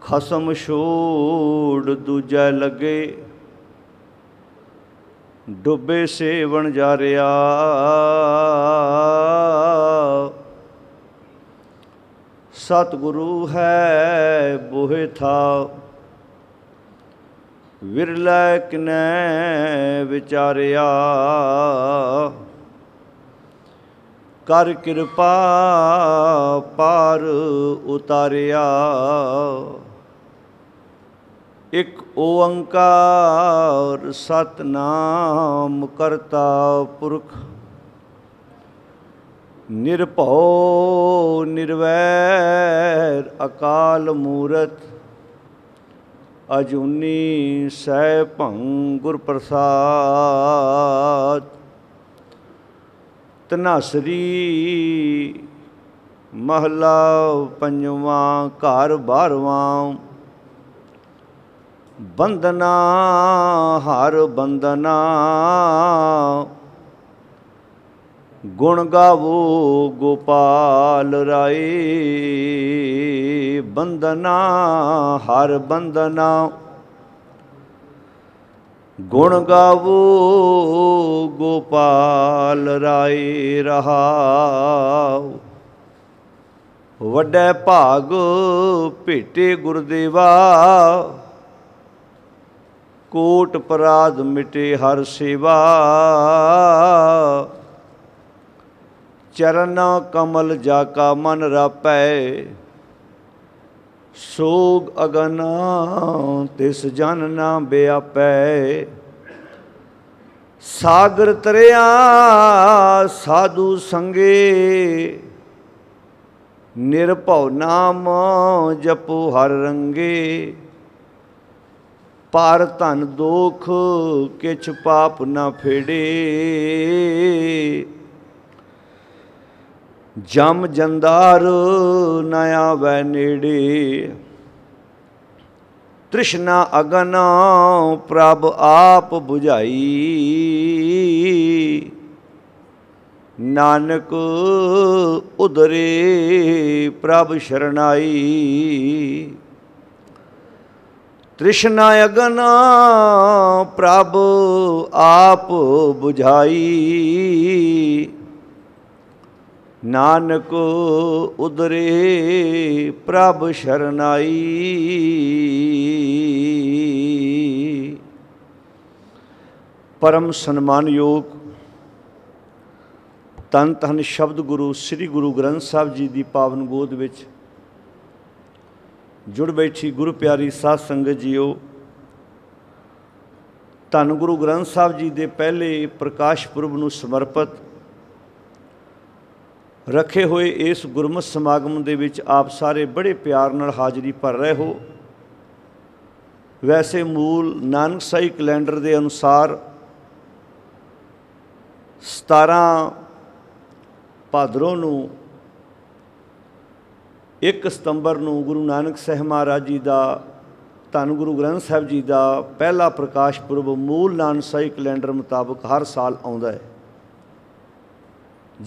ਖਸਮ ਛੋੜ ਦੁਜੈ ਲਗੇ ਡੁੱਬੇ ਸੇਵਣ ਜਾ ਰਿਆ ਸਤਿਗੁਰੂ ਹੈ ਬੋਹਿ ਥਾ ਵਿਰਲੈ ਕਿਨੈ ਵਿਚਾਰਿਆ ਕਰ ਕਿਰਪਾ ਪਾਰ ਉਤਾਰਿਆ ਇਕ ਓੰਕਾਰ ਸਤਨਾਮ ਕਰਤਾ ਪੁਰਖ ਨਿਰਭਉ ਨਿਰਵੈਰ ਅਕਾਲ ਮੂਰਤ ਅਜੂਨੀ ਸੈ ਭੰ ਗੁਰ ਪ੍ਰਸਾਦ ਤਨਸਰੀ ਮਹਲਾ ਪੰਜਵਾਂ ਘਰ 12ਵਾਂ ਬੰਦਨਾ ਹਰ ਬੰਦਨਾ ਗੁਣ ਗਾਵੋ ਗੋਪਾਲ ਰਾਏ ਬੰਦਨਾ ਹਰ ਬੰਦਨਾ ਗੁਣ ਗਾਵੋ ਗੋਪਾਲ ਰਾਏ ਰਹਾਉ ਵੱਡੇ ਭਾਗ ਭੇਟੇ ਗੁਰਦੇਵਾ ਕੋਟ ਪਰਾਧ ਮਿਟੇ ਹਰ ਸੇਵਾ ਚਰਨ ਕਮਲ ਜਾ ਕਾ ਮਨ ਰਾਪੈ ਸੋਗ ਅਗਨ ਤਿਸ ਜਨ ਨਾ ਬਿਆਪੈ ਸਾਗਰ ਤਰਿਆ ਸਾਧੂ ਸੰਗੇ ਨਿਰਭਉ ਨਾਮ ਜਪੋ ਹਰ ਰੰਗੇ ਪਰ ਧਨ ਦੋਖ ਕਿਛ ਪਾਪ ਨਾ ਫੇੜੇ ਜਮ ਜੰਦਾਰ ਨਾ ਆਵੇ ਨੇੜੇ ਤ੍ਰਿਸ਼ਨਾ ਅਗਨ ਪ੍ਰਭ ਆਪ 부ਝਾਈ ਨਾਨਕ ਉਦਰੇ ਪ੍ਰਭ ਸ਼ਰਨਾਈ ਤ੍ਰਿਸ਼ਨਾ ਅਗਨ ਪ੍ਰਭ ਆਪ 부ਝਾਈ ਨਾਨਕ ਉਦਰੇ ਪ੍ਰਭ ਸ਼ਰਨਾਈ ਪਰਮ ਸਨਮਾਨਯੋਗ ਤਨ ਤਨ ਸ਼ਬਦ ਗੁਰੂ ਸ੍ਰੀ ਗੁਰੂ ਗ੍ਰੰਥ ਸਾਹਿਬ ਜੀ ਦੀ ਪਾਵਨ ਗੋਦ ਵਿੱਚ ਜੁੜ ਬੈਠੀ ਗੁਰੂ ਪਿਆਰੀ ਸਾਧ ਸੰਗਤ ਜੀਓ ਧੰਨ ਗੁਰੂ ਗ੍ਰੰਥ ਸਾਹਿਬ ਜੀ ਦੇ ਪਹਿਲੇ ਪ੍ਰਕਾਸ਼ ਪੁਰਬ ਨੂੰ ਸਮਰਪਿਤ ਰੱਖੇ ਹੋਏ ਇਸ ਗੁਰਮਤ ਸਮਾਗਮ ਦੇ ਵਿੱਚ ਆਪ ਸਾਰੇ ਬੜੇ ਪਿਆਰ ਨਾਲ ਹਾਜ਼ਰੀ ਭਰ ਰਹੇ ਹੋ ਵੈਸੇ ਮੂਲ ਨਾਨਕ ਸਾਈ ਕੈਲੰਡਰ ਦੇ ਅਨੁਸਾਰ 17 ਭਾਦਰੋਂ ਨੂੰ 1 ਸਤੰਬਰ ਨੂੰ ਗੁਰੂ ਨਾਨਕ ਸਾਹਿਬ ਮਹਾਰਾਜ ਜੀ ਦਾ ਧੰਨ ਗੁਰੂ ਗ੍ਰੰਥ ਸਾਹਿਬ ਜੀ ਦਾ ਪਹਿਲਾ ਪ੍ਰਕਾਸ਼ ਪੁਰਬ ਮੂਲ ਸਾਈ ਕੈਲੰਡਰ ਮੁਤਾਬਕ ਹਰ ਸਾਲ ਆਉਂਦਾ ਹੈ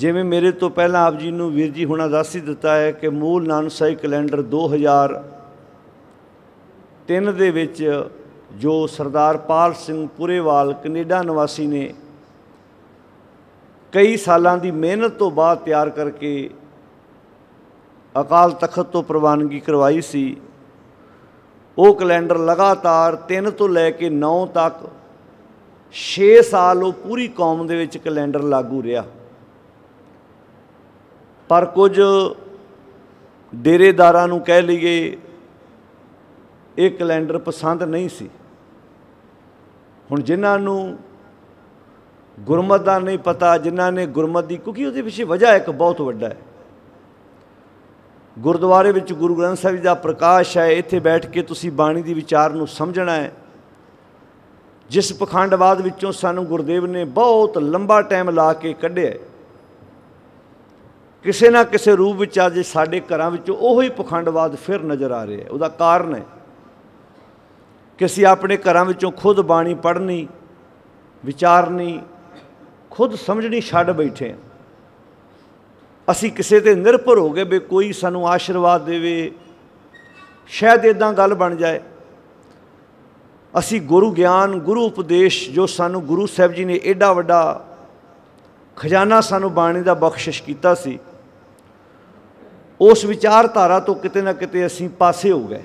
ਜਿਵੇਂ ਮੇਰੇ ਤੋਂ ਪਹਿਲਾਂ ਆਪ ਜੀ ਨੂੰ ਵੀਰ ਜੀ ਹੁਣਾਂ ਦੱਸ ਹੀ ਦਿੱਤਾ ਹੈ ਕਿ ਮੂਲ ਸਾਈ ਕੈਲੰਡਰ 2000 ਤਿੰਨ ਦੇ ਵਿੱਚ ਜੋ ਸਰਦਾਰ ਪਾਲ ਸਿੰਘ ਪੁਰੇਵਾਲ ਕੈਨੇਡਾ ਨਿਵਾਸੀ ਨੇ ਕਈ ਸਾਲਾਂ ਦੀ ਮਿਹਨਤ ਤੋਂ ਬਾਅਦ ਤਿਆਰ ਕਰਕੇ ਅਕਾਲ ਤਖਤ ਤੋਂ ਪ੍ਰਵਾਨਗੀ ਕਰਵਾਈ ਸੀ ਉਹ ਕੈਲੰਡਰ ਲਗਾਤਾਰ 3 ਤੋਂ ਲੈ ਕੇ 9 ਤੱਕ 6 ਸਾਲ ਉਹ ਪੂਰੀ ਕੌਮ ਦੇ ਵਿੱਚ ਕੈਲੰਡਰ ਲਾਗੂ ਰਿਹਾ ਪਰ ਕੁਝ ਡੇਰੇਦਾਰਾਂ ਨੂੰ ਕਹਿ ਲਈਏ ਇਹ ਕੈਲੰਡਰ ਪਸੰਦ ਨਹੀਂ ਸੀ ਹੁਣ ਜਿਨ੍ਹਾਂ ਨੂੰ ਗੁਰਮਤ ਦਾ ਨਹੀਂ ਪਤਾ ਜਿਨ੍ਹਾਂ ਨੇ ਗੁਰਮਤ ਦੀ ਕਿਉਂਕਿ ਉਹਦੇ ਪਿੱਛੇ ਵਜ੍ਹਾ ਇੱਕ ਬਹੁਤ ਵੱਡਾ ਹੈ ਗੁਰਦੁਆਰੇ ਵਿੱਚ ਗੁਰੂ ਗ੍ਰੰਥ ਸਾਹਿਬ ਜੀ ਦਾ ਪ੍ਰਕਾਸ਼ ਹੈ ਇੱਥੇ ਬੈਠ ਕੇ ਤੁਸੀਂ ਬਾਣੀ ਦੀ ਵਿਚਾਰ ਨੂੰ ਸਮਝਣਾ ਹੈ ਜਿਸ ਪਖੰਡਵਾਦ ਵਿੱਚੋਂ ਸਾਨੂੰ ਗੁਰਦੇਵ ਨੇ ਬਹੁਤ ਲੰਬਾ ਟਾਈਮ ਲਾ ਕੇ ਕੱਢਿਆ ਕਿਸੇ ਨਾ ਕਿਸੇ ਰੂਪ ਵਿੱਚ ਅੱਜ ਸਾਡੇ ਘਰਾਂ ਵਿੱਚ ਉਹੀ ਪਖੰਡਵਾਦ ਫਿਰ ਨਜ਼ਰ ਆ ਰਿਹਾ ਹੈ ਉਹਦਾ ਕਾਰਨ ਹੈ ਕਿ ਅਸੀਂ ਆਪਣੇ ਘਰਾਂ ਵਿੱਚੋਂ ਖੁਦ ਬਾਣੀ ਪੜ੍ਹਨੀ ਵਿਚਾਰਨੀ ਖੁਦ ਸਮਝਣੀ ਛੱਡ ਬੈਠੇ ਹਾਂ ਅਸੀਂ ਕਿਸੇ ਤੇ ਨਿਰਭਰ ਹੋ ਗਏ ਵੀ ਕੋਈ ਸਾਨੂੰ ਆਸ਼ੀਰਵਾਦ ਦੇਵੇ ਸ਼ਾਇਦ ਇਦਾਂ ਗੱਲ ਬਣ ਜਾਏ ਅਸੀਂ ਗੁਰੂ ਗਿਆਨ ਗੁਰੂ ਉਪਦੇਸ਼ ਜੋ ਸਾਨੂੰ ਗੁਰੂ ਸਾਹਿਬ ਜੀ ਨੇ ਐਡਾ ਵੱਡਾ ਖਜ਼ਾਨਾ ਸਾਨੂੰ ਬਾਣੀ ਦਾ ਬਖਸ਼ਿਸ਼ ਕੀਤਾ ਸੀ ਉਸ ਵਿਚਾਰਧਾਰਾ ਤੋਂ ਕਿਤੇ ਨਾ ਕਿਤੇ ਅਸੀਂ ਪਾਸੇ ਹੋ ਗਏ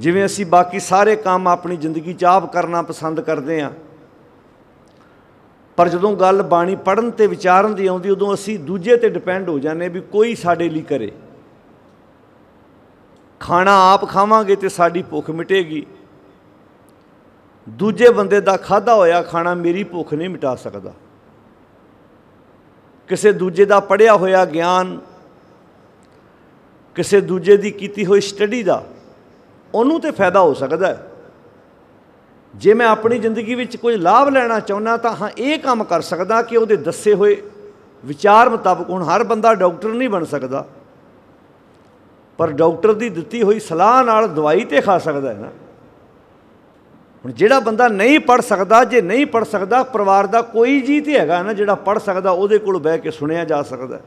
ਜਿਵੇਂ ਅਸੀਂ ਬਾਕੀ ਸਾਰੇ ਕੰਮ ਆਪਣੀ ਜ਼ਿੰਦਗੀ 'ਚ ਆਪ ਕਰਨਾ ਪਸੰਦ ਕਰਦੇ ਆਂ ਪਰ ਜਦੋਂ ਗੱਲ ਬਾਣੀ ਪੜਨ ਤੇ ਵਿਚਾਰਨ ਦੀ ਆਉਂਦੀ ਉਦੋਂ ਅਸੀਂ ਦੂਜੇ ਤੇ ਡਿਪੈਂਡ ਹੋ ਜਾਂਦੇ ਵੀ ਕੋਈ ਸਾਡੇ ਲਈ ਕਰੇ ਖਾਣਾ ਆਪ ਖਾਵਾਂਗੇ ਤੇ ਸਾਡੀ ਭੁੱਖ ਮਿਟੇਗੀ ਦੂਜੇ ਬੰਦੇ ਦਾ ਖਾਦਾ ਹੋਇਆ ਖਾਣਾ ਮੇਰੀ ਭੁੱਖ ਨਹੀਂ ਮਿਟਾ ਸਕਦਾ ਕਿਸੇ ਦੂਜੇ ਦਾ ਪੜਿਆ ਹੋਇਆ ਗਿਆਨ ਕਿਸੇ ਦੂਜੇ ਦੀ ਕੀਤੀ ਹੋਈ ਸਟੱਡੀ ਦਾ ਉਹਨੂੰ ਤੇ ਫਾਇਦਾ ਹੋ ਸਕਦਾ ਹੈ ਜੇ ਮੈਂ ਆਪਣੀ ਜ਼ਿੰਦਗੀ ਵਿੱਚ ਕੋਈ ਲਾਭ ਲੈਣਾ ਚਾਹੁੰਦਾ ਤਾਂ ਹਾਂ ਇਹ ਕੰਮ ਕਰ ਸਕਦਾ ਕਿ ਉਹਦੇ ਦੱਸੇ ਹੋਏ ਵਿਚਾਰ ਮੁਤਾਬਕ ਹੁਣ ਹਰ ਬੰਦਾ ਡਾਕਟਰ ਨਹੀਂ ਬਣ ਸਕਦਾ ਪਰ ਡਾਕਟਰ ਦੀ ਦਿੱਤੀ ਹੋਈ ਸਲਾਹ ਨਾਲ ਦਵਾਈ ਤੇ ਖਾ ਸਕਦਾ ਹੈ ਨਾ ਹੁਣ ਜਿਹੜਾ ਬੰਦਾ ਨਹੀਂ ਪੜ ਸਕਦਾ ਜੇ ਨਹੀਂ ਪੜ ਸਕਦਾ ਪਰਿਵਾਰ ਦਾ ਕੋਈ ਜੀ ਤੇ ਹੈਗਾ ਨਾ ਜਿਹੜਾ ਪੜ ਸਕਦਾ ਉਹਦੇ ਕੋਲ ਬਹਿ ਕੇ ਸੁਣਿਆ ਜਾ ਸਕਦਾ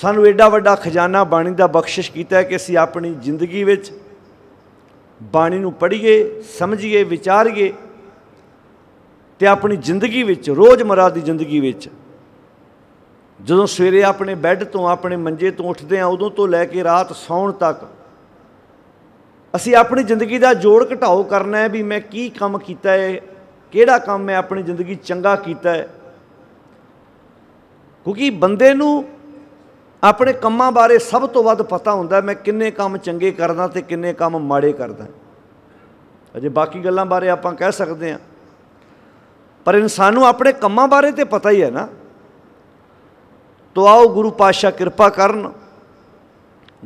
ਸਾਨੂੰ ਐਡਾ ਵੱਡਾ ਖਜ਼ਾਨਾ ਬਾਣੀ ਦਾ ਬਖਸ਼ਿਸ਼ ਕੀਤਾ ਹੈ ਕਿ ਅਸੀਂ ਆਪਣੀ ਜ਼ਿੰਦਗੀ ਵਿੱਚ ਬਾਣੀ ਨੂੰ ਪੜ੍ਹੀਏ ਸਮਝੀਏ ਵਿਚਾਰੀਏ ਤੇ ਆਪਣੀ ਜ਼ਿੰਦਗੀ ਵਿੱਚ ਰੋਜ਼ਮਰਾ ਦੀ ਜ਼ਿੰਦਗੀ ਵਿੱਚ ਜਦੋਂ ਸਵੇਰੇ ਆਪਣੇ ਬੈੱਡ ਤੋਂ ਆਪਣੇ ਮੰਜੇ ਤੋਂ ਉੱਠਦੇ ਆ ਉਦੋਂ ਤੋਂ ਲੈ ਕੇ ਰਾਤ ਸੌਣ ਤੱਕ ਅਸੀਂ ਆਪਣੀ ਜ਼ਿੰਦਗੀ ਦਾ ਜੋੜ ਘਟਾਓ ਕਰਨਾ ਹੈ ਵੀ ਮੈਂ ਕੀ ਕੰਮ ਕੀਤਾ ਹੈ ਕਿਹੜਾ ਕੰਮ ਮੈਂ ਆਪਣੀ ਜ਼ਿੰਦਗੀ ਚੰਗਾ ਕੀਤਾ ਹੈ ਕਿਉਂਕਿ ਬੰਦੇ ਨੂੰ ਆਪਣੇ ਕੰਮਾਂ ਬਾਰੇ ਸਭ ਤੋਂ ਵੱਧ ਪਤਾ ਹੁੰਦਾ ਮੈਂ ਕਿੰਨੇ ਕੰਮ ਚੰਗੇ ਕਰਦਾ ਤੇ ਕਿੰਨੇ ਕੰਮ ਮਾੜੇ ਕਰਦਾ ਅਜੇ ਬਾਕੀ ਗੱਲਾਂ ਬਾਰੇ ਆਪਾਂ ਕਹਿ ਸਕਦੇ ਆ ਪਰ ਇਨਸਾਨ ਨੂੰ ਆਪਣੇ ਕੰਮਾਂ ਬਾਰੇ ਤੇ ਪਤਾ ਹੀ ਹੈ ਨਾ ਤੋ ਆਓ ਗੁਰੂ ਪਾਤਸ਼ਾਹ ਕਿਰਪਾ ਕਰਨ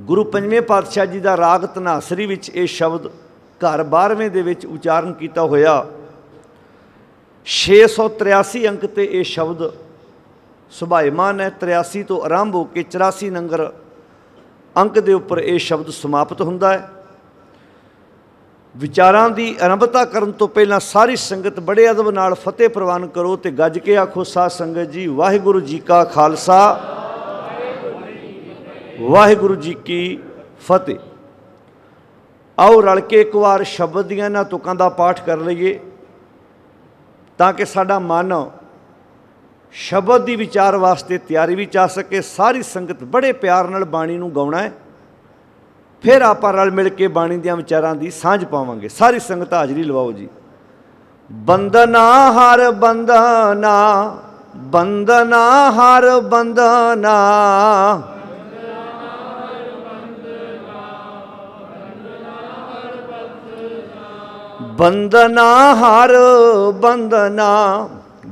ਗੁਰੂ ਪੰਜਵੇਂ ਪਾਤਸ਼ਾਹ ਜੀ ਦਾ ਰਾਗ ਤਨਾਸਰੀ ਵਿੱਚ ਇਹ ਸ਼ਬਦ ਘਰ 12ਵੇਂ ਦੇ ਵਿੱਚ ਉਚਾਰਨ ਕੀਤਾ ਹੋਇਆ 683 ਅੰਕ ਤੇ ਇਹ ਸ਼ਬਦ ਸੁਭਾਇਮਾਨ ਹੈ 83 ਤੋਂ ਆਰੰਭ ਹੋ ਕੇ 84 ਨੰਬਰ ਅੰਕ ਦੇ ਉੱਪਰ ਇਹ ਸ਼ਬਦ ਸਮਾਪਤ ਹੁੰਦਾ ਹੈ ਵਿਚਾਰਾਂ ਦੀ ਆਰੰਭਤਾ ਕਰਨ ਤੋਂ ਪਹਿਲਾਂ ਸਾਰੀ ਸੰਗਤ ਬੜੇ ਅਦਬ ਨਾਲ ਫਤਿਹ ਪ੍ਰਵਾਨ ਕਰੋ ਤੇ ਗੱਜ ਕੇ ਆਖੋ ਸਾਧ ਸੰਗਤ ਜੀ ਵਾਹਿਗੁਰੂ ਜੀ ਕਾ ਖਾਲਸਾ ਵਾਹਿਗੁਰੂ ਜੀ ਕੀ ਫਤਿਹ ਆਓ ਰਲ ਕੇ ਇੱਕ ਵਾਰ ਸ਼ਬਦ ਦੀਆਂ ਇਹਨਾਂ ਤੁਕਾਂ ਦਾ ਪਾਠ ਕਰ ਲਈਏ ਤਾਂ ਕਿ ਸਾਡਾ ਮਨ ਸ਼ਬਦ ਦੀ ਵਿਚਾਰ ਵਾਸਤੇ ਤਿਆਰੀ ਵੀ ਚਾ ਸਕੇ ਸਾਰੀ ਸੰਗਤ ਬੜੇ ਪਿਆਰ ਨਾਲ ਬਾਣੀ ਨੂੰ ਗਾਉਣਾ ਹੈ ਫਿਰ ਆਪਾਂ ਰਲ ਮਿਲ ਕੇ ਬਾਣੀ ਦੀਆਂ ਵਿਚਾਰਾਂ ਦੀ ਸਾਂਝ ਪਾਵਾਂਗੇ ਸਾਰੀ ਸੰਗਤ ਹਾਜ਼ਰੀ ਲਵਾਓ ਜੀ ਬੰਦਨਾ ਹਰ ਬੰਦਨਾ ਬੰਦਨਾ ਹਰ ਬੰਦਨਾ ਬੰਦਨਾ ਹਰ ਬੰਦਨਾ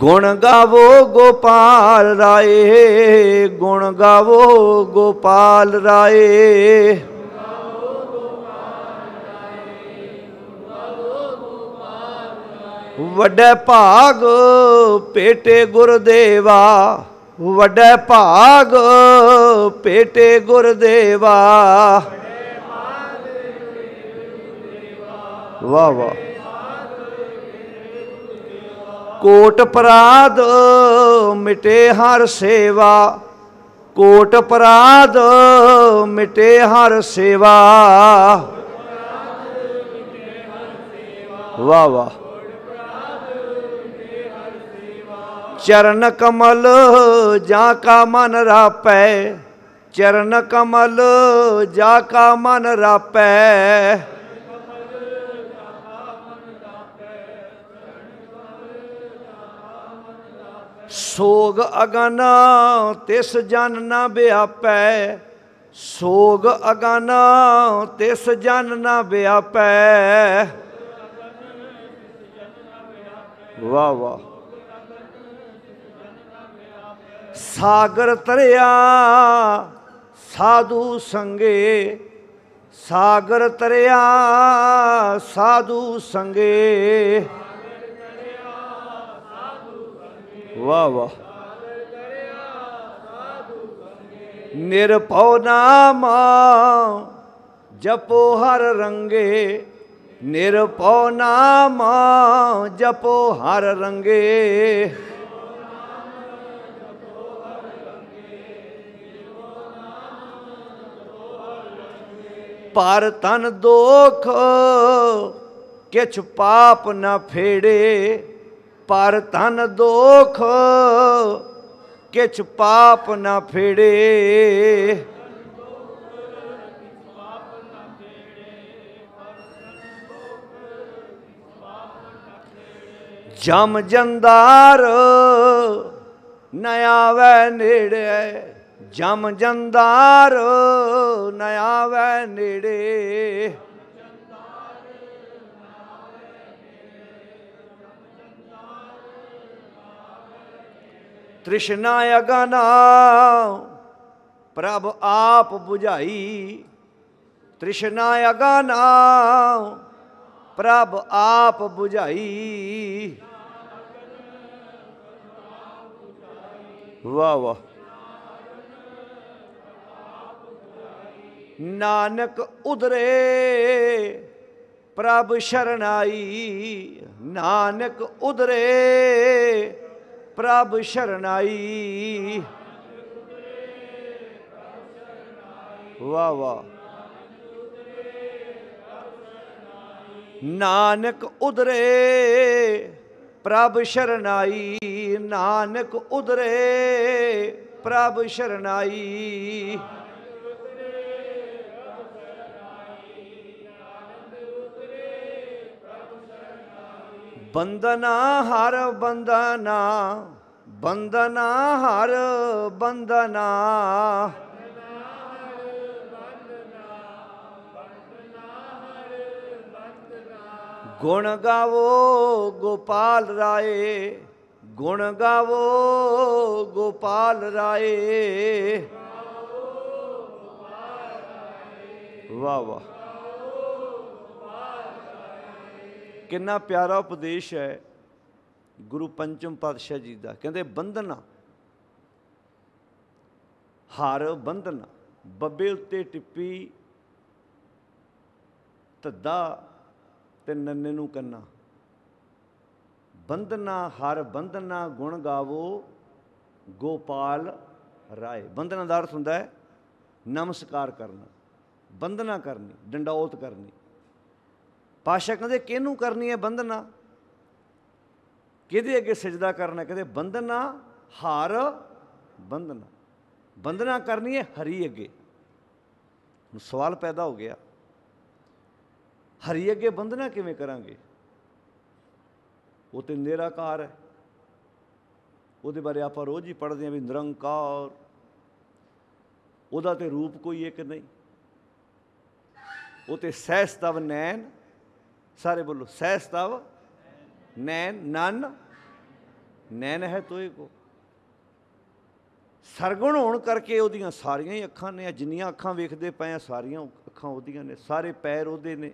ਗੁਣ ਗਾਵੋ ਗੋਪਾਲ ਰਾਏ ਗੁਣ ਗਾਵੋ ਗੋਪਾਲ ਰਾਏ ਵੱਡੇ ਭਾਗ ਪੇਟੇ ਗੁਰਦੇਵਾ ਵੱਡੇ ਭਾਗ ਪੇਟੇ ਗੁਰਦੇਵਾ ਵਾਹ ਵਾਹ ਕੋਟ ਪਰਾਦ ਮਿਟੇ ਹਰ ਸੇਵਾ ਕੋਟ ਪਰਾਦ ਮਿਟੇ ਹਰ ਸੇਵਾ ਵਾ ਵਾ ਚਰਨ ਕਮਲ ਜਾ ਕਾ ਮਨ ਰਾਪੈ ਚਰਨ ਕਮਲ ਜਾ ਕਾ ਮਨ ਰਾਪੈ ਸੋਗ ਅਗਾਨਾ ਤਿਸ ਜਨ ਨਾ ਵਿਆਪੈ ਸੋਗ ਅਗਾਨਾ ਤਿਸ ਜਨ ਨਾ ਵਿਆਪੈ ਵਾ ਵਾ ਸਾਗਰ ਤਰਿਆ ਸਾਧੂ ਸੰਗੇ ਸਾਗਰ ਤਰਿਆ ਸਾਧੂ ਸੰਗੇ ਵਾਹ ਵਾਹ ਨਿਰਭਉ ਨਾਮ ਜਪੋ ਹਰ ਰੰਗੇ ਨਿਰਭਉ ਨਾਮ ਜਪੋ ਹਰ ਰੰਗੇ ਪਰ ਤਨ ਦੋਖ ਕਿਛ ਪਾਪ ਨਾ ਫੇੜੇ ਪਰ ਤਨ ਦੋਖ ਕਿਛ ਪਾਪ ਨਾ ਫੇੜੇ ਜਮ ਜੰਦਾਰ ਨ ਆਵੇ ਨੇੜੇ ਜਮ ਜੰਦਾਰ ਨ ਆਵੇ ਨੇੜੇ ਤ੍ਰਿਸ਼ਨਾ ਅਗਨਾ ਪ੍ਰਭ ਆਪ 부ਝਾਈ ਤ੍ਰਿਸ਼ਨਾ ਅਗਨਾ ਪ੍ਰਭ ਆਪ 부ਝਾਈ ਵਾ ਵਾ ਨਾਨਕ ਉਧਰੇ ਪ੍ਰਭ ਸ਼ਰਨਾਈ ਨਾਨਕ ਉਧਰੇ ਪ੍ਰਭ ਸ਼ਰਨਾਈ ਵਾ ਵਾ ਨਾਨਕ ਉਦਰੇ ਪ੍ਰਭ ਸ਼ਰਨਾਈ ਨਾਨਕ ਉਦਰੇ ਪ੍ਰਭ ਸ਼ਰਨਾਈ ਬੰਦਨਾ ਹਰ ਬੰਦਨਾ ਬੰਦਨਾ ਹਰ ਬੰਦਨਾ ਗੁਣ ਗਾਵੋ ਗੋਪਾਲ ਰਾਏ ਗੁਣ ਗਾਵੋ ਗੋਪਾਲ ਰਾਏ ਵਾਹ ਵਾਹ ਕਿੰਨਾ ਪਿਆਰਾ ਉਪਦੇਸ਼ ਹੈ ਗੁਰੂ ਪੰਚਮ ਪਾਤਸ਼ਾਹ ਜੀ ਦਾ ਕਹਿੰਦੇ ਬੰਧਨ ਹਾਰ ਬੰਧਨ ਬੱਬੇ ਉੱਤੇ ਟਿੱਪੀ ਤੱਦਾ ਤੇ ਨੰਨੇ ਨੂੰ ਕੰਨਾ ਬੰਧਨਾ ਹਰ ਬੰਧਨਾ ਗੁਣ ਗਾਵੋ ਗੋਪਾਲ ਰਾਏ ਬੰਧਨਾ ਦਾ ਅਰਥ ਹੁੰਦਾ ਹੈ ਨਮਸਕਾਰ ਕਰਨਾ ਬੰਧਨਾ ਕਰਨੀ ਡੰਡੌਤ ਕਰਨੀ ਪਾਸ਼ਾ ਕਹਿੰਦੇ ਕਿਹਨੂੰ ਕਰਨੀ ਹੈ ਬੰਦਨਾ ਕਿਹਦੇ ਅੱਗੇ ਸਜਦਾ ਕਰਨਾ ਕਹਿੰਦੇ ਬੰਦਨਾ ਹਾਰ ਬੰਦਨਾ ਬੰਦਨਾ ਕਰਨੀ ਹੈ ਹਰੀ ਅੱਗੇ ਹੁਣ ਸਵਾਲ ਪੈਦਾ ਹੋ ਗਿਆ ਹਰੀ ਅੱਗੇ ਬੰਦਨਾ ਕਿਵੇਂ ਕਰਾਂਗੇ ਉਹ ਤੇ ਨਿਰਾਕਾਰ ਹੈ ਉਹਦੇ ਬਾਰੇ ਆਪਾਂ ਰੋਜ਼ ਹੀ ਪੜ੍ਹਦੇ ਆਂ ਵੀ ਨਿਰੰਕਾਰ ਉਹਦਾ ਤੇ ਰੂਪ ਕੋਈ ਇੱਕ ਨਹੀਂ ਉਹ ਤੇ ਸਹਿਸਤਵ ਨੈਣ ਸਾਰੇ ਬੋਲੋ ਸਹਿ ਸਤਵ ਨੈਨ ਨਨ ਨੈਨ ਹੈ ਤੋਏ ਕੋ ਸਰਗੁਣ ਹੋਣ ਕਰਕੇ ਉਹਦੀਆਂ ਸਾਰੀਆਂ ਹੀ ਅੱਖਾਂ ਨੇ ਜਿੰਨੀਆਂ ਅੱਖਾਂ ਵੇਖਦੇ ਪਏ ਆ ਸਾਰੀਆਂ ਅੱਖਾਂ ਉਹਦੀਆਂ ਨੇ ਸਾਰੇ ਪੈਰ ਉਹਦੇ ਨੇ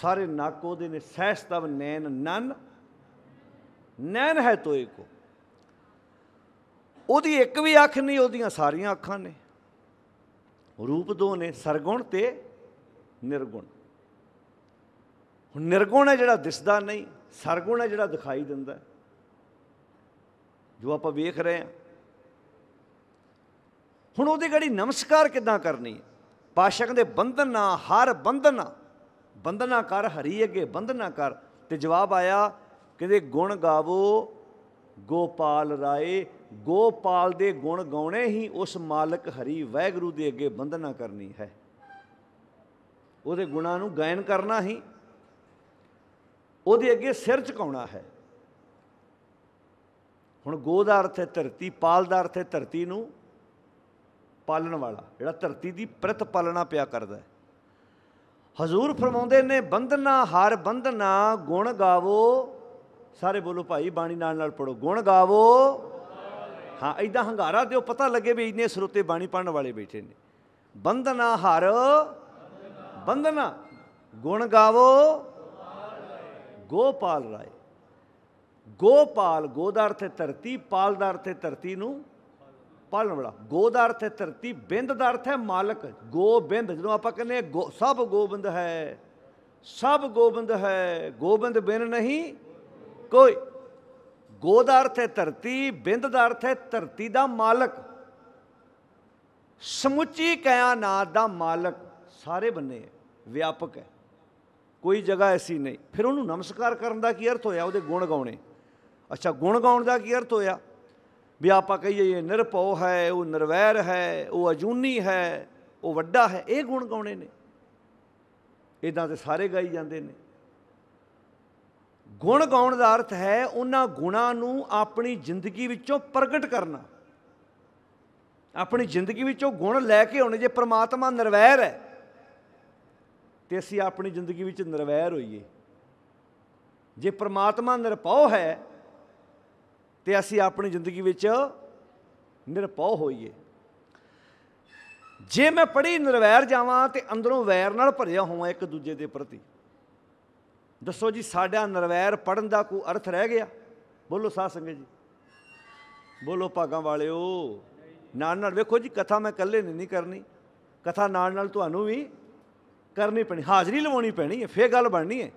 ਸਾਰੇ ਨੱਕ ਉਹਦੇ ਨੇ ਸਹਿ ਤਵ ਨੈਨ ਨਨ ਨੈਨ ਹੈ ਤੋਏ ਕੋ ਉਹਦੀ ਇੱਕ ਵੀ ਅੱਖ ਨਹੀਂ ਉਹਦੀਆਂ ਸਾਰੀਆਂ ਅੱਖਾਂ ਨੇ ਰੂਪ ਦੋ ਨੇ ਸਰਗੁਣ ਤੇ ਨਿਰਗੁਣ ਹੁਣ ਨਿਰਗੁਣ ਹੈ ਜਿਹੜਾ ਦਿਸਦਾ ਨਹੀਂ ਸਰਗੁਣ ਹੈ ਜਿਹੜਾ ਦਿਖਾਈ ਦਿੰਦਾ ਜੋ ਆਪਾਂ ਵੇਖ ਰਹੇ ਹਾਂ ਹੁਣ ਉਹਦੀ ਗੜੀ ਨਮਸਕਾਰ ਕਿਦਾਂ ਕਰਨੀ ਹੈ ਦੇ ਕਹਿੰਦੇ ਬੰਧਨਾ ਹਰ ਬੰਧਨਾ ਬੰਧਨਾ ਕਰ ਹਰੀ ਅੱਗੇ ਬੰਧਨਾ ਕਰ ਤੇ ਜਵਾਬ ਆਇਆ ਕਹਿੰਦੇ ਗੁਣ ਗਾਵੋ ਗੋਪਾਲ ਰਾਏ ਗੋਪਾਲ ਦੇ ਗੁਣ ਗਾਉਣੇ ਹੀ ਉਸ ਮਾਲਕ ਹਰੀ ਵੈਗਰੂ ਦੇ ਅੱਗੇ ਬੰਧਨਾ ਕਰਨੀ ਹੈ ਉਹਦੇ ਗੁਣਾਂ ਨੂੰ ਗਾਇਨ ਕਰਨਾ ਹੀ ਉਹਦੇ ਅੱਗੇ ਸਿਰ ਝੁਕਾਉਣਾ ਹੈ ਹੁਣ ਗੋ ਦਾ ਅਰਥ ਹੈ ਧਰਤੀ ਪਾਲ ਦਾ ਅਰਥ ਹੈ ਧਰਤੀ ਨੂੰ ਪਾਲਣ ਵਾਲਾ ਜਿਹੜਾ ਧਰਤੀ ਦੀ ਪ੍ਰਤ ਪਾਲਣਾ ਪਿਆ ਕਰਦਾ ਹੈ ਹਜ਼ੂਰ ਫਰਮਾਉਂਦੇ ਨੇ ਬੰਧਨਾ ਹਰ ਬੰਧਨਾ ਗੁਣ ਗਾਵੋ ਸਾਰੇ ਬੋਲੋ ਭਾਈ ਬਾਣੀ ਨਾਲ ਨਾਲ ਪੜੋ ਗੁਣ ਗਾਵੋ ਹਾਂ ਐਦਾਂ ਹੰਗਾਰਾ ਦਿਓ ਪਤਾ ਲੱਗੇ ਵੀ ਇੰਨੇ ਸਰੋਤੇ ਬਾਣੀ ਪੜਨ ਵਾਲੇ ਬੈਠੇ ਨੇ ਬੰਧਨਾ ਹਰ ਬੰਧਨਾ ਗੁਣ ਗਾਵੋ ਗੋਪਾਲ ਰਾਏ ਗੋਪਾਲ ਗੋਦਾਰ ਤੇ ਧਰਤੀ ਪਾਲਦਾਰ ਤੇ ਧਰਤੀ ਨੂੰ ਪਾਲਣ ਵਾਲਾ ਗੋਦਾਰ ਤੇ ਧਰਤੀ ਬਿੰਦਦਾਰ ਤੇ ਮਾਲਕ ਗੋਬਿੰਦ ਜਦੋਂ ਆਪਾਂ ਕਹਿੰਦੇ ਸਭ ਗੋਬਿੰਦ ਹੈ ਸਭ ਗੋਬਿੰਦ ਹੈ ਗੋਬਿੰਦ ਬਿਨ ਨਹੀਂ ਕੋਈ ਗੋਦਾਰ ਤੇ ਧਰਤੀ ਬਿੰਦਦਾਰ ਤੇ ਧਰਤੀ ਦਾ ਮਾਲਕ ਸਮੁੱਚੀ ਕਾਇਨਾਤ ਦਾ ਮਾਲਕ ਸਾਰੇ ਬੰਨੇ ਵਿਆਪਕ ਹੈ ਕੋਈ ਜਗ੍ਹਾ ਐਸੀ ਨਹੀਂ ਫਿਰ ਉਹਨੂੰ ਨਮਸਕਾਰ ਕਰਨ ਦਾ ਕੀ ਅਰਥ ਹੋਇਆ ਉਹਦੇ ਗੁਣ ਗਾਉਣੇ ਅੱਛਾ ਗੁਣ ਗਾਉਣ ਦਾ ਕੀ ਅਰਥ ਹੋਇਆ ਵੀ ਆਪਾਂ ਕਹੀਏ ਇਹ ਨਿਰਭਉ ਹੈ ਉਹ ਨਿਰਵੈਰ ਹੈ ਉਹ ਅਜੂਨੀ ਹੈ ਉਹ ਵੱਡਾ ਹੈ ਇਹ ਗੁਣ ਗਾਉਣੇ ਨੇ ਇਦਾਂ ਤੇ ਸਾਰੇ ਗਾਈ ਜਾਂਦੇ ਨੇ ਗੁਣ ਗਾਉਣ ਦਾ ਅਰਥ ਹੈ ਉਹਨਾਂ ਗੁਣਾਂ ਨੂੰ ਆਪਣੀ ਜ਼ਿੰਦਗੀ ਵਿੱਚੋਂ ਪ੍ਰਗਟ ਕਰਨਾ ਆਪਣੀ ਜ਼ਿੰਦਗੀ ਵਿੱਚੋਂ ਗੁਣ ਲੈ ਕੇ ਆਉਣੇ ਜੇ ਪ੍ਰਮਾਤਮਾ ਨਿਰਵੈਰ ਹੈ ਤੇ ਅਸੀਂ ਆਪਣੀ ਜ਼ਿੰਦਗੀ ਵਿੱਚ ਨਿਰਵੈਰ ਹੋਈਏ ਜੇ ਪ੍ਰਮਾਤਮਾ ਨਿਰਪਉ ਹੈ ਤੇ ਅਸੀਂ ਆਪਣੀ ਜ਼ਿੰਦਗੀ ਵਿੱਚ ਨਿਰਪਉ ਹੋਈਏ ਜੇ ਮੈਂ ਪੜੀ ਨਿਰਵੈਰ ਜਾਵਾਂ ਤੇ ਅੰਦਰੋਂ ਵੈਰ ਨਾਲ ਭਰਿਆ ਹੋਵਾਂ ਇੱਕ ਦੂਜੇ ਦੇ ਪ੍ਰਤੀ ਦੱਸੋ ਜੀ ਸਾਡਾ ਨਿਰਵੈਰ ਪੜਨ ਦਾ ਕੋਈ ਅਰਥ ਰਹਿ ਗਿਆ ਬੋਲੋ ਸਾਧ ਸੰਗਤ ਜੀ ਬੋਲੋ ਭਾਗਾਂ ਵਾਲਿਓ ਨਾਲ ਨਾਲ ਵੇਖੋ ਜੀ ਕਥਾ ਮੈਂ ਇਕੱਲੇ ਨਹੀਂ ਕਰਨੀ ਕਥਾ ਨਾਲ ਨਾਲ ਤੁਹਾਨੂੰ ਵੀ ਕਰਨੀ ਪੈਣੀ ਹਾਜ਼ਰੀ ਲਵਾਉਣੀ ਪੈਣੀ ਹੈ ਫੇਰ ਗੱਲ ਬਣਨੀ ਹੈ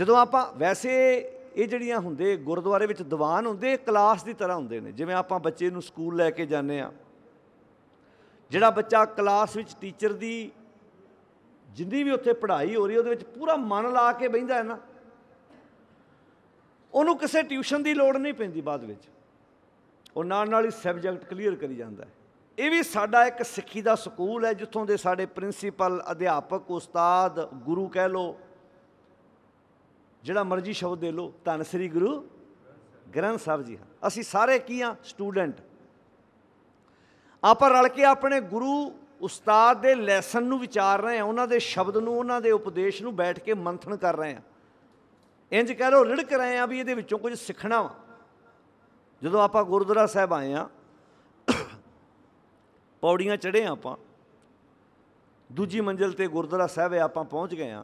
ਜਦੋਂ ਆਪਾਂ ਵੈਸੇ ਇਹ ਜਿਹੜੀਆਂ ਹੁੰਦੇ ਗੁਰਦੁਆਰੇ ਵਿੱਚ ਦੀਵਾਨ ਹੁੰਦੇ ਕਲਾਸ ਦੀ ਤਰ੍ਹਾਂ ਹੁੰਦੇ ਨੇ ਜਿਵੇਂ ਆਪਾਂ ਬੱਚੇ ਨੂੰ ਸਕੂਲ ਲੈ ਕੇ ਜਾਂਦੇ ਆ ਜਿਹੜਾ ਬੱਚਾ ਕਲਾਸ ਵਿੱਚ ਟੀਚਰ ਦੀ ਜਿੰਦੀ ਵੀ ਉੱਥੇ ਪੜ੍ਹਾਈ ਹੋ ਰਹੀ ਉਹਦੇ ਵਿੱਚ ਪੂਰਾ ਮਨ ਲਾ ਕੇ ਬੈਂਦਾ ਹੈ ਨਾ ਉਹਨੂੰ ਕਿਸੇ ਟਿਊਸ਼ਨ ਦੀ ਲੋੜ ਨਹੀਂ ਪੈਂਦੀ ਬਾਅਦ ਵਿੱਚ ਉਹ ਨਾਲ ਨਾਲ ਹੀ ਸਬਜੈਕਟ ਕਲੀਅਰ ਕਰੀ ਜਾਂਦਾ ਹੈ ਇਹ ਵੀ ਸਾਡਾ ਇੱਕ ਸਿੱਖੀ ਦਾ ਸਕੂਲ ਹੈ ਜਿੱਥੋਂ ਦੇ ਸਾਡੇ ਪ੍ਰਿੰਸੀਪਲ ਅਧਿਆਪਕ ਉਸਤਾਦ ਗੁਰੂ ਕਹਿ ਲੋ ਜਿਹੜਾ ਮਰਜ਼ੀ ਸ਼ਬਦ ਦੇ ਲੋ ਧੰਨ ਸ੍ਰੀ ਗੁਰੂ ਗ੍ਰੰਥ ਸਾਹਿਬ ਜੀ ਹਾਂ ਅਸੀਂ ਸਾਰੇ ਕੀ ਆ ਸਟੂਡੈਂਟ ਆਪਾਂ ਰਲ ਕੇ ਆਪਣੇ ਗੁਰੂ ਉਸਤਾਦ ਦੇ ਲੈਸਨ ਨੂੰ ਵਿਚਾਰ ਰਹੇ ਆ ਉਹਨਾਂ ਦੇ ਸ਼ਬਦ ਨੂੰ ਉਹਨਾਂ ਦੇ ਉਪਦੇਸ਼ ਨੂੰ ਬੈਠ ਕੇ ਮੰਥਨ ਕਰ ਰਹੇ ਆ ਇੰਜ ਕਹਿ ਲੋ ਰਿੜਕ ਰਹੇ ਆ ਵੀ ਇਹਦੇ ਵਿੱਚੋਂ ਕੁਝ ਸਿੱਖਣਾ ਵਾ ਜਦੋਂ ਆਪਾਂ ਗੁਰਦੁਆਰਾ ਸਾਹਿਬ ਆਏ ਆ ਪੌੜੀਆਂ ਚੜ੍ਹੇ ਆਪਾਂ ਦੂਜੀ ਮੰਜ਼ਲ ਤੇ ਗੁਰਦੁਆਰਾ ਸਾਹਿਬ ਹੈ ਆਪਾਂ ਪਹੁੰਚ ਗਏ ਆ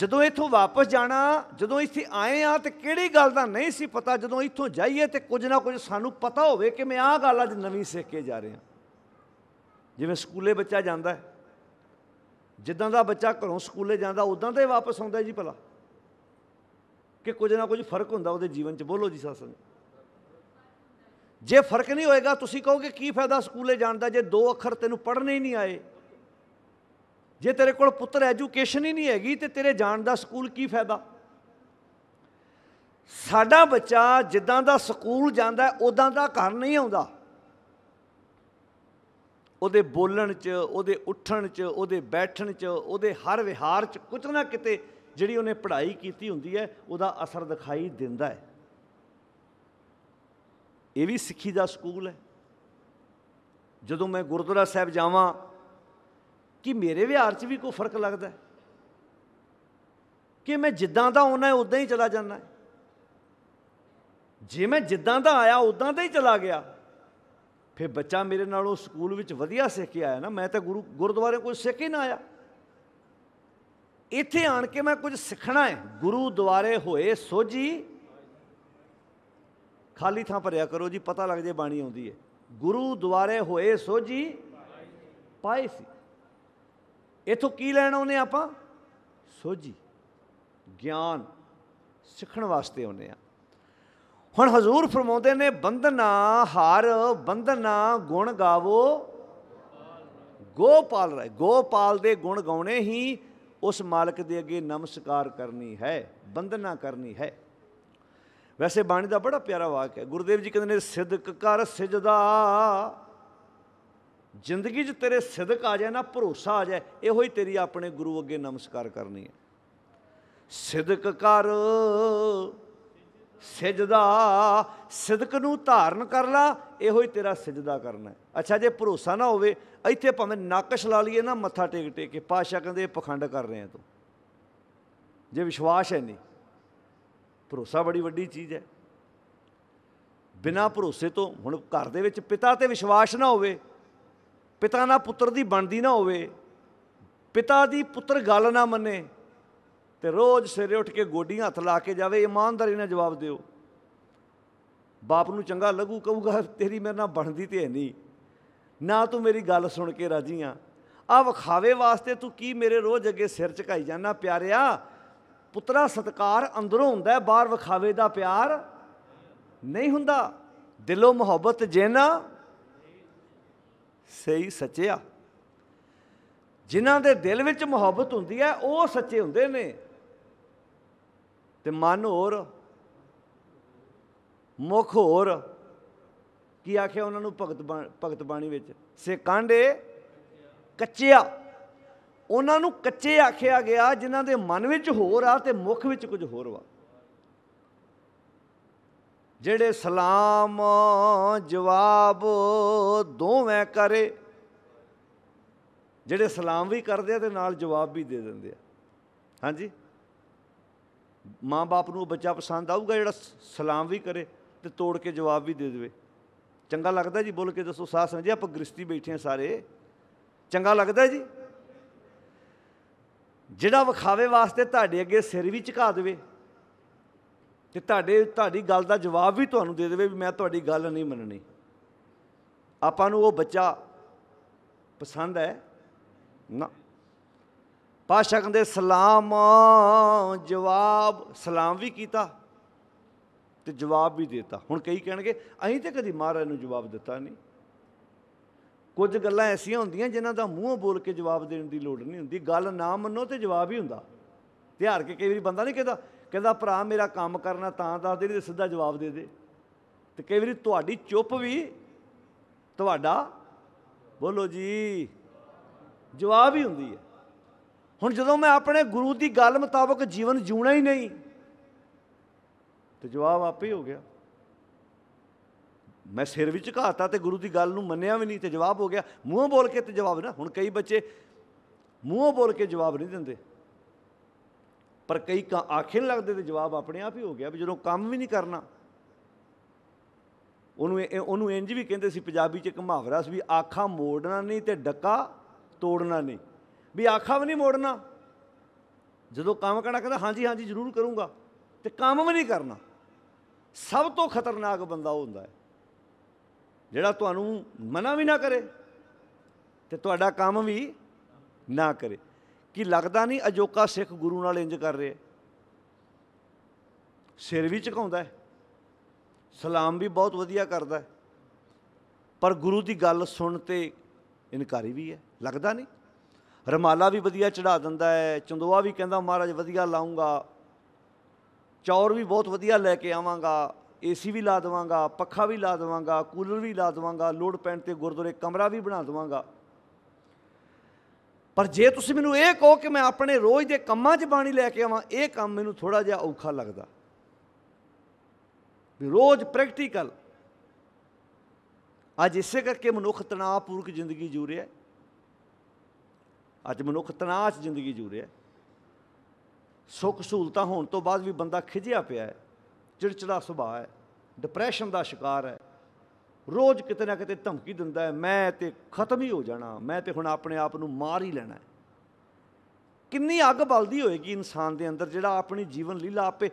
ਜਦੋਂ ਇੱਥੋਂ ਵਾਪਸ ਜਾਣਾ ਜਦੋਂ ਇੱਥੇ ਆਏ ਆ ਤੇ ਕਿਹੜੀ ਗੱਲ ਦਾ ਨਹੀਂ ਸੀ ਪਤਾ ਜਦੋਂ ਇੱਥੋਂ ਜਾਈਏ ਤੇ ਕੁਝ ਨਾ ਕੁਝ ਸਾਨੂੰ ਪਤਾ ਹੋਵੇ ਕਿ ਮੈਂ ਆਹ ਗੱਲ ਅੱਜ ਨਵੀਂ ਸਿੱਖ ਕੇ ਜਾ ਰਿਹਾ ਜਿਵੇਂ ਸਕੂਲੇ ਬੱਚਾ ਜਾਂਦਾ ਹੈ ਜਿੱਦਾਂ ਦਾ ਬੱਚਾ ਘਰੋਂ ਸਕੂਲੇ ਜਾਂਦਾ ਉਦਾਂ ਦਾ ਹੀ ਵਾਪਸ ਆਉਂਦਾ ਜੀ ਭਲਾ ਕਿ ਕੁਝ ਨਾ ਕੁਝ ਫਰਕ ਹੁੰਦਾ ਉਹਦੇ ਜੀਵਨ 'ਚ ਬੋਲੋ ਜੀ ਸਾਸਨ ਜੇ ਫਰਕ ਨਹੀਂ ਹੋਏਗਾ ਤੁਸੀਂ ਕਹੋਗੇ ਕੀ ਫਾਇਦਾ ਸਕੂਲੇ ਜਾਣ ਦਾ ਜੇ ਦੋ ਅੱਖਰ ਤੈਨੂੰ ਪੜ੍ਹਨੇ ਹੀ ਨਹੀਂ ਆਏ ਜੇ ਤੇਰੇ ਕੋਲ ਪੁੱਤਰ ਐਜੂਕੇਸ਼ਨ ਹੀ ਨਹੀਂ ਹੈਗੀ ਤੇ ਤੇਰੇ ਜਾਣ ਦਾ ਸਕੂਲ ਕੀ ਫਾਇਦਾ ਸਾਡਾ ਬੱਚਾ ਜਿੱਦਾਂ ਦਾ ਸਕੂਲ ਜਾਂਦਾ ਉਦਾਂ ਦਾ ਘਰ ਨਹੀਂ ਆਉਂਦਾ ਉਹਦੇ ਬੋਲਣ 'ਚ ਉਹਦੇ ਉੱਠਣ 'ਚ ਉਹਦੇ ਬੈਠਣ 'ਚ ਉਹਦੇ ਹਰ ਵਿਹਾਰ 'ਚ ਕੁਝ ਨਾ ਕਿਤੇ ਜਿਹੜੀ ਉਹਨੇ ਪੜ੍ਹਾਈ ਕੀਤੀ ਹੁੰਦੀ ਹੈ ਉਹਦਾ ਅਸਰ ਦਿਖਾਈ ਦਿੰਦਾ ਹੈ ਇਹ ਵੀ ਸਿੱਖੀ ਦਾ ਸਕੂਲ ਹੈ ਜਦੋਂ ਮੈਂ ਗੁਰਦੁਆਰਾ ਸਾਹਿਬ ਜਾਵਾਂ ਕਿ ਮੇਰੇ ਵਿਹਾਰ 'ਚ ਵੀ ਕੋਈ ਫਰਕ ਲੱਗਦਾ ਕਿ ਮੈਂ ਜਿੱਦਾਂ ਦਾ ਹੈ ਉਦਾਂ ਹੀ ਚਲਾ ਜਾਂਦਾ ਜੇ ਮੈਂ ਜਿੱਦਾਂ ਦਾ ਆਇਆ ਉਦਾਂ ਦਾ ਹੀ ਚਲਾ ਗਿਆ ਫਿਰ ਬੱਚਾ ਮੇਰੇ ਨਾਲੋਂ ਸਕੂਲ ਵਿੱਚ ਵਧੀਆ ਸਿੱਖ ਕੇ ਆਇਆ ਨਾ ਮੈਂ ਤਾਂ ਗੁਰੂ ਗੁਰਦੁਆਰੇ ਕੋਈ ਸਿੱਖ ਹੀ ਨਾ ਆਇਆ ਇੱਥੇ ਆਣ ਕੇ ਮੈਂ ਕੁਝ ਸਿੱਖਣਾ ਹੈ ਗੁਰੂ ਦੁਆਰੇ ਹੋਏ ਸੋਝੀ ਖਾਲੀ ਥਾਂ ਭਰਿਆ ਕਰੋ ਜੀ ਪਤਾ ਲੱਗ ਜੇ ਬਾਣੀ ਆਉਂਦੀ ਹੈ ਗੁਰੂ ਦੁਆਰੇ ਹੋਏ ਸੋਜੀ ਪਾਈ ਸੀ ਇਥੋਂ ਕੀ ਲੈਣ ਆਉਨੇ ਆਪਾਂ ਸੋਜੀ ਗਿਆਨ ਸਿੱਖਣ ਵਾਸਤੇ ਆਉਨੇ ਆ ਹੁਣ ਹਜ਼ੂਰ ਫਰਮਾਉਂਦੇ ਨੇ ਬੰਦਨਾ ਹਾਰ ਬੰਦਨਾ ਗੁਣ ਗਾਵੋ ਗੋਪਾਲ ਰਾਏ ਗੋਪਾਲ ਦੇ ਗੁਣ ਗਾਉਣੇ ਹੀ ਉਸ ਮਾਲਕ ਦੇ ਅੱਗੇ ਨਮਸਕਾਰ ਕਰਨੀ ਹੈ ਬੰਦਨਾ ਕਰਨੀ ਹੈ ਵੈਸੇ ਬਾਣੀ ਦਾ ਬੜਾ ਪਿਆਰਾ ਵਾਕ ਹੈ ਗੁਰਦੇਵ ਜੀ ਕਹਿੰਦੇ ਨੇ ਸਿਦਕ ਕਰ ਸਜਦਾ ਜ਼ਿੰਦਗੀ 'ਚ ਤੇਰੇ ਸਿਦਕ ਆ ਜਾਏ ਨਾ ਭਰੋਸਾ ਆ ਜਾਏ ਇਹੋ ਹੀ ਤੇਰੀ ਆਪਣੇ ਗੁਰੂ ਅੱਗੇ ਨਮਸਕਾਰ ਕਰਨੀ ਹੈ ਸਿਦਕ ਕਰ ਸਜਦਾ ਸਿਦਕ ਨੂੰ ਧਾਰਨ ਕਰ ਲਾ ਇਹੋ ਹੀ ਤੇਰਾ ਸਜਦਾ ਕਰਨਾ ਹੈ ਅੱਛਾ ਜੇ ਭਰੋਸਾ ਨਾ ਹੋਵੇ ਇੱਥੇ ਭਾਵੇਂ ਨਾਕਸ਼ ਲਾ ਲਈਏ ਨਾ ਮੱਥਾ ਟੇਕ ਟੇਕ ਕੇ ਪਾਸ਼ਾ ਕਹਿੰਦੇ ਪਖੰਡ ਕਰ ਰਹੇ ਆ ਤੂੰ ਜੇ ਵਿਸ਼ਵਾਸ ਹੈ ਨਹੀਂ ਭਰੋਸਾ ਬੜੀ ਵੱਡੀ ਚੀਜ਼ ਹੈ ਬਿਨਾ ਭਰੋਸੇ ਤੋਂ ਹੁਣ ਘਰ ਦੇ ਵਿੱਚ ਪਿਤਾ ਤੇ ਵਿਸ਼ਵਾਸ ਨਾ ਹੋਵੇ ਪਿਤਾ ਨਾਲ ਪੁੱਤਰ ਦੀ ਬਣਦੀ ਨਾ ਹੋਵੇ ਪਿਤਾ ਦੀ ਪੁੱਤਰ ਗੱਲ ਨਾ ਮੰਨੇ ਤੇ ਰੋਜ਼ ਸਿਰੇ ਉੱਠ ਕੇ ਗੋਡੀਆਂ ਹੱਥ ਲਾ ਕੇ ਜਾਵੇ ਇਮਾਨਦਾਰੀ ਨਾਲ ਜਵਾਬ ਦਿਓ ਬਾਪ ਨੂੰ ਚੰਗਾ ਲੱਗੂ ਕਹੂਗਾ ਤੇਰੀ ਮੇਰੇ ਨਾਲ ਬਣਦੀ ਤੇ ਨਹੀਂ ਨਾ ਤੂੰ ਮੇਰੀ ਗੱਲ ਸੁਣ ਕੇ ਰਾਜੀ ਆ ਆ ਵਿਖਾਵੇ ਵਾਸਤੇ ਤੂੰ ਕੀ ਮੇਰੇ ਰੋਜ਼ ਅੱਗੇ ਸਿਰ ਝੁਕਾਈ ਜਾਂਦਾ ਪਿਆਰਿਆ ਪੁੱਤਰਾ ਸਤਕਾਰ ਅੰਦਰੋਂ ਹੁੰਦਾ ਬਾਹਰ ਵਿਖਾਵੇ ਦਾ ਪਿਆਰ ਨਹੀਂ ਹੁੰਦਾ ਦਿਲੋਂ ਮੁਹੱਬਤ ਜਿਨ੍ਹਾਂ ਸਹੀ ਸੱਚਿਆ ਜਿਨ੍ਹਾਂ ਦੇ ਦਿਲ ਵਿੱਚ ਮੁਹੱਬਤ ਹੁੰਦੀ ਹੈ ਉਹ ਸੱਚੇ ਹੁੰਦੇ ਨੇ ਤੇ ਮਨ ਹੋਰ ਮੁਖ ਹੋਰ ਕੀ ਆਖਿਆ ਉਹਨਾਂ ਨੂੰ ਭਗਤ ਭਗਤ ਬਾਣੀ ਵਿੱਚ ਸੇ ਕਾਂਡੇ ਕੱਚਿਆ ਉਹਨਾਂ ਨੂੰ ਕੱਚੇ ਆਖਿਆ ਗਿਆ ਜਿਨ੍ਹਾਂ ਦੇ ਮਨ ਵਿੱਚ ਹੋਰ ਆ ਤੇ ਮੁਖ ਵਿੱਚ ਕੁਝ ਹੋਰ ਵਾ ਜਿਹੜੇ ਸਲਾਮ ਜਵਾਬ ਦੋਵੇਂ ਕਰੇ ਜਿਹੜੇ ਸਲਾਮ ਵੀ ਕਰਦੇ ਆ ਤੇ ਨਾਲ ਜਵਾਬ ਵੀ ਦੇ ਦਿੰਦੇ ਆ ਹਾਂਜੀ ਮਾਂ-ਬਾਪ ਨੂੰ ਬੱਚਾ ਪਸੰਦ ਆਊਗਾ ਜਿਹੜਾ ਸਲਾਮ ਵੀ ਕਰੇ ਤੇ ਤੋੜ ਕੇ ਜਵਾਬ ਵੀ ਦੇ ਦੇਵੇ ਚੰਗਾ ਲੱਗਦਾ ਜੀ ਬੋਲ ਕੇ ਦੱਸੋ ਸਾਹ ਜੀ ਆਪਾਂ ਗ੍ਰਸਤੀ ਬੈਠੇ ਆ ਸਾਰੇ ਚੰਗਾ ਲੱਗਦਾ ਜੀ ਜਿਹੜਾ ਵਿਖਾਵੇ ਵਾਸਤੇ ਤੁਹਾਡੇ ਅੱਗੇ ਸਿਰ ਵੀ ਝੁਕਾ ਦੇਵੇ ਤੇ ਤੁਹਾਡੇ ਤੁਹਾਡੀ ਗੱਲ ਦਾ ਜਵਾਬ ਵੀ ਤੁਹਾਨੂੰ ਦੇ ਦੇਵੇ ਵੀ ਮੈਂ ਤੁਹਾਡੀ ਗੱਲ ਨਹੀਂ ਮੰਨਣੀ ਆਪਾਂ ਨੂੰ ਉਹ ਬੱਚਾ ਪਸੰਦ ਹੈ ਨਾ ਪਾਸ਼ਾ ਕਹਿੰਦੇ ਸਲਾਮ ਜਵਾਬ ਸਲਾਮ ਵੀ ਕੀਤਾ ਤੇ ਜਵਾਬ ਵੀ ਦਿੱਤਾ ਹੁਣ ਕਈ ਕਹਿਣਗੇ ਅਸੀਂ ਤੇ ਕਦੀ ਮਹਾਰਾਜ ਨੂੰ ਜਵਾਬ ਦਿੱਤਾ ਨਹੀਂ ਕੁਝ ਗੱਲਾਂ ਐਸੀਆਂ ਹੁੰਦੀਆਂ ਜਿਨ੍ਹਾਂ ਦਾ ਮੂੰਹ ਬੋਲ ਕੇ ਜਵਾਬ ਦੇਣ ਦੀ ਲੋੜ ਨਹੀਂ ਹੁੰਦੀ ਗੱਲ ਨਾ ਮੰਨੋ ਤੇ ਜਵਾਬ ਹੀ ਹੁੰਦਾ ਧਿਆਰ ਕੇ ਕਈ ਵਾਰੀ ਬੰਦਾ ਨਹੀਂ ਕਹਿੰਦਾ ਕਹਿੰਦਾ ਭਰਾ ਮੇਰਾ ਕੰਮ ਕਰਨਾ ਤਾਂ ਦੱਸ ਦੇ ਨਹੀਂ ਸਿੱਧਾ ਜਵਾਬ ਦੇ ਦੇ ਤੇ ਕਈ ਵਾਰੀ ਤੁਹਾਡੀ ਚੁੱਪ ਵੀ ਤੁਹਾਡਾ ਬੋਲੋ ਜੀ ਜਵਾਬ ਹੀ ਹੁੰਦੀ ਹੈ ਹੁਣ ਜਦੋਂ ਮੈਂ ਆਪਣੇ ਗੁਰੂ ਦੀ ਗੱਲ ਮੁਤਾਬਕ ਜੀਵਨ ਜੂਣਾ ਹੀ ਨਹੀਂ ਤੇ ਜਵਾਬ ਆਪੇ ਹੋ ਗਿਆ ਮੈਂ ਸਿਰ ਵਿੱਚ ਘਾਤਾ ਤੇ ਗੁਰੂ ਦੀ ਗੱਲ ਨੂੰ ਮੰਨਿਆ ਵੀ ਨਹੀਂ ਤੇ ਜਵਾਬ ਹੋ ਗਿਆ ਮੂੰਹੋਂ ਬੋਲ ਕੇ ਤੇ ਜਵਾਬ ਨਾ ਹੁਣ ਕਈ ਬੱਚੇ ਮੂੰਹੋਂ ਬੋਲ ਕੇ ਜਵਾਬ ਨਹੀਂ ਦਿੰਦੇ ਪਰ ਕਈ ਆਖੇ ਲੱਗਦੇ ਤੇ ਜਵਾਬ ਆਪਣੇ ਆਪ ਹੀ ਹੋ ਗਿਆ ਵੀ ਜਦੋਂ ਕੰਮ ਵੀ ਨਹੀਂ ਕਰਨਾ ਉਹਨੂੰ ਉਹਨੂੰ ਇੰਜ ਵੀ ਕਹਿੰਦੇ ਸੀ ਪੰਜਾਬੀ ਚ ਇੱਕ ਮੁਹਾਵਰਾ ਸੀ ਵੀ ਆਖਾਂ ਮੋੜਨਾ ਨਹੀਂ ਤੇ ਡੱਕਾ ਤੋੜਨਾ ਨਹੀਂ ਵੀ ਆਖਾਂ ਵੀ ਨਹੀਂ ਮੋੜਨਾ ਜਦੋਂ ਕੰਮ ਕਰਨਾ ਕਹਿੰਦਾ ਹਾਂਜੀ ਹਾਂਜੀ ਜ਼ਰੂਰ ਕਰੂੰਗਾ ਤੇ ਕੰਮ ਵੀ ਨਹੀਂ ਕਰਨਾ ਸਭ ਤੋਂ ਖਤਰਨਾਕ ਬੰਦਾ ਉਹ ਹੁੰਦਾ ਹੈ ਜਿਹੜਾ ਤੁਹਾਨੂੰ ਮਨਾ ਵੀ ਨਾ ਕਰੇ ਤੇ ਤੁਹਾਡਾ ਕੰਮ ਵੀ ਨਾ ਕਰੇ ਕਿ ਲੱਗਦਾ ਨਹੀਂ ਅਜੋਕਾ ਸਿੱਖ ਗੁਰੂ ਨਾਲ ਇੰਜ ਕਰ ਰਿਹਾ ਸਿਰ ਵੀ ਝੁਕਾਉਂਦਾ ਹੈ ਸਲਾਮ ਵੀ ਬਹੁਤ ਵਧੀਆ ਕਰਦਾ ਹੈ ਪਰ ਗੁਰੂ ਦੀ ਗੱਲ ਸੁਣ ਤੇ ਇਨਕਾਰੀ ਵੀ ਹੈ ਲੱਗਦਾ ਨਹੀਂ ਰਮਾਲਾ ਵੀ ਵਧੀਆ ਚੜਾ ਦਿੰਦਾ ਹੈ ਚੰਦੋਆ ਵੀ ਕਹਿੰਦਾ ਮਹਾਰਾਜ ਵਧੀਆ ਲਾਉਂਗਾ ਚੌਰ ਵੀ ਬਹੁਤ ਵਧੀਆ ਲੈ ਕੇ ਆਵਾਂਗਾ ਏਸੀ ਵੀ ਲਾ ਦਵਾਂਗਾ ਪੱਖਾ ਵੀ ਲਾ ਦਵਾਂਗਾ ਕੂਲਰ ਵੀ ਲਾ ਦਵਾਂਗਾ ਲੋਡ ਪੈਣ ਤੇ ਗੁਰਦੁਆਰੇ ਕਮਰਾ ਵੀ ਬਣਾ ਦਵਾਂਗਾ ਪਰ ਜੇ ਤੁਸੀਂ ਮੈਨੂੰ ਇਹ ਕਹੋ ਕਿ ਮੈਂ ਆਪਣੇ ਰੋਜ਼ ਦੇ ਕੰਮਾਂ 'ਚ ਬਾਣੀ ਲੈ ਕੇ ਆਵਾਂ ਇਹ ਕੰਮ ਮੈਨੂੰ ਥੋੜਾ ਜਿਹਾ ਔਖਾ ਲੱਗਦਾ ਵੀ ਰੋਜ਼ ਪ੍ਰੈਕਟੀਕਲ ਅੱਜ ਇਸੇ ਕਰਕੇ ਮਨੁੱਖ ਤਣਾਅਪੂਰਕ ਜ਼ਿੰਦਗੀ ਜੂ ਰਿਹਾ ਅੱਜ ਮਨੁੱਖ ਤਣਾਅ 'ਚ ਜ਼ਿੰਦਗੀ ਜੂ ਰਿਹਾ ਸੁੱਖ ਸਹੂਲਤਾਂ ਹੋਣ ਤੋਂ ਬਾਅਦ ਵੀ ਬੰਦਾ ਖਿਜਿਆ ਪਿਆ ਹੈ ਚਿੜਚਿੜਾ ਸੁਭਾਅ ਹੈ ਡਿਪਰੈਸ਼ਨ ਦਾ ਸ਼ਿਕਾਰ ਹੈ ਰੋਜ਼ ਕਿਤੇ ਨਾ ਕਿਤੇ ਧਮਕੀ ਦਿੰਦਾ ਹੈ ਮੈਂ ਤੇ ਖਤਮ ਹੀ ਹੋ ਜਾਣਾ ਮੈਂ ਤੇ ਹੁਣ ਆਪਣੇ ਆਪ ਨੂੰ ਮਾਰ ਹੀ ਲੈਣਾ ਕਿੰਨੀ ਅੱਗ ਬਲਦੀ ਹੋਏਗੀ ਇਨਸਾਨ ਦੇ ਅੰਦਰ ਜਿਹੜਾ ਆਪਣੀ ਜੀਵਨ ਲੀਲਾ ਆਪੇ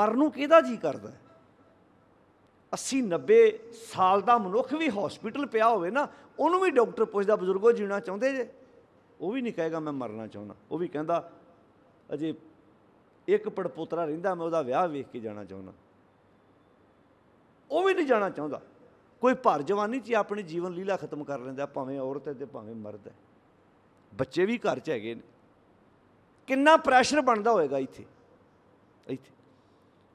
ਮਰਨ ਨੂੰ ਕਿਹਦਾ ਜੀ ਕਰਦਾ 80 90 ਸਾਲ ਦਾ ਮਨੁੱਖ ਵੀ ਹਸਪੀਟਲ ਪਿਆ ਹੋਵੇ ਨਾ ਉਹਨੂੰ ਵੀ ਡਾਕਟਰ ਪੁੱਛਦਾ ਬਜ਼ੁਰਗੋ ਜੀਣਾ ਚਾਹੁੰਦੇ ਜੇ ਉਹ ਵੀ ਨਹੀਂ ਕਹੇਗਾ ਮੈਂ ਮਰਨਾ ਚਾਹੁੰਦਾ ਉਹ ਵੀ ਕਹਿੰਦਾ ਅਜੇ ਇੱਕ ਪੜਪੋਤਰਾ ਰਹਿੰਦਾ ਮੈਂ ਉਹਦਾ ਵਿਆਹ ਵੇਖ ਕੇ ਜਾਣਾ ਚਾਹੁੰਦਾ ਉਹ ਵੀ ਨਹੀਂ ਜਾਣਾ ਚਾਹੁੰਦਾ ਕੋਈ ਭਰ ਜਵਾਨੀ 'ਚ ਆਪਣੀ ਜੀਵਨ ਲੀਲਾ ਖਤਮ ਕਰ ਲੈਂਦਾ ਭਾਵੇਂ ਔਰਤ ਹੈ ਤੇ ਭਾਵੇਂ ਮਰਦ ਹੈ ਬੱਚੇ ਵੀ ਘਰ 'ਚ ਹੈਗੇ ਨੇ ਕਿੰਨਾ ਪ੍ਰੈਸ਼ਰ ਬਣਦਾ ਹੋਏਗਾ ਇੱਥੇ ਇੱਥੇ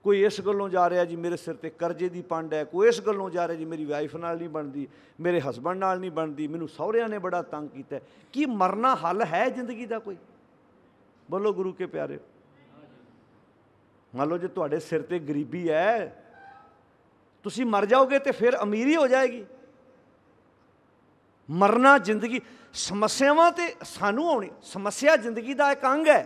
ਕੋਈ ਇਸ ਗੱਲੋਂ ਜਾ ਰਿਹਾ ਜੀ ਮੇਰੇ ਸਿਰ ਤੇ ਕਰਜ਼ੇ ਦੀ ਪੰਡ ਹੈ ਕੋਈ ਇਸ ਗੱਲੋਂ ਜਾ ਰਿਹਾ ਜੀ ਮੇਰੀ ਵਾਈਫ ਨਾਲ ਨਹੀਂ ਬਣਦੀ ਮੇਰੇ ਹਸਬੰਡ ਨਾਲ ਨਹੀਂ ਬਣਦੀ ਮੈਨੂੰ ਸਹੁਰਿਆਂ ਨੇ ਬੜਾ ਤੰਗ ਕੀਤਾ ਕੀ ਮਰਨਾ ਹੱਲ ਹੈ ਜ਼ਿੰਦਗੀ ਦਾ ਕੋਈ ਬੋਲੋ ਗੁਰੂ ਕੇ ਪਿਆਰੇ ਮੰਨ ਲਓ ਜੇ ਤੁਹਾਡੇ ਸਿਰ ਤੇ ਗਰੀਬੀ ਹੈ ਤੁਸੀਂ ਮਰ ਜਾਓਗੇ ਤੇ ਫਿਰ ਅਮੀਰੀ ਹੋ ਜਾਏਗੀ ਮਰਨਾ ਜ਼ਿੰਦਗੀ ਸਮੱਸਿਆਵਾਂ ਤੇ ਸਾਨੂੰ ਆਉਣੀ ਸਮੱਸਿਆ ਜ਼ਿੰਦਗੀ ਦਾ ਇੱਕ ਅੰਗ ਹੈ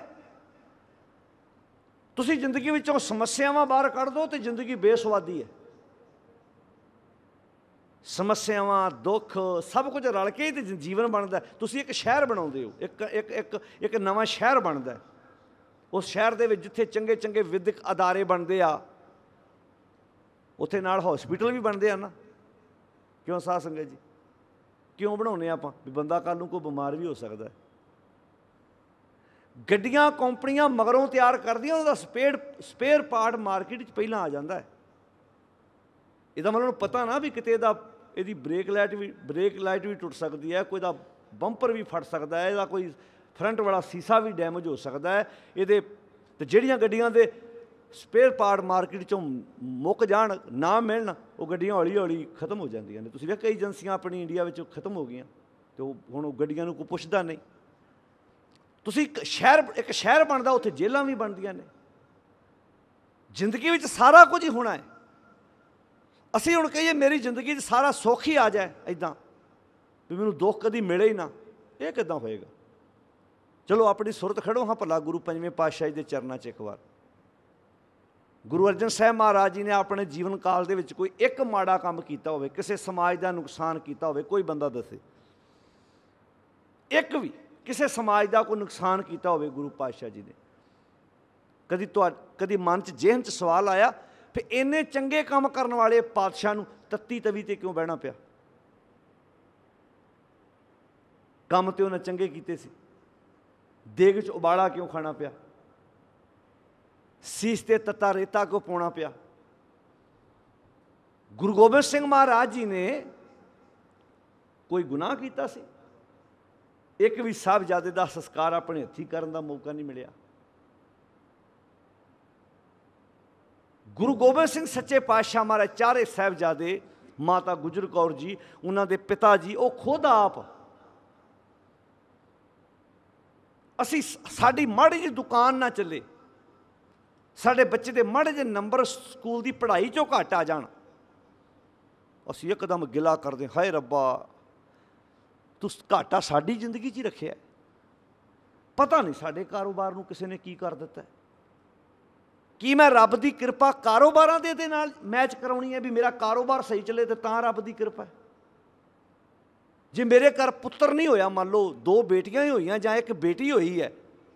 ਤੁਸੀਂ ਜ਼ਿੰਦਗੀ ਵਿੱਚੋਂ ਸਮੱਸਿਆਵਾਂ ਬਾਹਰ ਕੱਢ ਦਿਓ ਤੇ ਜ਼ਿੰਦਗੀ ਬੇਸਵਾਦੀ ਹੈ ਸਮੱਸਿਆਵਾਂ ਦੁੱਖ ਸਭ ਕੁਝ ਰਲ ਕੇ ਹੀ ਤੇ ਜੀਵਨ ਬਣਦਾ ਤੁਸੀਂ ਇੱਕ ਸ਼ਹਿਰ ਬਣਾਉਂਦੇ ਹੋ ਇੱਕ ਇੱਕ ਇੱਕ ਇੱਕ ਨਵਾਂ ਸ਼ਹਿਰ ਬਣਦਾ ਉਸ ਸ਼ਹਿਰ ਦੇ ਵਿੱਚ ਜਿੱਥੇ ਚੰਗੇ ਚੰਗੇ ਵਿਦਿਕ ਅਦਾਰੇ ਬਣਦੇ ਆ ਉੱਥੇ ਨਾਲ ਹਸਪੀਟਲ ਵੀ ਬਣਦੇ ਆ ਨਾ ਕਿਉਂ ਸਾਹ ਸੰਗਤ ਜੀ ਕਿਉਂ ਬਣਾਉਨੇ ਆਪਾਂ ਵੀ ਬੰਦਾ ਕੱਲ ਨੂੰ ਕੋਈ ਬਿਮਾਰ ਵੀ ਹੋ ਸਕਦਾ ਹੈ ਗੱਡੀਆਂ ਕੰਪਨੀਆਂ ਮਗਰੋਂ ਤਿਆਰ ਕਰਦੀਆਂ ਉਹਦਾ ਸਪੇਅਰ ਸਪੇਅਰ ਪਾਰਟ ਮਾਰਕੀਟ 'ਚ ਪਹਿਲਾਂ ਆ ਜਾਂਦਾ ਹੈ ਇਹਦਾ ਮਤਲਬ ਉਹਨੂੰ ਪਤਾ ਨਾ ਵੀ ਕਿਤੇ ਇਹਦਾ ਇਹਦੀ ਬ੍ਰੇਕ ਲਾਈਟ ਵੀ ਬ੍ਰੇਕ ਲਾਈਟ ਵੀ ਟੁੱਟ ਸਕਦੀ ਹੈ ਕੋਈ ਦਾ ਬੰਪਰ ਵੀ ਫਟ ਸਕਦਾ ਹੈ ਇਹਦਾ ਕੋਈ ਫਰੰਟ ਵਾਲਾ ਸੀਸਾ ਵੀ ਡੈਮੇਜ ਹੋ ਸਕਦਾ ਹੈ ਇਹਦੇ ਤੇ ਜਿਹੜੀਆਂ ਗੱਡੀਆਂ ਦੇ ਸਪੇਅਰ ਪਾਰਟ ਮਾਰਕੀਟ ਚੋਂ ਮੁੱਕ ਜਾਣ ਨਾ ਮਿਲਣ ਉਹ ਗੱਡੀਆਂ ਹੌਲੀ-ਹੌਲੀ ਖਤਮ ਹੋ ਜਾਂਦੀਆਂ ਨੇ ਤੁਸੀਂ ਵੇਖ ਕਈ ਏਜੰਸੀਆਂ ਆਪਣੀ ਇੰਡੀਆ ਵਿੱਚ ਖਤਮ ਹੋ ਗਈਆਂ ਤੇ ਉਹ ਹੁਣ ਉਹ ਗੱਡੀਆਂ ਨੂੰ ਕੋਈ ਪੁੱਛਦਾ ਨਹੀਂ ਤੁਸੀਂ ਇੱਕ ਸ਼ਹਿਰ ਇੱਕ ਸ਼ਹਿਰ ਬਣਦਾ ਉੱਥੇ ਜੇਲ੍ਹਾਂ ਵੀ ਬਣਦੀਆਂ ਨੇ ਜ਼ਿੰਦਗੀ ਵਿੱਚ ਸਾਰਾ ਕੁਝ ਹੀ ਹੋਣਾ ਹੈ ਅਸੀਂ ਹੁਣ ਕਹੀਏ ਮੇਰੀ ਜ਼ਿੰਦਗੀ 'ਚ ਸਾਰਾ ਸੁੱਖ ਹੀ ਆ ਜਾਏ ਐਦਾਂ ਵੀ ਮੈਨੂੰ ਦੁੱਖ ਕਦੀ ਮਿਲੇ ਹੀ ਨਾ ਇਹ ਕਿਦਾਂ ਹੋਏਗਾ ਚਲੋ ਆਪਣੀ ਸੁਰਤ ਖੜੋ ਹਾਂ ਭਲਾ ਗੁਰੂ ਪੰਜਵੇਂ ਪਾਤਸ਼ਾਹ ਜੀ ਦੇ ਚਰਨਾਂ 'ਚ ਇੱਕ ਵਾਰ ਗੁਰੂ ਅਰਜਨ ਸਾਹਿਬ ਮਹਾਰਾਜ ਜੀ ਨੇ ਆਪਣੇ ਜੀਵਨ ਕਾਲ ਦੇ ਵਿੱਚ ਕੋਈ ਇੱਕ ਮਾੜਾ ਕੰਮ ਕੀਤਾ ਹੋਵੇ ਕਿਸੇ ਸਮਾਜ ਦਾ ਨੁਕਸਾਨ ਕੀਤਾ ਹੋਵੇ ਕੋਈ ਬੰਦਾ ਦੱਸੇ ਇੱਕ ਵੀ ਕਿਸੇ ਸਮਾਜ ਦਾ ਕੋਈ ਨੁਕਸਾਨ ਕੀਤਾ ਹੋਵੇ ਗੁਰੂ ਪਾਤਸ਼ਾਹ ਜੀ ਨੇ ਕਦੀ ਤੁਹਾ ਕਦੀ ਮਨ 'ਚ ਜਿਹਨ 'ਚ ਸਵਾਲ ਆਇਆ ਫਿਰ ਇੰਨੇ ਚੰਗੇ ਕੰਮ ਕਰਨ ਵਾਲੇ ਪਾਤਸ਼ਾਹ ਨੂੰ ਤੱਤੀ ਤਵੀ ਤੇ ਕਿਉਂ ਬਹਿਣਾ ਪਿਆ ਕੰਮ ਤੇ ਉਹਨਾਂ ਚੰਗੇ ਕੀਤੇ ਸੀ ਦੇਗ 'ਚ ਉਬਾਲਾ ਕਿਉਂ ਖਾਣਾ ਪਿਆ ਸੀਸ ਤੇ ਤਤਾ ਰੇਤਾ ਕੋ ਪਾਉਣਾ ਪਿਆ ਗੁਰੂ ਗੋਬਿੰਦ ਸਿੰਘ ਮਹਾਰਾਜ ਜੀ ਨੇ ਕੋਈ ਗੁਨਾਹ ਕੀਤਾ ਸੀ ਇੱਕ ਵੀ ਜਾਦੇ ਦਾ ਸੰਸਕਾਰ ਆਪਣੇ ਹੱਥੀ ਕਰਨ ਦਾ ਮੌਕਾ ਨਹੀਂ ਮਿਲਿਆ ਗੁਰੂ ਗੋਬਿੰਦ ਸਿੰਘ ਸੱਚੇ ਪਾਤਸ਼ਾਹ ਮਹਾਰਾਜ ਚਾਰੇ ਜਾਦੇ ਮਾਤਾ ਗੁਜਰ ਕੌਰ ਜੀ ਉਹਨਾਂ ਦੇ ਪਿਤਾ ਜੀ ਉਹ ਖੁਦ ਆਪ ਅਸੀਂ ਸਾਡੀ ਮਾੜੀ ਜੀ ਦੁਕਾਨ ਨਾ ਚੱਲੇ ਸਾਡੇ ਬੱਚੇ ਦੇ ਮਾੜੇ ਜੇ ਨੰਬਰ ਸਕੂਲ ਦੀ ਪੜ੍ਹਾਈ ਚੋਂ ਘਟ ਆ ਜਾਣ ਅਸੀਂ ਇੱਕਦਮ ਗਿਲਾ ਕਰਦੇ ਹਾਏ ਰੱਬਾ ਤੂੰ ਘਾਟਾ ਸਾਡੀ ਜ਼ਿੰਦਗੀ 'ਚ ਹੀ ਰੱਖਿਆ ਪਤਾ ਨਹੀਂ ਸਾਡੇ ਕਾਰੋਬਾਰ ਨੂੰ ਕਿਸੇ ਨੇ ਕੀ ਕਰ ਦਿੱਤਾ ਕੀ ਮੈਂ ਰੱਬ ਦੀ ਕਿਰਪਾ ਕਾਰੋਬਾਰਾਂ ਦੇ ਦੇ ਨਾਲ ਮੈਚ ਕਰਾਉਣੀ ਹੈ ਵੀ ਮੇਰਾ ਕਾਰੋਬਾਰ ਸਹੀ ਚੱਲੇ ਤੇ ਤਾਂ ਰੱਬ ਦੀ ਕਿਰਪਾ ਹੈ ਜੇ ਮੇਰੇ ਘਰ ਪੁੱਤਰ ਨਹੀਂ ਹੋਇਆ ਮੰਨ ਲਓ ਦੋ ਬੇਟੀਆਂ ਹੀ ਹੋਈਆਂ ਜਾਂ ਇੱਕ ਬੇਟੀ ਹੋਈ ਹੈ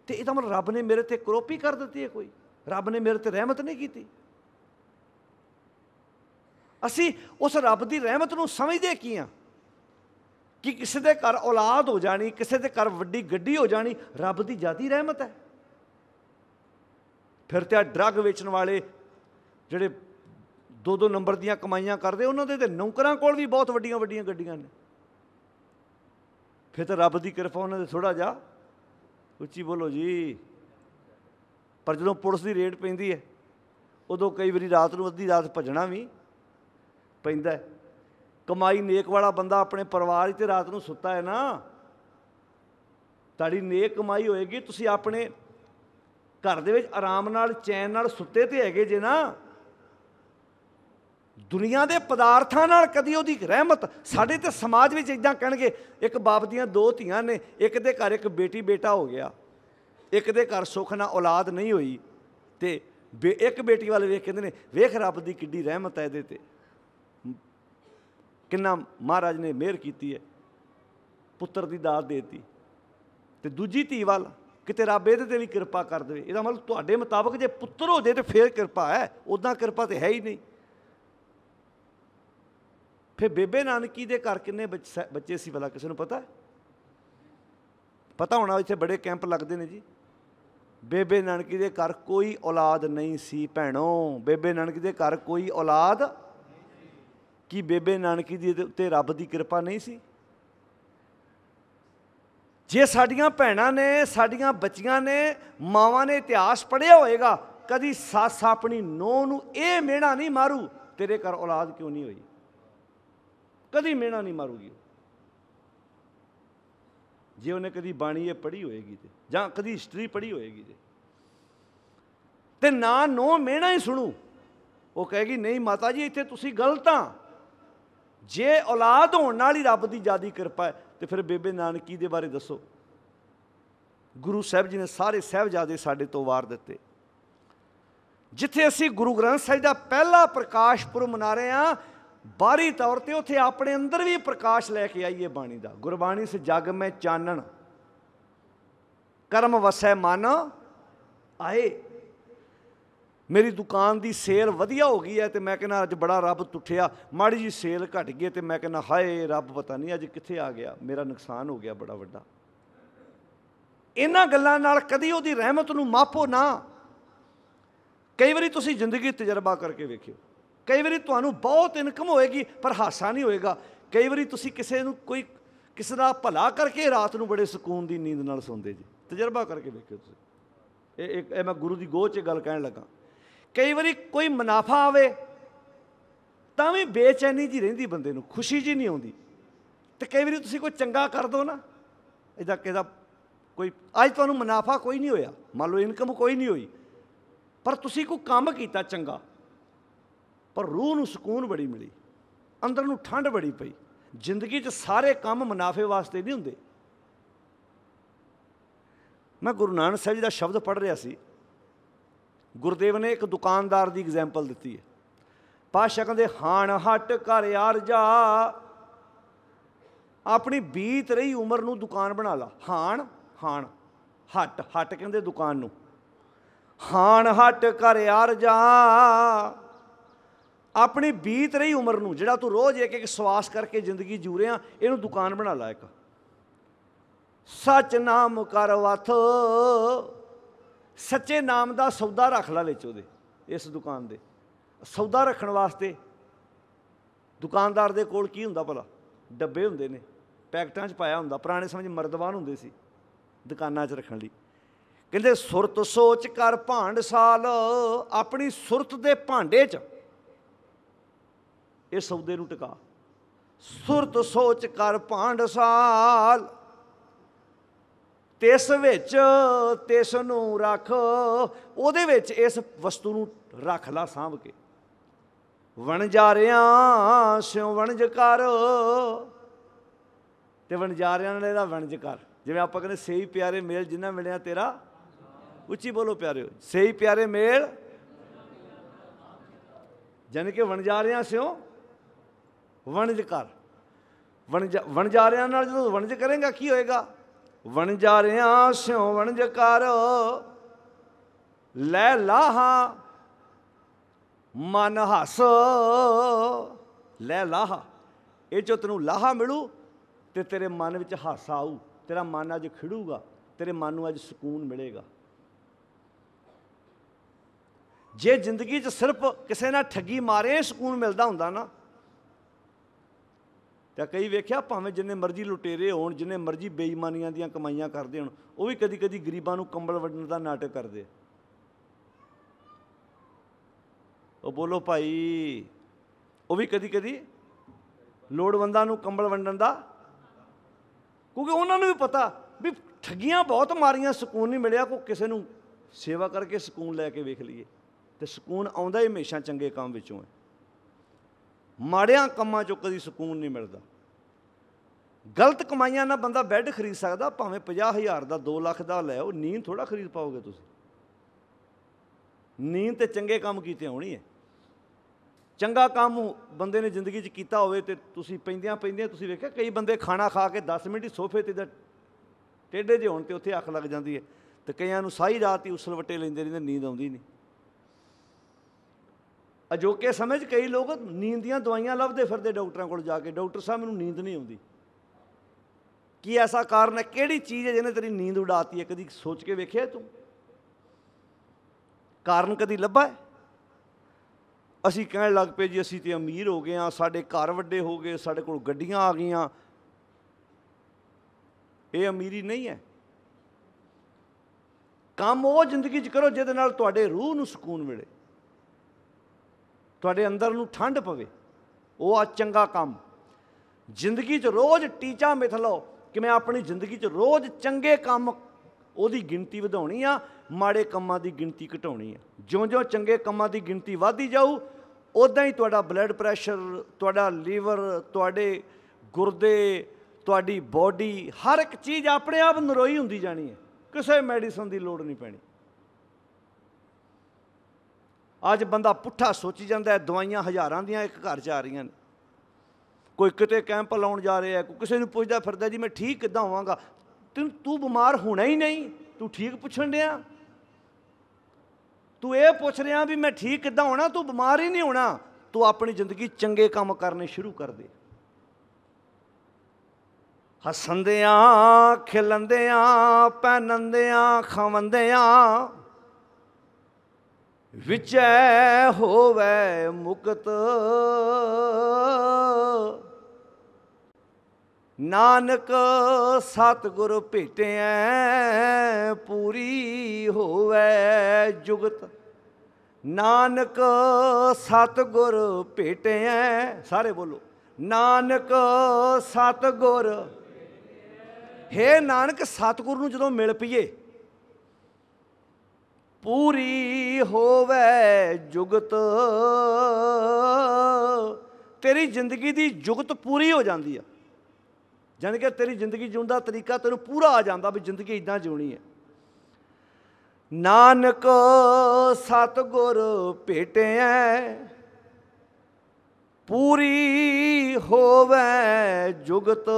ਤੇ ਇਹਦਾ ਮਤਲਬ ਰੱਬ ਨੇ ਮੇਰੇ ਤੇ ਕਰੋਪੀ ਕਰ ਦਿੱਤੀ ਹੈ ਕੋਈ ਰੱਬ ਨੇ ਮੇਰੇ ਤੇ ਰਹਿਮਤ ਨਹੀਂ ਕੀਤੀ ਅਸੀਂ ਉਸ ਰੱਬ ਦੀ ਰਹਿਮਤ ਨੂੰ ਸਮਝਦੇ ਕੀ ਆ ਕਿ ਕਿਸੇ ਦੇ ਘਰ ਔਲਾਦ ਹੋ ਜਾਣੀ ਕਿਸੇ ਦੇ ਘਰ ਵੱਡੀ ਗੱਡੀ ਹੋ ਜਾਣੀ ਰੱਬ ਦੀ ਜਾਦੀ ਰਹਿਮਤ ਹੈ ਫਿਰ ਤੇ ਆ ਡਰੱਗ ਵੇਚਣ ਵਾਲੇ ਜਿਹੜੇ ਦੋ ਦੋ ਨੰਬਰ ਦੀਆਂ ਕਮਾਈਆਂ ਕਰਦੇ ਉਹਨਾਂ ਦੇ ਤੇ ਨੌਕਰਾਂ ਕੋਲ ਵੀ ਬਹੁਤ ਵੱਡੀਆਂ ਵੱਡੀਆਂ ਗੱਡੀਆਂ ਨੇ ਫਿਰ ਤਾਂ ਰੱਬ ਦੀ ਕਿਰਪਾ ਉਹਨਾਂ ਦੇ ਥੋੜਾ ਜਾ ਉੱਚੀ ਬੋਲੋ ਜੀ ਪਰ ਜਦੋਂ ਪੁਲਿਸ ਦੀ ਰੇਡ ਪੈਂਦੀ ਹੈ ਉਦੋਂ ਕਈ ਵਾਰੀ ਰਾਤ ਨੂੰ ਅੱਧੀ ਰਾਤ ਭੱਜਣਾ ਵੀ ਪੈਂਦਾ ਕਮਾਈ ਨੇਕ ਵਾਲਾ ਬੰਦਾ ਆਪਣੇ ਪਰਿਵਾਰ ਤੇ ਰਾਤ ਨੂੰ ਸੁੱਤਾ ਹੈ ਨਾ ਤੁਹਾਡੀ ਨੇਕ ਕਮਾਈ ਹੋਏਗੀ ਤੁਸੀਂ ਆਪਣੇ ਘਰ ਦੇ ਵਿੱਚ ਆਰਾਮ ਨਾਲ ਚੈਨ ਨਾਲ ਸੁੱਤੇ ਤੇ ਹੈਗੇ ਜੇ ਨਾ ਦੁਨੀਆ ਦੇ ਪਦਾਰਥਾਂ ਨਾਲ ਕਦੀ ਉਹਦੀ ਰਹਿਮਤ ਸਾਡੇ ਤੇ ਸਮਾਜ ਵਿੱਚ ਇਦਾਂ ਕਹਿਣਗੇ ਇੱਕ ਬਾਪ ਦੀਆਂ ਦੋ ਧੀਆਂ ਨੇ ਇੱਕ ਦੇ ਘਰ ਇੱਕ ਬੇਟੀ ਬੇਟਾ ਹੋ ਗਿਆ ਇੱਕ ਦੇ ਘਰ ਸੁੱਖ ਨਾਲ ਔਲਾਦ ਨਹੀਂ ਹੋਈ ਤੇ ਇੱਕ ਬੇਟੀ ਵਾਲੇ ਵੇਖ ਕਹਿੰਦੇ ਨੇ ਵੇਖ ਰੱਬ ਦੀ ਕਿੱਡੀ ਰਹਿਮਤ ਹੈ ਇਹਦੇ ਤੇ ਕਿੰਨਾ ਮਹਾਰਾਜ ਨੇ ਮਿਹਰ ਕੀਤੀ ਹੈ ਪੁੱਤਰ ਦੀ ਦਾਤ ਦੇਤੀ ਤੇ ਦੂਜੀ ਧੀ ਵਾਲ ਕਿਤੇ ਰੱਬ ਇਹਦੇ ਤੇ ਵੀ ਕਿਰਪਾ ਕਰ ਦੇਵੇ ਇਹਦਾ ਮਤਲਬ ਤੁਹਾਡੇ ਮੁਤਾਬਕ ਜੇ ਪੁੱਤਰ ਹੋ ਜੇ ਤੇ ਫੇਰ ਕਿਰਪਾ ਹੈ ਉਦਾਂ ਕਿਰਪਾ ਤੇ ਹੈ ਹੀ ਨਹੀਂ ਫਿਰ ਬੇਬੇ ਨਾਨਕੀ ਦੇ ਘਰ ਕਿੰਨੇ ਬੱਚੇ ਸੀ ਬਲਾ ਕਿਸੇ ਨੂੰ ਪਤਾ ਪਤਾ ਹੋਣਾ ਇੱਥੇ ਬੜੇ ਕੈਂਪ ਲੱਗਦੇ ਨੇ ਜੀ ਬੇਬੇ ਨਾਨਕੀ ਦੇ ਘਰ ਕੋਈ ਔਲਾਦ ਨਹੀਂ ਸੀ ਭੈਣੋ ਬੇਬੇ ਨਾਨਕੀ ਦੇ ਘਰ ਕੋਈ ਔਲਾਦ ਕੀ ਬੇਬੇ ਨਾਨਕੀ ਦੀ ਉੱਤੇ ਰੱਬ ਦੀ ਕਿਰਪਾ ਨਹੀਂ ਸੀ ਜੇ ਸਾਡੀਆਂ ਭੈਣਾਂ ਨੇ ਸਾਡੀਆਂ ਬੱਚੀਆਂ ਨੇ ਮਾਵਾਂ ਨੇ ਇਤਿਹਾਸ ਪੜ੍ਹਿਆ ਹੋਏਗਾ ਕਦੀ ਸੱਸ ਆਪਣੀ ਨੋਹ ਨੂੰ ਇਹ ਮਿਹਣਾ ਨਹੀਂ ਮਾਰੂ ਤੇਰੇ ਘਰ ਔਲਾਦ ਕਿਉਂ ਨਹੀਂ ਹੋਈ ਕਦੀ ਮੇਣਾ ਨਹੀਂ ਮਾਰੂਗੀ ਜੇ ਉਹਨੇ ਕਦੀ ਬਾਣੀ ਇਹ ਪੜ੍ਹੀ ਹੋਏਗੀ ਤੇ ਜਾਂ ਕਦੀ ਹਿਸਟਰੀ ਪੜ੍ਹੀ ਹੋਏਗੀ ਤੇ ਤੇ ਨਾ ਨੋ ਮੇਣਾ ਹੀ ਸੁਣੂ ਉਹ ਕਹੇਗੀ ਨਹੀਂ ਮਾਤਾ ਜੀ ਇੱਥੇ ਤੁਸੀਂ ਗਲਤ ਆ ਜੇ ਔਲਾਦ ਹੋਣ ਨਾਲ ਹੀ ਰੱਬ ਦੀ ਜਿਆਦੀ ਕਿਰਪਾ ਹੈ ਤੇ ਫਿਰ ਬੇਬੇ ਨਾਨਕੀ ਦੇ ਬਾਰੇ ਦੱਸੋ ਗੁਰੂ ਸਾਹਿਬ ਜੀ ਨੇ ਸਾਰੇ ਸਹਿਬਜ਼ਾਦੇ ਸਾਡੇ ਤੋਂ ਵਾਰ ਦਿੱਤੇ ਜਿੱਥੇ ਅਸੀਂ ਗੁਰੂ ਗ੍ਰੰਥ ਸਾਹਿਬ ਦਾ ਪਹਿਲਾ ਪ੍ਰਕਾਸ਼ ਪੁਰਬ ਮਨਾ ਰਹੇ ਹਾਂ ਬਾਹਰੀ ਤੌਰ ਤੇ ਉਥੇ ਆਪਣੇ ਅੰਦਰ ਵੀ ਪ੍ਰਕਾਸ਼ ਲੈ ਕੇ ਆਈਏ ਬਾਣੀ ਦਾ ਗੁਰਬਾਣੀ ਸੇ ਜਗ ਮੈਂ ਚਾਨਣ ਕਰਮ ਵਸੈ ਮਨ ਆਏ ਮੇਰੀ ਦੁਕਾਨ ਦੀ ਸੇਲ ਵਧੀਆ ਹੋ ਗਈ ਹੈ ਤੇ ਮੈਂ ਕਹਿੰਦਾ ਅੱਜ ਬੜਾ ਰੱਬ ਟੁੱਟਿਆ ਮਾੜੀ ਜੀ ਸੇਲ ਘਟ ਗਈ ਤੇ ਮੈਂ ਕਹਿੰਦਾ ਹਾਏ ਰੱਬ ਪਤਾ ਨਹੀਂ ਅੱਜ ਕਿੱਥੇ ਆ ਗਿਆ ਮੇਰਾ ਨੁਕਸਾਨ ਹੋ ਗਿਆ ਬੜਾ ਵੱਡਾ ਇਹਨਾਂ ਗੱਲਾਂ ਨਾਲ ਕਦੀ ਉਹਦੀ ਰਹਿਮਤ ਨੂੰ ਮਾਪੋ ਨਾ ਕਈ ਵਾਰੀ ਤੁਸੀਂ ਜ਼ਿੰਦਗੀ ਤਜਰਬਾ ਕਰਕੇ ਵੇਖਿਓ ਕਈ ਵਾਰੀ ਤੁਹਾਨੂੰ ਬਹੁਤ ਇਨਕਮ ਹੋਏਗੀ ਪਰ ਹਾਸਾ ਨਹੀਂ ਹੋਏਗਾ ਕਈ ਵਾਰੀ ਤੁਸੀਂ ਕਿਸੇ ਨੂੰ ਕੋਈ ਕਿਸੇ ਦਾ ਭਲਾ ਕਰਕੇ ਰਾਤ ਨੂੰ ਬੜੇ ਸਕੂਨ ਦੀ ਨੀਂਦ ਨਾਲ ਸੌਂਦੇ ਜੀ ਤਜਰਬਾ ਕਰਕੇ ਦੇਖਿਓ ਤੁਸੀਂ ਇਹ ਇੱਕ ਇਹ ਮੈਂ ਗੁਰੂ ਦੀ ਗੋਚ ਗੱਲ ਕਹਿਣ ਲੱਗਾ ਕਈ ਵਾਰੀ ਕੋਈ ਮੁਨਾਫਾ ਆਵੇ ਤਾਂ ਵੀ ਬੇਚੈਨੀ ਜੀ ਰਹਿੰਦੀ ਬੰਦੇ ਨੂੰ ਖੁਸ਼ੀ ਜੀ ਨਹੀਂ ਆਉਂਦੀ ਤੇ ਕਈ ਵਾਰੀ ਤੁਸੀਂ ਕੋਈ ਚੰਗਾ ਕਰ ਦੋ ਨਾ ਇਹਦਾ ਕਿਹਦਾ ਕੋਈ ਅੱਜ ਤੁਹਾਨੂੰ ਮੁਨਾਫਾ ਕੋਈ ਨਹੀਂ ਹੋਇਆ ਮੰਨ ਲਓ ਇਨਕਮ ਕੋਈ ਨਹੀਂ ਹੋਈ ਪਰ ਤੁਸੀਂ ਕੋਈ ਕੰਮ ਕੀਤਾ ਚੰਗਾ ਪਰ ਰੂਹ ਨੂੰ ਸਕੂਨ ਬੜੀ ਮਿਲੀ ਅੰਦਰ ਨੂੰ ਠੰਡ ਬੜੀ ਪਈ ਜ਼ਿੰਦਗੀ 'ਚ ਸਾਰੇ ਕੰਮ ਮੁਨਾਫੇ ਵਾਸਤੇ ਨਹੀਂ ਹੁੰਦੇ ਮੈਂ ਗੁਰੂ ਨਾਨਕ ਸਾਹਿਬ ਜੀ ਦਾ ਸ਼ਬਦ ਪੜ੍ਹ ਰਿਹਾ ਸੀ ਗੁਰਦੇਵ ਨੇ ਇੱਕ ਦੁਕਾਨਦਾਰ ਦੀ ਐਗਜ਼ਾਮਪਲ ਦਿੱਤੀ ਹੈ ਪਾਸ਼ਾ ਕਹਿੰਦੇ ਹਾਣ ਹਟ ਕਰ ਯਾਰ ਜਾ ਆਪਣੀ ਬੀਤ ਰਹੀ ਉਮਰ ਨੂੰ ਦੁਕਾਨ ਬਣਾ ਲਾ ਹਾਣ ਹਾਣ ਹਟ ਹਟ ਕਹਿੰਦੇ ਦੁਕਾਨ ਨੂੰ ਹਾਣ ਹਟ ਕਰ ਯਾਰ ਜਾ ਆਪਣੀ ਬੀਤ ਰਹੀ ਉਮਰ ਨੂੰ ਜਿਹੜਾ ਤੂੰ ਰੋਜ਼ ਇੱਕ ਇੱਕ ਸਵਾਸ ਕਰਕੇ ਜ਼ਿੰਦਗੀ ਜੂ ਰਿਆਂ ਇਹਨੂੰ ਦੁਕਾਨ ਬਣਾ ਲਾ ਇੱਕ ਸੱਚ ਨਾਮ ਕਰ ਵਥ ਸੱਚੇ ਨਾਮ ਦਾ ਸੌਦਾ ਰੱਖ ਲਾ ਵਿੱਚ ਉਹਦੇ ਇਸ ਦੁਕਾਨ ਦੇ ਸੌਦਾ ਰੱਖਣ ਵਾਸਤੇ ਦੁਕਾਨਦਾਰ ਦੇ ਕੋਲ ਕੀ ਹੁੰਦਾ ਭਲਾ ਡੱਬੇ ਹੁੰਦੇ ਨੇ ਪੈਕਟਾਂ 'ਚ ਪਾਇਆ ਹੁੰਦਾ ਪੁਰਾਣੇ ਸਮੇਂ ਮਰਦਵਾਨ ਹੁੰਦੇ ਸੀ ਦੁਕਾਨਾਂ 'ਚ ਰੱਖਣ ਲਈ ਕਹਿੰਦੇ ਸੁਰਤ ਸੋਚ ਕਰ ਭਾਂਡ ਸਾਲ ਆਪਣੀ ਸੁਰਤ ਦੇ ਭਾਂਡੇ 'ਚ ਇਹ ਸੌਦੇ ਨੂੰ ਟਿਕਾ ਸੁਰਤ ਸੋਚ ਕਰ ਸਾਲ ਤਿਸ ਵਿੱਚ ਤਿਸ ਨੂੰ ਰੱਖ ਉਹਦੇ ਵਿੱਚ ਇਸ ਵਸਤੂ ਨੂੰ ਰੱਖ ਲਾ ਸਾਂਭ ਕੇ ਵਣ ਜਾ ਰਿਆਂ ਸਿਉ ਵਣਜ ਕਰ ਤੇ ਵਣ ਜਾ ਰਿਆਂ ਨੇ ਇਹਦਾ ਵਣਜ ਕਰ ਜਿਵੇਂ ਆਪਾਂ ਕਹਿੰਦੇ ਸਹੀ ਪਿਆਰੇ ਮੇਲ ਜਿੰਨਾ ਮਿਲਿਆ ਤੇਰਾ ਉੱਚੀ ਬੋਲੋ ਪਿਆਰਿਓ ਸਹੀ ਪਿਆਰੇ ਮੇਲ ਜਨ ਕੇ ਰਿਆਂ ਸਿਉ ਵਣਜ ਕਰ ਵਣਜ ਵਣਜਾਰਿਆਂ ਨਾਲ ਜਦੋਂ ਵਣਜ ਕਰੇਗਾ ਕੀ ਹੋਏਗਾ ਵਣਜਾਰਿਆਂ ਸਿਉ ਵਣਜ ਕਰ ਲੈ ਲਾਹਾ ਮਨ ਹਸ ਲੈ ਲਾਹਾ ਇਹ ਜੋ ਤੈਨੂੰ ਲਾਹਾ ਮਿਲੂ ਤੇ ਤੇਰੇ ਮਨ ਵਿੱਚ ਹਾਸਾ ਆਊ ਤੇਰਾ ਮਨ ਅੱਜ ਖਿੜੂਗਾ ਤੇਰੇ ਮਨ ਨੂੰ ਅੱਜ ਸਕੂਨ ਮਿਲੇਗਾ ਜੇ ਜ਼ਿੰਦਗੀ 'ਚ ਸਿਰਫ ਕਿਸੇ ਨਾਲ ਠੱਗੀ ਮਾਰੇ ਸਕੂਨ ਮਿਲਦਾ ਹੁੰਦਾ ਨਾ ਤਾਂ ਕਈ ਵੇਖਿਆ ਭਾਵੇਂ ਜਿੰਨੇ ਮਰਜ਼ੀ ਲੁਟੇਰੇ ਹੋਣ ਜਿੰਨੇ ਮਰਜ਼ੀ ਬੇਈਮਾਨੀਆਂ ਦੀਆਂ ਕਮਾਈਆਂ ਕਰਦੇ ਹੋਣ ਉਹ ਵੀ ਕਦੀ-ਕਦੀ ਗਰੀਬਾਂ ਨੂੰ ਕੰਬਲ ਵੰਡਣ ਦਾ ਨਾਟਕ ਕਰਦੇ ਉਹ ਬੋਲੋ ਭਾਈ ਉਹ ਵੀ ਕਦੀ-ਕਦੀ ਲੋੜਵੰਦਾਂ ਨੂੰ ਕੰਬਲ ਵੰਡਣ ਦਾ ਕਿਉਂਕਿ ਉਹਨਾਂ ਨੂੰ ਵੀ ਪਤਾ ਵੀ ਠੱਗੀਆਂ ਬਹੁਤ ਮਾਰੀਆਂ ਸਕੂਨ ਨਹੀਂ ਮਿਲਿਆ ਕੋ ਕਿਸੇ ਨੂੰ ਸੇਵਾ ਕਰਕੇ ਸਕੂਨ ਲੈ ਕੇ ਵੇਖ ਲਈਏ ਤੇ ਸਕੂਨ ਆਉਂਦਾ ਹੀ ਹਮੇਸ਼ਾ ਚੰਗੇ ਕੰਮ ਵਿੱਚੋਂ ਹੈ ਮਾੜਿਆਂ ਕੰਮਾਂ 'ਚੋਂ ਕਦੀ ਸਕੂਨ ਨਹੀਂ ਮਿਲਦਾ ਗਲਤ ਕਮਾਈਆਂ ਨਾਲ ਬੰਦਾ ਬੈੱਡ ਖਰੀਦ ਸਕਦਾ ਭਾਵੇਂ 50000 ਦਾ 2 ਲੱਖ ਦਾ ਲੈ ਉਹ ਨੀਂਦ ਥੋੜਾ ਖਰੀਦ ਪਾਓਗੇ ਤੁਸੀਂ ਨੀਂਦ ਤੇ ਚੰਗੇ ਕੰਮ ਕੀਤੇ ਹੋਣੀ ਹੈ ਚੰਗਾ ਕੰਮ ਬੰਦੇ ਨੇ ਜ਼ਿੰਦਗੀ 'ਚ ਕੀਤਾ ਹੋਵੇ ਤੇ ਤੁਸੀਂ ਪੈਂਦਿਆਂ ਪੈਂਦਿਆਂ ਤੁਸੀਂ ਵੇਖਿਆ ਕਈ ਬੰਦੇ ਖਾਣਾ ਖਾ ਕੇ 10 ਮਿੰਟ ਹੀ ਸੋਫੇ ਤੇ ਟੇਢੇ ਜਿਹੇ ਹੋਣ ਤੇ ਉੱਥੇ ਅੱਖ ਲੱਗ ਜਾਂਦੀ ਹੈ ਤੇ ਕਈਆਂ ਨੂੰ ਸਾਰੀ ਰਾਤ ਹੀ ਉਸਲ ਵਟੇ ਲੈਂਦੇ ਰਹਿੰਦੇ ਨੀਂਦ ਆਉਂਦੀ ਨਹੀਂ ਅਜੋਕੇ ਸਮਝ ਕਈ ਲੋਕ ਨੀਂਦ ਦੀਆਂ ਦਵਾਈਆਂ ਲੱਭਦੇ ਫਿਰਦੇ ਡਾਕਟਰਾਂ ਕੋਲ ਜਾ ਕੇ ਡਾਕਟਰ ਸਾਹਿਬ ਮੈਨੂੰ ਨੀਂਦ ਨਹੀਂ ਆਉਂਦੀ ਕੀ ਐਸਾ ਕਾਰਨ ਹੈ ਕਿਹੜੀ ਚੀਜ਼ ਹੈ ਜਿਹਨੇ ਤੇਰੀ ਨੀਂਦ ਉਡਾਤੀ ਹੈ ਕਦੀ ਸੋਚ ਕੇ ਵੇਖਿਆ ਤੂੰ ਕਾਰਨ ਕਦੀ ਲੱਭਾ ਅਸੀਂ ਕਹਿਣ ਲੱਗ ਪਏ ਜੀ ਅਸੀਂ ਤੇ ਅਮੀਰ ਹੋ ਗਏ ਆ ਸਾਡੇ ਘਰ ਵੱਡੇ ਹੋ ਗਏ ਸਾਡੇ ਕੋਲ ਗੱਡੀਆਂ ਆ ਗਈਆਂ ਇਹ ਅਮੀਰੀ ਨਹੀਂ ਹੈ ਕੰਮ ਉਹ ਜ਼ਿੰਦਗੀ 'ਚ ਕਰੋ ਜਿਹਦੇ ਨਾਲ ਤੁਹਾਡੇ ਰੂਹ ਨੂੰ ਸਕੂਨ ਮਿਲੇ ਤੁਹਾਡੇ ਅੰਦਰ ਨੂੰ ਠੰਡ ਪਵੇ ਉਹ ਆ ਚੰਗਾ ਕੰਮ ਜ਼ਿੰਦਗੀ 'ਚ ਰੋਜ਼ ਟੀਚਾ ਮਿਥ ਲਓ ਕਿ ਮੈਂ ਆਪਣੀ ਜ਼ਿੰਦਗੀ 'ਚ ਰੋਜ਼ ਚੰਗੇ ਕੰਮ ਉਹਦੀ ਗਿਣਤੀ ਵਧਾਉਣੀ ਆ ਮਾੜੇ ਕੰਮਾਂ ਦੀ ਗਿਣਤੀ ਘਟਾਉਣੀ ਆ ਜਿਉਂ-ਜਿਉਂ ਚੰਗੇ ਕੰਮਾਂ ਦੀ ਗਿਣਤੀ ਵਧਦੀ ਜਾਊ ਉਦਾਂ ਹੀ ਤੁਹਾਡਾ ਬਲੱਡ ਪ੍ਰੈਸ਼ਰ ਤੁਹਾਡਾ ਲੀਵਰ ਤੁਹਾਡੇ ਗੁਰਦੇ ਤੁਹਾਡੀ ਬਾਡੀ ਹਰ ਇੱਕ ਚੀਜ਼ ਆਪਣੇ ਆਪ ਨਰੋਈ ਹੁੰਦੀ ਜਾਣੀ ਹੈ ਕਿਸੇ ਮੈਡੀਸਨ ਦੀ ਲੋੜ ਨਹੀਂ ਪੈਣੀ ਅੱਜ ਬੰਦਾ ਪੁੱਠਾ ਸੋਚੀ ਜਾਂਦਾ ਦਵਾਈਆਂ ਹਜ਼ਾਰਾਂ ਦੀਆਂ ਇੱਕ ਘਰ ਜਾ ਰਹੀਆਂ ਨੇ ਕੋਈ ਕਿਤੇ ਕੈਂਪ ਲਾਉਣ ਜਾ ਰਿਹਾ ਕੋਈ ਕਿਸੇ ਨੂੰ ਪੁੱਛਦਾ ਫਿਰਦਾ ਜੀ ਮੈਂ ਠੀਕ ਕਿੱਦਾਂ ਹੋਵਾਂਗਾ ਤੈਨੂੰ ਤੂੰ ਬਿਮਾਰ ਹੋਣਾ ਹੀ ਨਹੀਂ ਤੂੰ ਠੀਕ ਪੁੱਛਣ ਡਿਆ ਤੂੰ ਇਹ ਪੁੱਛ ਰਿਹਾ ਵੀ ਮੈਂ ਠੀਕ ਕਿੱਦਾਂ ਹੋਣਾ ਤੂੰ ਬਿਮਾਰ ਹੀ ਨਹੀਂ ਹੋਣਾ ਤੂੰ ਆਪਣੀ ਜ਼ਿੰਦਗੀ ਚੰਗੇ ਕੰਮ ਕਰਨੇ ਸ਼ੁਰੂ ਕਰ ਦੇ ਹਸੰਦਿਆਂ ਖਿਲੰਦਿਆਂ ਪੈਨੰਦਿਆਂ ਖਵੰਦਿਆਂ ਵਿਚੈ ਹੋਵੇ ਮੁਕਤ ਨਾਨਕ ਸਤਿਗੁਰ ਭੇਟਿਐ ਪੂਰੀ ਹੋਵੇ ਜੁਗਤ ਨਾਨਕ ਸਤਿਗੁਰ ਭੇਟਿਐ ਸਾਰੇ ਬੋਲੋ ਨਾਨਕ ਸਤਿਗੁਰ ਹੇ ਨਾਨਕ ਸਤਿਗੁਰ ਨੂੰ ਜਦੋਂ ਮਿਲ ਪਈਏ ਪੂਰੀ ਹੋਵੇ ਜੁਗਤ ਤੇਰੀ ਜ਼ਿੰਦਗੀ ਦੀ ਜੁਗਤ ਪੂਰੀ ਹੋ ਜਾਂਦੀ ਆ ਜਾਨੀ ਕਿ ਤੇਰੀ ਜ਼ਿੰਦਗੀ ਜਿਉਣ ਦਾ ਤਰੀਕਾ ਤੈਨੂੰ ਪੂਰਾ ਆ ਜਾਂਦਾ ਵੀ ਜ਼ਿੰਦਗੀ ਇਦਾਂ ਜਿਉਣੀ ਹੈ ਨਾਨਕ ਸਤਗੁਰ ਭੇਟਿਆ ਪੂਰੀ ਹੋਵੇ ਜੁਗਤ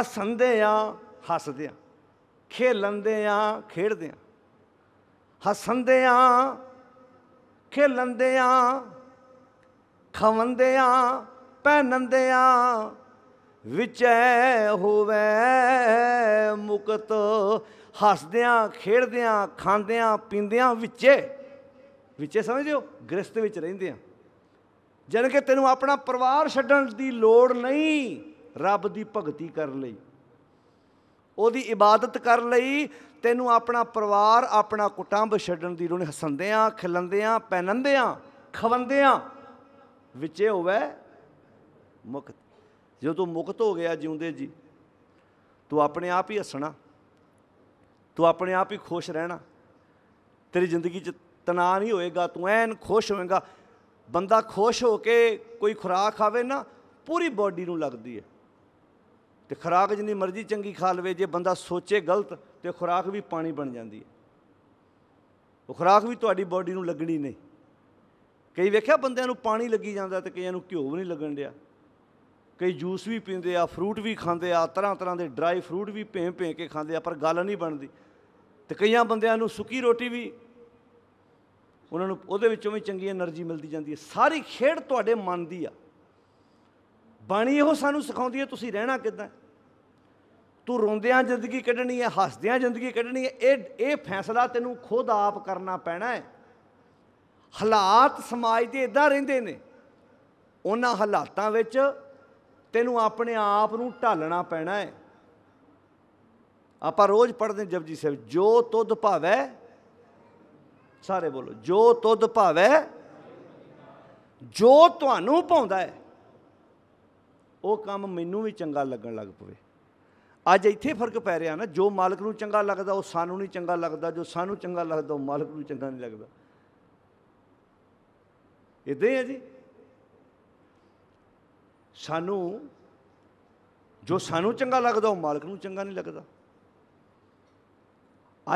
ਹਸੰਦਿਆਂ ਹੱਸਦਿਆਂ ਖੇਲੰਦੇ ਆ ਖੇਡਦੇ ਆ ਹੱਸੰਦੇ ਆ ਖੇਲੰਦੇ ਆ ਖਵੰਦੇ ਆ ਪਹਿਨੰਦੇ ਆ ਵਿਚੈ ਹੋਵੇ ਮੁਕਤ ਹੱਸਦਿਆਂ ਖੇਡਦਿਆਂ ਖਾਂਦਿਆਂ ਪੀਂਦਿਆਂ ਵਿੱਚੇ ਵਿੱਚੇ ਸਮਝਿਓ ਗ੍ਰਸਤ ਵਿੱਚ ਰਹਿੰਦੇ ਆ ਜਨ ਕਿ ਤੈਨੂੰ ਆਪਣਾ ਪਰਿਵਾਰ ਛੱਡਣ ਦੀ ਲੋੜ ਨਹੀਂ ਰੱਬ ਦੀ ਭਗਤੀ ਕਰਨ ਲਈ ਉਹਦੀ ਇਬਾਦਤ ਕਰ ਲਈ ਤੈਨੂੰ ਆਪਣਾ ਪਰਿਵਾਰ ਆਪਣਾ ਕੁਟੰਬ ਛੱਡਣ ਦੀ ਲੋੜ ਨਹੀਂ ਪੈਨੰਦੇ ਆ ਖਵੰਦੇ ਆ ਵਿੱਚੇ ਹੋਵੇ ਮੁਕਤ ਜੇ ਤੂੰ ਮੁਕਤ ਹੋ ਗਿਆ ਜਿਉਂਦੇ ਜੀ ਤੂੰ ਆਪਣੇ ਆਪ ਹੀ ਹੱਸਣਾ ਤੂੰ ਆਪਣੇ ਆਪ ਹੀ ਖੁਸ਼ ਰਹਿਣਾ ਤੇਰੀ ਜ਼ਿੰਦਗੀ 'ਚ ਤਣਾਅ ਨਹੀਂ ਹੋਏਗਾ ਤੂੰ ਐਨ ਖੁਸ਼ ਹੋਵੇਂਗਾ ਬੰਦਾ ਖੁਸ਼ ਹੋ ਕੇ ਕੋਈ ਖੁਰਾਕ ਖਾਵੇ ਨਾ ਪੂਰੀ ਬਾਡੀ ਨੂੰ ਲੱਗਦੀ ਹੈ ਤੇ ਖੁਰਾਕ ਜਿੰਨੀ ਮਰਜ਼ੀ ਚੰਗੀ ਖਾ ਲਵੇ ਜੇ ਬੰਦਾ ਸੋਚੇ ਗਲਤ ਤੇ ਖੁਰਾਕ ਵੀ ਪਾਣੀ ਬਣ ਜਾਂਦੀ ਹੈ ਉਹ ਖੁਰਾਕ ਵੀ ਤੁਹਾਡੀ ਬਾਡੀ ਨੂੰ ਲੱਗਣੀ ਨਹੀਂ ਕਈ ਵੇਖਿਆ ਬੰਦਿਆਂ ਨੂੰ ਪਾਣੀ ਲੱਗੀ ਜਾਂਦਾ ਤੇ ਕਈਆਂ ਨੂੰ ਘਿਓ ਵੀ ਨਹੀਂ ਲੱਗਣ ਡਿਆ ਕਈ ਜੂਸ ਵੀ ਪੀਂਦੇ ਆ ਫਰੂਟ ਵੀ ਖਾਂਦੇ ਆ ਤਰ੍ਹਾਂ ਤਰ੍ਹਾਂ ਦੇ ਡਰਾਈ ਫਰੂਟ ਵੀ ਭੇਂ ਭੇਂ ਕੇ ਖਾਂਦੇ ਆ ਪਰ ਗੱਲ ਨਹੀਂ ਬਣਦੀ ਤੇ ਕਈਆਂ ਬੰਦਿਆਂ ਨੂੰ ਸੁੱਕੀ ਰੋਟੀ ਵੀ ਉਹਨਾਂ ਨੂੰ ਉਹਦੇ ਵਿੱਚੋਂ ਵੀ ਚੰਗੀ એનર્ਜੀ ਮਿਲਦੀ ਜਾਂਦੀ ਹੈ ਸਾਰੀ ਖੇਡ ਤੁਹਾਡੇ ਮਨ ਦੀ ਆ ਬਾਣੀ ਇਹੋ ਸਾਨੂੰ ਸਿਖਾਉਂਦੀ ਹੈ ਤੁਸੀਂ ਰਹਿਣਾ ਕਿੱਦਾਂ ਤੂੰ ਰੋਂਦਿਆਂ ਜ਼ਿੰਦਗੀ ਕੱਢਣੀ ਹੈ ਹੱਸਦਿਆਂ ਜ਼ਿੰਦਗੀ ਕੱਢਣੀ ਹੈ ਇਹ ਇਹ ਫੈਸਲਾ ਤੈਨੂੰ ਖੁਦ ਆਪ ਕਰਨਾ ਪੈਣਾ ਹੈ ਹਾਲਾਤ ਸਮਾਜ ਦੇ ਇਦਾਂ ਰਹਿੰਦੇ ਨੇ ਉਹਨਾਂ ਹਾਲਾਤਾਂ ਵਿੱਚ ਤੈਨੂੰ ਆਪਣੇ ਆਪ ਨੂੰ ਢਾਲਣਾ ਪੈਣਾ ਹੈ ਆਪਾਂ ਰੋਜ਼ ਪੜ੍ਹਦੇ ਜਪਜੀ ਸਾਹਿਬ ਜੋ ਤੁਧ ਭਾਵੈ ਸਾਰੇ ਬੋਲੋ ਜੋ ਤੁਧ ਭਾਵੈ ਜੋ ਤੁਹਾਨੂੰ ਪਾਉਂਦਾ ਹੈ ਉਹ ਕੰਮ ਮੈਨੂੰ ਵੀ ਚੰਗਾ ਲੱਗਣ ਲੱਗ ਪਵੇ ਅੱਜ ਇੱਥੇ ਫਰਕ ਪੈ ਰਿਹਾ ਨਾ ਜੋ ਮਾਲਕ ਨੂੰ ਚੰਗਾ ਲੱਗਦਾ ਉਹ ਸਾਨੂੰ ਨਹੀਂ ਚੰਗਾ ਲੱਗਦਾ ਜੋ ਸਾਨੂੰ ਚੰਗਾ ਲੱਗਦਾ ਉਹ ਮਾਲਕ ਨੂੰ ਚੰਗਾ ਨਹੀਂ ਲੱਗਦਾ ਇਦਾਂ ਹੈ ਜੀ ਸਾਨੂੰ ਜੋ ਸਾਨੂੰ ਚੰਗਾ ਲੱਗਦਾ ਉਹ ਮਾਲਕ ਨੂੰ ਚੰਗਾ ਨਹੀਂ ਲੱਗਦਾ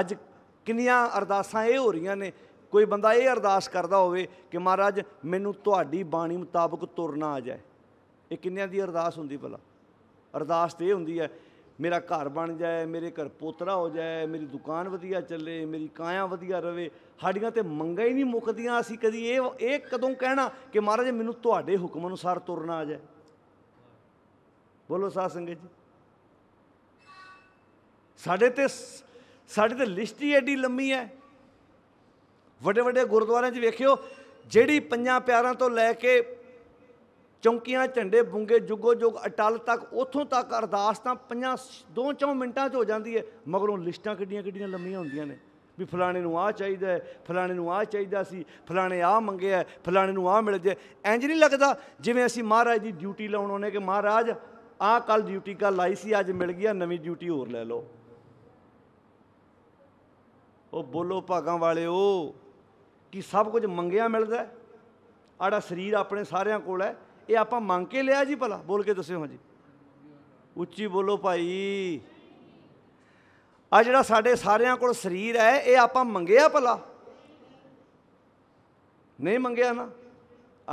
ਅੱਜ ਕਿੰਨੀਆਂ ਅਰਦਾਸਾਂ ਇਹ ਹੋ ਰਹੀਆਂ ਨੇ ਕੋਈ ਬੰਦਾ ਇਹ ਅਰਦਾਸ ਕਰਦਾ ਹੋਵੇ ਕਿ ਮਹਾਰਾਜ ਮੈਨੂੰ ਤੁਹਾਡੀ ਬਾਣੀ ਮੁਤਾਬਕ ਤੁਰਨਾ ਆ ਜਾਏ ਇਹ ਕਿੰਨਿਆਂ ਦੀ ਅਰਦਾਸ ਹੁੰਦੀ ਭਲਾ ਅਰਦਾਸ ਤੇ ਹੁੰਦੀ ਹੈ ਮੇਰਾ ਘਰ ਬਣ ਜਾਏ ਮੇਰੇ ਘਰ ਪੋਤਰਾ ਹੋ ਜਾਏ ਮੇਰੀ ਦੁਕਾਨ ਵਧੀਆ ਚੱਲੇ ਮੇਰੀ ਕਾਇਆ ਵਧੀਆ ਰਵੇ ਸਾਡੀਆਂ ਤੇ ਮੰਗਾਂ ਹੀ ਨਹੀਂ ਮੁੱਕਦੀਆਂ ਅਸੀਂ ਕਦੀ ਇਹ ਇਹ ਕਦੋਂ ਕਹਿਣਾ ਕਿ ਮਹਾਰਾਜ ਮੈਨੂੰ ਤੁਹਾਡੇ ਹੁਕਮ ਅਨੁਸਾਰ ਤੁਰਨਾ ਆ ਜਾਏ ਬੋਲੋ ਸਾਧ ਸੰਗਤ ਜੀ ਸਾਡੇ ਤੇ ਸਾਡੇ ਤੇ ਲਿਸਟ ਹੀ ਐਡੀ ਲੰਮੀ ਹੈ ਵੱਡੇ ਵੱਡੇ ਗੁਰਦੁਆਰਿਆਂ 'ਚ ਵੇਖਿਓ ਜਿਹੜੀ ਪੰਜਾਂ ਪਿਆਰਾਂ ਤੋਂ ਲੈ ਕੇ ਚੌਂਕੀਆਂ ਝੰਡੇ ਬੁੰਗੇ ਜੁਗੋ ਜੁਗ ਅਟਲ ਤੱਕ ਉਥੋਂ ਤੱਕ ਅਰਦਾਸ ਤਾਂ 5 ਦੋ ਚੌ ਮਿੰਟਾਂ 'ਚ ਹੋ ਜਾਂਦੀ ਹੈ ਮਗਰੋਂ ਲਿਸਟਾਂ ਕਿੱਡੀਆਂ ਕਿੱਡੀਆਂ ਲੰਮੀਆਂ ਹੁੰਦੀਆਂ ਨੇ ਵੀ ਫਲਾਣੇ ਨੂੰ ਆ ਚਾਹੀਦਾ ਫਲਾਣੇ ਨੂੰ ਆ ਚਾਹੀਦਾ ਸੀ ਫਲਾਣੇ ਆ ਮੰਗਿਆ ਫਲਾਣੇ ਨੂੰ ਆ ਮਿਲ ਜੇ ਇੰਜ ਨਹੀਂ ਲੱਗਦਾ ਜਿਵੇਂ ਅਸੀਂ ਮਹਾਰਾਜ ਦੀ ਡਿਊਟੀ ਲਾਉਣ ਉਹਨੇ ਕਿ ਮਹਾਰਾਜ ਆ ਕੱਲ ਡਿਊਟੀ ਕੱਲ ਲਾਈ ਸੀ ਅੱਜ ਮਿਲ ਗਿਆ ਨਵੀਂ ਡਿਊਟੀ ਹੋਰ ਲੈ ਲਓ ਉਹ ਬੋਲੋ ਭਾਗਾਂ ਵਾਲਿਓ ਕਿ ਸਭ ਕੁਝ ਮੰਗਿਆ ਮਿਲਦਾ ਆੜਾ ਸਰੀਰ ਆਪਣੇ ਸਾਰਿਆਂ ਕੋਲ ਹੈ ਇਹ ਆਪਾਂ ਮੰਗ ਕੇ ਲਿਆ ਜੀ ਭਲਾ ਬੋਲ ਕੇ ਦੱਸਿਓ ਹਾਂਜੀ ਉੱਚੀ ਬੋਲੋ ਭਾਈ ਆ ਜਿਹੜਾ ਸਾਡੇ ਸਾਰਿਆਂ ਕੋਲ ਸਰੀਰ ਹੈ ਇਹ ਆਪਾਂ ਮੰਗਿਆ ਭਲਾ ਨਹੀਂ ਮੰਗਿਆ ਨਾ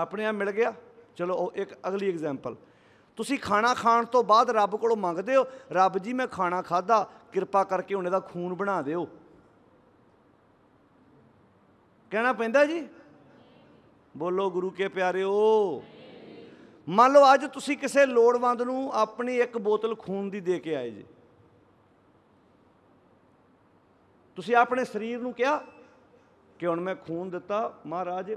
ਆਪਣੇ ਆ ਮਿਲ ਗਿਆ ਚਲੋ ਇੱਕ ਅਗਲੀ ਐਗਜ਼ਾਮਪਲ ਤੁਸੀਂ ਖਾਣਾ ਖਾਣ ਤੋਂ ਬਾਅਦ ਰੱਬ ਕੋਲੋਂ ਮੰਗਦੇ ਹੋ ਰੱਬ ਜੀ ਮੈਂ ਖਾਣਾ ਖਾਦਾ ਕਿਰਪਾ ਕਰਕੇ ਹੁਣ ਇਹਦਾ ਖੂਨ ਬਣਾ ਦਿਓ ਕਹਿਣਾ ਪੈਂਦਾ ਜੀ ਬੋਲੋ ਗੁਰੂ ਕੇ ਪਿਆਰਿਓ ਮੰਨ ਲਓ ਅੱਜ ਤੁਸੀਂ ਕਿਸੇ ਲੋੜਵੰਦ ਨੂੰ ਆਪਣੀ ਇੱਕ ਬੋਤਲ ਖੂਨ ਦੀ ਦੇ ਕੇ ਆਏ ਜੀ ਤੁਸੀਂ ਆਪਣੇ ਸਰੀਰ ਨੂੰ ਕਿਹਾ ਕਿ ਹੁਣ ਮੈਂ ਖੂਨ ਦਿੱਤਾ ਮਹਾਰਾਜ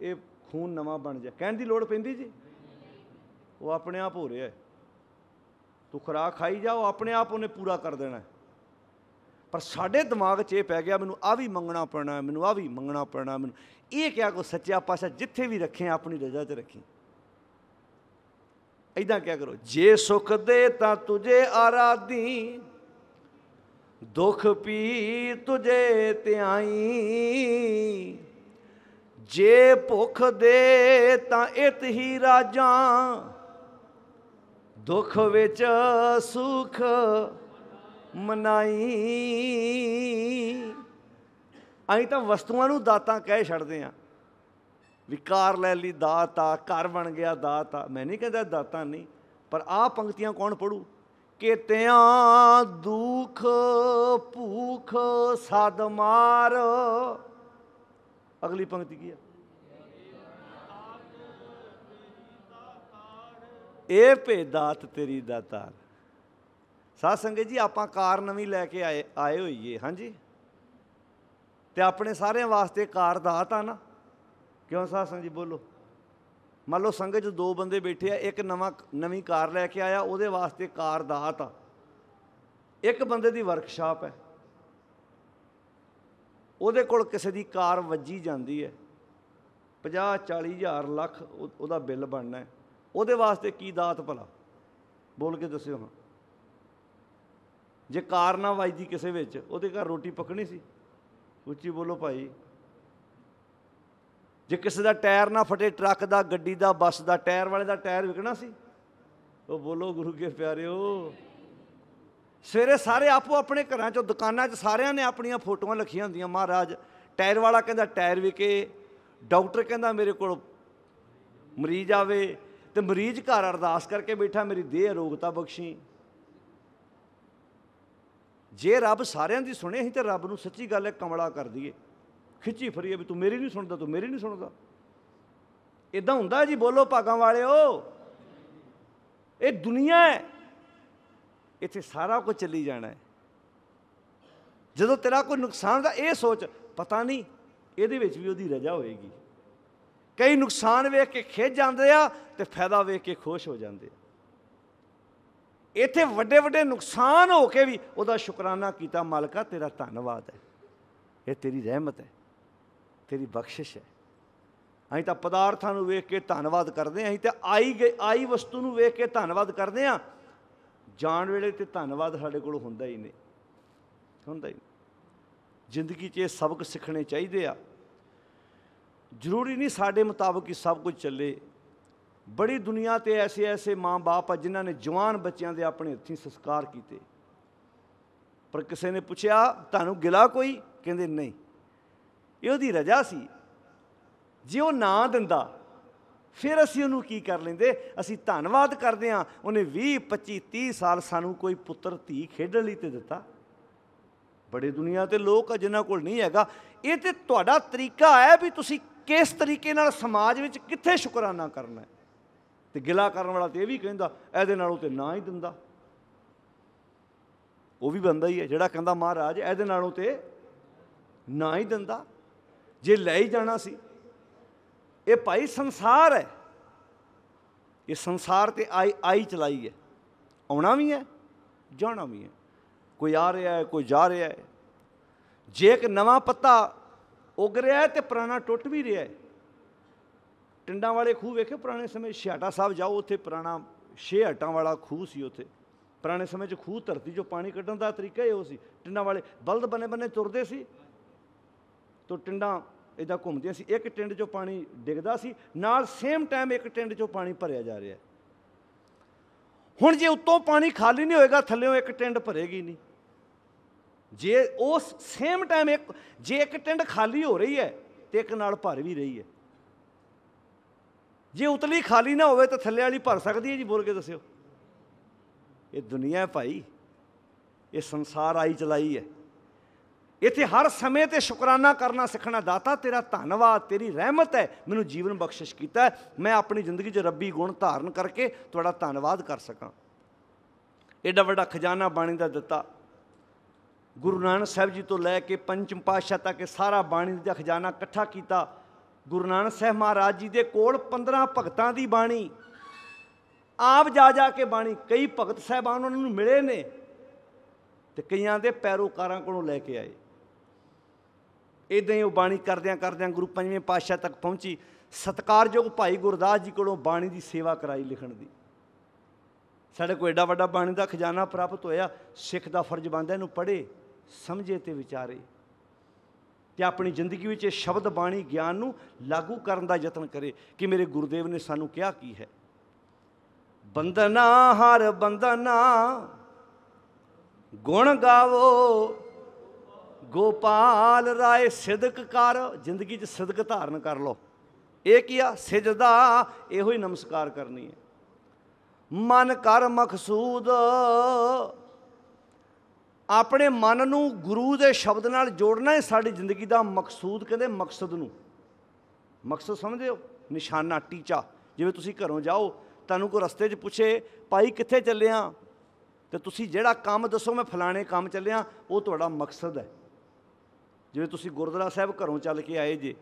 ਇਹ ਖੂਨ ਨਵਾਂ ਬਣ ਜਾ ਕਹਿਣ ਦੀ ਲੋੜ ਪੈਂਦੀ ਜੀ ਉਹ ਆਪਣੇ ਆਪ ਹੋ ਰਿਹਾ ਤੂੰ ਖਰਾ ਖਾਈ ਜਾ ਉਹ ਆਪਣੇ ਆਪ ਉਹਨੇ ਪੂਰਾ ਕਰ ਦੇਣਾ ਪਰ ਸਾਡੇ ਦਿਮਾਗ 'ਚ ਇਹ ਪੈ ਗਿਆ ਮੈਨੂੰ ਆ ਵੀ ਮੰਗਣਾ ਪੈਣਾ ਮੈਨੂੰ ਆ ਵੀ ਮੰਗਣਾ ਪੈਣਾ ਮੈਨੂੰ ਇਹ ਕਿਹਾ ਕੋ ਸੱਚਿਆ ਪਾਸ਼ਾ ਜਿੱਥੇ ਵੀ ਰੱਖੇ ਆਪਣੀ ਰਜ਼ਾ 'ਚ ਰੱਖੇ ਐਦਾਂ ਕਿਆ ਕਰੋ ਜੇ ਸੁਖ ਦੇ ਤਾਂ ਤੁਝੇ ਆਰਾਧੀ ਦੁਖ ਪੀ ਤੁਝੇ ਧਿਆਈ ਜੇ ਭੁਖ ਦੇ ਤਾਂ ਇਤ ਹੀ ਰਾਜਾਂ ਦੁਖ ਵਿੱਚ ਸੁਖ ਮਨਾਈ ਅਹੀਂ ਤਾਂ ਵਸਤੂਆਂ ਨੂੰ ਦਾਤਾਂ ਕਹਿ ਛੱਡਦੇ ਆਂ ਵਿਕਾਰ ਲੈ ਲਈ ਦਾਤਾ ਘਰ ਬਣ ਗਿਆ ਦਾਤਾ ਮੈਂ ਨਹੀਂ ਕਹਿੰਦਾ ਦਾਤਾ ਨਹੀਂ ਪਰ ਆਹ ਪੰਕਤੀਆਂ ਕੌਣ ਪੜੂ ਕਿਤਿਆਂ ਦੁਖ ਭੂਖ ਸਦ ਮਾਰ ਅਗਲੀ ਪੰਕਤੀ ਕੀ ਹੈ ਇਹ ਦਾਤ ਤੇਰੀ ਦਾਤਾਰ ਸਾਧ ਸੰਗਤ ਜੀ ਆਪਾਂ ਕਾਰ ਨਵੀਂ ਲੈ ਕੇ ਆਏ ਆਏ ਹੋਈਏ ਹਾਂਜੀ ਤੇ ਆਪਣੇ ਸਾਰਿਆਂ ਵਾਸਤੇ ਕਾਰ ਦਾਤ ਆ ਨਾ ਕਿਉਂ ਸਾਸਾਂ ਜੀ ਬੋਲੋ ਮੰਨ ਲਓ ਸੰਗਤ 'ਚ ਦੋ ਬੰਦੇ ਬੈਠੇ ਆ ਇੱਕ ਨਵਾਂ ਨਵੀਂ ਕਾਰ ਲੈ ਕੇ ਆਇਆ ਉਹਦੇ ਵਾਸਤੇ ਕਾਰ ਦਾਤ ਆ ਇੱਕ ਬੰਦੇ ਦੀ ਵਰਕਸ਼ਾਪ ਹੈ ਉਹਦੇ ਕੋਲ ਕਿਸੇ ਦੀ ਕਾਰ ਵੱਜੀ ਜਾਂਦੀ ਹੈ 50 40000 ਲੱਖ ਉਹਦਾ ਬਿੱਲ ਬਣਨਾ ਹੈ ਉਹਦੇ ਵਾਸਤੇ ਕੀ ਦਾਤ ਭਲਾ ਬੋਲ ਕੇ ਦੱਸਿਓ ਹਾਂ ਜੇ ਕਾਰ ਨਾ ਵੱਜਦੀ ਕਿਸੇ ਵਿੱਚ ਉਹਦੇ ਘਰ ਰੋਟੀ ਪੱਕਣੀ ਸੀ ਉੱਚੀ ਬੋਲੋ ਭਾਈ ਜੇ ਕਿਸੇ ਦਾ ਟਾਇਰ ਨਾ ਫਟੇ ਟਰੱਕ ਦਾ ਗੱਡੀ ਦਾ ਬੱਸ ਦਾ ਟਾਇਰ ਵਾਲੇ ਦਾ ਟਾਇਰ ਵਿਕਣਾ ਸੀ ਉਹ ਬੋਲੋ ਗੁਰੂ ਕੇ ਪਿਆਰਿਓ ਸਵੇਰੇ ਸਾਰੇ ਆਪੋ ਆਪਣੇ ਘਰਾਂ ਚੋਂ ਦੁਕਾਨਾਂ 'ਚ ਸਾਰਿਆਂ ਨੇ ਆਪਣੀਆਂ ਫੋਟੋਆਂ ਲਖੀਆਂ ਹੁੰਦੀਆਂ ਮਹਾਰਾਜ ਟਾਇਰ ਵਾਲਾ ਕਹਿੰਦਾ ਟਾਇਰ ਵਿਕੇ ਡਾਕਟਰ ਕਹਿੰਦਾ ਮੇਰੇ ਕੋਲ ਮਰੀਜ਼ ਆਵੇ ਤੇ ਮਰੀਜ਼ ਘਰ ਅਰਦਾਸ ਕਰਕੇ ਬੈਠਾ ਮੇਰੀ ਦੇਹ ਅਰੋਗਤਾ ਬਖਸ਼ੀ ਜੇ ਰੱਬ ਸਾਰਿਆਂ ਦੀ ਸੁਣੇ ਹੀ ਤੇ ਰੱਬ ਨੂੰ ਸੱਚੀ ਗੱਲ ਹੈ ਕਮਲਾ ਕਰ ਦਈਏ ਖਿੱਚੀ ਫਰੀਏ ਵੀ ਤੂੰ ਮੇਰੀ ਨਹੀਂ ਸੁਣਦਾ ਤੂੰ ਮੇਰੀ ਨਹੀਂ ਸੁਣਦਾ ਇਦਾਂ ਹੁੰਦਾ ਜੀ ਬੋਲੋ ਭਾਗਾਂ ਵਾਲਿਓ ਇਹ ਦੁਨੀਆ ਹੈ ਇੱਥੇ ਸਾਰਾ ਕੁਝ ਚੱਲੀ ਜਾਣਾ ਹੈ ਜਦੋਂ ਤੇਰਾ ਕੋਈ ਨੁਕਸਾਨ ਦਾ ਇਹ ਸੋਚ ਪਤਾ ਨਹੀਂ ਇਹਦੇ ਵਿੱਚ ਵੀ ਉਹਦੀ ਰਜਾ ਹੋਏਗੀ ਕਈ ਨੁਕਸਾਨ ਵੇਖ ਕੇ ਖੇਜ ਜਾਂਦੇ ਆ ਤੇ ਫਾਇਦਾ ਵੇਖ ਕੇ ਖੁਸ਼ ਹੋ ਜਾਂਦੇ ਆ ਇੱਥੇ ਵੱਡੇ ਵੱਡੇ ਨੁਕਸਾਨ ਹੋ ਕੇ ਵੀ ਉਹਦਾ ਸ਼ੁਕਰਾਨਾ ਕੀਤਾ ਮਾਲਕਾ ਤੇਰਾ ਧੰਨਵਾਦ ਹੈ ਇਹ ਤੇਰੀ ਰਹਿਮਤ ਹੈ ਤੇਰੀ ਬਖਸ਼ਿਸ਼ ਹੈ ਅਸੀਂ ਤਾਂ ਪਦਾਰਥਾਂ ਨੂੰ ਵੇਖ ਕੇ ਧੰਨਵਾਦ ਕਰਦੇ ਆਂ ਅਸੀਂ ਤਾਂ ਆਈ ਗਈ ਆਈ ਵਸਤੂ ਨੂੰ ਵੇਖ ਕੇ ਧੰਨਵਾਦ ਕਰਦੇ ਆਂ ਜਾਣ ਵੇਲੇ ਤੇ ਧੰਨਵਾਦ ਸਾਡੇ ਕੋਲ ਹੁੰਦਾ ਹੀ ਨਹੀਂ ਹੁੰਦਾ ਹੀ ਜ਼ਿੰਦਗੀ 'ਚ ਇਹ ਸਬਕ ਸਿੱਖਣੇ ਚਾਹੀਦੇ ਆ ਜ਼ਰੂਰੀ ਨਹੀਂ ਸਾਡੇ ਮੁਤਾਬਕ ਹੀ ਸਭ ਕੁਝ ਚੱਲੇ ਬੜੀ ਦੁਨੀਆ ਤੇ ਐਸੇ ਐਸੇ ਮਾਂ-ਬਾਪ ਆ ਜਿਨ੍ਹਾਂ ਨੇ ਜਵਾਨ ਬੱਚਿਆਂ ਦੇ ਆਪਣੇ ਹੱਥੀਂ ਸੰਸਕਾਰ ਕੀਤੇ ਪਰ ਕਿਸੇ ਨੇ ਪੁੱਛਿਆ ਤੁਹਾਨੂੰ ਗਿਲਾ ਕੋਈ ਕਹਿੰਦੇ ਨਹੀਂ ਇਹ ਉਹਦੀ ਰਜਾ ਸੀ ਜੇ ਉਹ ਨਾ ਦਿੰਦਾ ਫਿਰ ਅਸੀਂ ਉਹਨੂੰ ਕੀ ਕਰ ਲੈਂਦੇ ਅਸੀਂ ਧੰਨਵਾਦ ਕਰਦੇ ਹਾਂ ਉਹਨੇ 20 25 30 ਸਾਲ ਸਾਨੂੰ ਕੋਈ ਪੁੱਤਰ ਧੀ ਖੇਡਣ ਲਈ ਤੇ ਦਿੱਤਾ ਬੜੇ ਦੁਨੀਆ ਤੇ ਲੋਕ ਜਿਨ੍ਹਾਂ ਕੋਲ ਨਹੀਂ ਹੈਗਾ ਇਹ ਤੇ ਤੁਹਾਡਾ ਤਰੀਕਾ ਹੈ ਵੀ ਤੁਸੀਂ ਕਿਸ ਤਰੀਕੇ ਨਾਲ ਸਮਾਜ ਵਿੱਚ ਕਿੱਥੇ ਸ਼ੁਕਰਾਨਾ ਕਰਨਾ ਹੈ ਤੇ ਗਿਲਾ ਕਰਨ ਵਾਲਾ ਤੇ ਇਹ ਵੀ ਕਹਿੰਦਾ ਇਹਦੇ ਨਾਲੋਂ ਤੇ ਨਾ ਹੀ ਦਿੰਦਾ ਉਹ ਵੀ ਬੰਦਾ ਹੀ ਹੈ ਜਿਹੜਾ ਕਹਿੰਦਾ ਮਹਾਰਾਜ ਇਹਦੇ ਨਾਲੋਂ ਤੇ ਨਾ ਹੀ ਦਿੰਦਾ ਜੇ ਲੈ ਹੀ ਜਾਣਾ ਸੀ ਇਹ ਭਾਈ ਸੰਸਾਰ ਹੈ ਇਹ ਸੰਸਾਰ ਤੇ ਆਈ ਆਈ ਚਲਾਈ ਹੈ ਆਉਣਾ ਵੀ ਹੈ ਜਾਣਾ ਵੀ ਹੈ ਕੋਈ ਆ ਰਿਹਾ ਹੈ ਕੋਈ ਜਾ ਰਿਹਾ ਹੈ ਜੇ ਇੱਕ ਨਵਾਂ ਪੱਤਾ ਉੱਗ ਰਿਹਾ ਹੈ ਤੇ ਪੁਰਾਣਾ ਟੁੱਟ ਵੀ ਰਿਹਾ ਹੈ ਟਿੰਡਾਂ ਵਾਲੇ ਖੂਹ ਵੇਖੇ ਪੁਰਾਣੇ ਸਮੇਂ ਛਿਆਟਾ ਸਾਹਿਬ ਜਾਓ ਉੱਥੇ ਪੁਰਾਣਾ ਛੇ ਹਟਾਂ ਵਾਲਾ ਖੂਹ ਸੀ ਉੱਥੇ ਪੁਰਾਣੇ ਸਮੇਂ 'ਚ ਖੂਹ ਧਰਤੀ 'ਚੋਂ ਪਾਣੀ ਕੱਢਣ ਦਾ ਤਰੀਕਾ ਇਹੋ ਸੀ ਟਿੰਡਾਂ ਵਾਲੇ ਬਲਦ ਬਨੇ ਬਨੇ ਤੁਰਦੇ ਸੀ ਤੋਂ ਟਿੰਡਾਂ ਇਦਾਂ ਘੁੰਮਦੀਆਂ ਸੀ ਇੱਕ ਟਿੰਡ ਚੋਂ ਪਾਣੀ ਡਿੱਗਦਾ ਸੀ ਨਾਲ ਸੇਮ ਟਾਈਮ ਇੱਕ ਟਿੰਡ ਚੋਂ ਪਾਣੀ ਭਰਿਆ ਜਾ ਰਿਹਾ ਹੁਣ ਜੇ ਉੱਤੋਂ ਪਾਣੀ ਖਾਲੀ ਨਹੀਂ ਹੋਏਗਾ ਥੱਲੇੋਂ ਇੱਕ ਟਿੰਡ ਭਰੇਗੀ ਨਹੀਂ ਜੇ ਉਸ ਸੇਮ ਟਾਈਮ ਇੱਕ ਜੇ ਇੱਕ ਟਿੰਡ ਖਾਲੀ ਹੋ ਰਹੀ ਹੈ ਤੇ ਇੱਕ ਨਾਲ ਭਰ ਵੀ ਰਹੀ ਹੈ ਜੇ ਉਤਲੀ ਖਾਲੀ ਨਾ ਹੋਵੇ ਤਾਂ ਥੱਲੇ ਵਾਲੀ ਭਰ ਸਕਦੀ ਹੈ ਜੀ ਬੋਲ ਕੇ ਦੱਸਿਓ ਇਹ ਦੁਨੀਆ ਹੈ ਭਾਈ ਇਹ ਸੰਸਾਰ ਆਈ ਚਲਾਈ ਹੈ ਇੱਥੇ ਹਰ ਸਮੇਂ ਤੇ ਸ਼ੁਕਰਾਨਾ ਕਰਨਾ ਸਿੱਖਣਾ ਦਾਤਾ ਤੇਰਾ ਧੰਨਵਾਦ ਤੇਰੀ ਰਹਿਮਤ ਹੈ ਮੈਨੂੰ ਜੀਵਨ ਬਖਸ਼ਿਸ਼ ਕੀਤਾ ਮੈਂ ਆਪਣੀ ਜ਼ਿੰਦਗੀ 'ਚ ਰੱਬੀ ਗੁਣ ਧਾਰਨ ਕਰਕੇ ਤੁਹਾਡਾ ਧੰਨਵਾਦ ਕਰ ਸਕਾਂ ਐਡਾ ਵੱਡਾ ਖਜ਼ਾਨਾ ਬਾਣੀ ਦਾ ਦਿੱਤਾ ਗੁਰੂ ਨਾਨਕ ਸਾਹਿਬ ਜੀ ਤੋਂ ਲੈ ਕੇ ਪੰਚਮ ਪਾਤਸ਼ਾਹ ਤੱਕ ਸਾਰਾ ਬਾਣੀ ਦਾ ਖਜ਼ਾਨਾ ਇਕੱਠਾ ਕੀਤਾ ਗੁਰੂ ਨਾਨਕ ਸਾਹਿਬ ਮਹਾਰਾਜ ਜੀ ਦੇ ਕੋਲ 15 ਭਗਤਾਂ ਦੀ ਬਾਣੀ ਆਪ ਜਾ ਜਾ ਕੇ ਬਾਣੀ ਕਈ ਭਗਤ ਸਾਹਿਬਾਨ ਉਹਨਾਂ ਨੂੰ ਮਿਲੇ ਨੇ ਤੇ ਕਈਆਂ ਦੇ ਪੈਰੋਕਾਰਾਂ ਕੋਲੋਂ ਲੈ ਕੇ ਆਏ ਇਦਾਂ ਹੀ ਉਹ ਬਾਣੀ ਕਰਦਿਆਂ ਕਰਦਿਆਂ ਗੁਰੂ ਪੰਜਵੇਂ ਪਾਤਸ਼ਾਹ ਤੱਕ ਪਹੁੰਚੀ ਸਤਕਾਰਯੋਗ ਭਾਈ ਗੁਰਦਾਸ ਜੀ ਕੋਲੋਂ ਬਾਣੀ ਦੀ ਸੇਵਾ ਕਰਾਈ ਲਿਖਣ ਦੀ ਸਾਡੇ ਕੋਲ ਐਡਾ ਵੱਡਾ ਬਾਣੀ ਦਾ ਖਜ਼ਾਨਾ ਪ੍ਰਾਪਤ ਹੋਇਆ ਸਿੱਖ ਦਾ ਫਰਜ਼ ਬੰਦਾ ਇਹਨੂੰ ਪੜ੍ਹੇ ਸਮਝੇ ਤੇ ਵਿਚਾਰੇ ਤੇ ਆਪਣੀ ਜ਼ਿੰਦਗੀ ਵਿੱਚ ਇਹ ਸ਼ਬਦ ਬਾਣੀ ਗਿਆਨ ਨੂੰ ਲਾਗੂ ਕਰਨ ਦਾ ਯਤਨ ਕਰੇ ਕਿ ਮੇਰੇ ਗੁਰਦੇਵ ਨੇ ਸਾਨੂੰ ਕਿਹਾ ਕੀ ਹੈ ਬੰਦਨਾ ਹਰ ਬੰਦਨਾ ਗੁਣ ਗਾਵੋ ਗੋਪਾਲ ਰਾਏ ਸਿਦਕ ਕਰ ਜ਼ਿੰਦਗੀ 'ਚ ਸਿਦਕ ਧਾਰਨ ਕਰ ਲੋ ਇਹ ਕੀ ਆ ਸਜਦਾ ਇਹੋ ਹੀ ਨਮਸਕਾਰ ਕਰਨੀ ਹੈ ਮਨ ਕਰ ਮਖਸੂਦ ਆਪਣੇ ਮਨ ਨੂੰ ਗੁਰੂ ਦੇ ਸ਼ਬਦ ਨਾਲ ਜੋੜਨਾ ਹੈ ਸਾਡੀ ਜ਼ਿੰਦਗੀ ਦਾ ਮਕਸੂਦ ਕਹਿੰਦੇ ਮਕਸਦ ਨੂੰ ਮਕਸਦ ਸਮਝਦੇ ਹੋ ਨਿਸ਼ਾਨਾ ਟੀਚਾ ਜਿਵੇਂ ਤੁਸੀਂ ਘਰੋਂ ਜਾਓ ਤੁਹਾਨੂੰ ਕੋ ਰਸਤੇ 'ਚ ਪੁੱਛੇ ਭਾਈ ਕਿੱਥੇ ਚੱਲੇ ਆ ਤੇ ਤੁਸੀਂ ਜਿਹੜਾ ਕੰਮ ਦੱਸੋ ਮੈਂ ਫਲਾਣੇ ਕੰਮ ਚੱਲਿਆ ਉਹ ਤੁਹਾਡਾ ਮਕਸਦ ਹੈ ਜਿਵੇਂ ਤੁਸੀਂ ਗੁਰਦੁਆਰਾ ਸਾਹਿਬ ਘਰੋਂ ਚੱਲ ਕੇ ਆਏ ਜੇ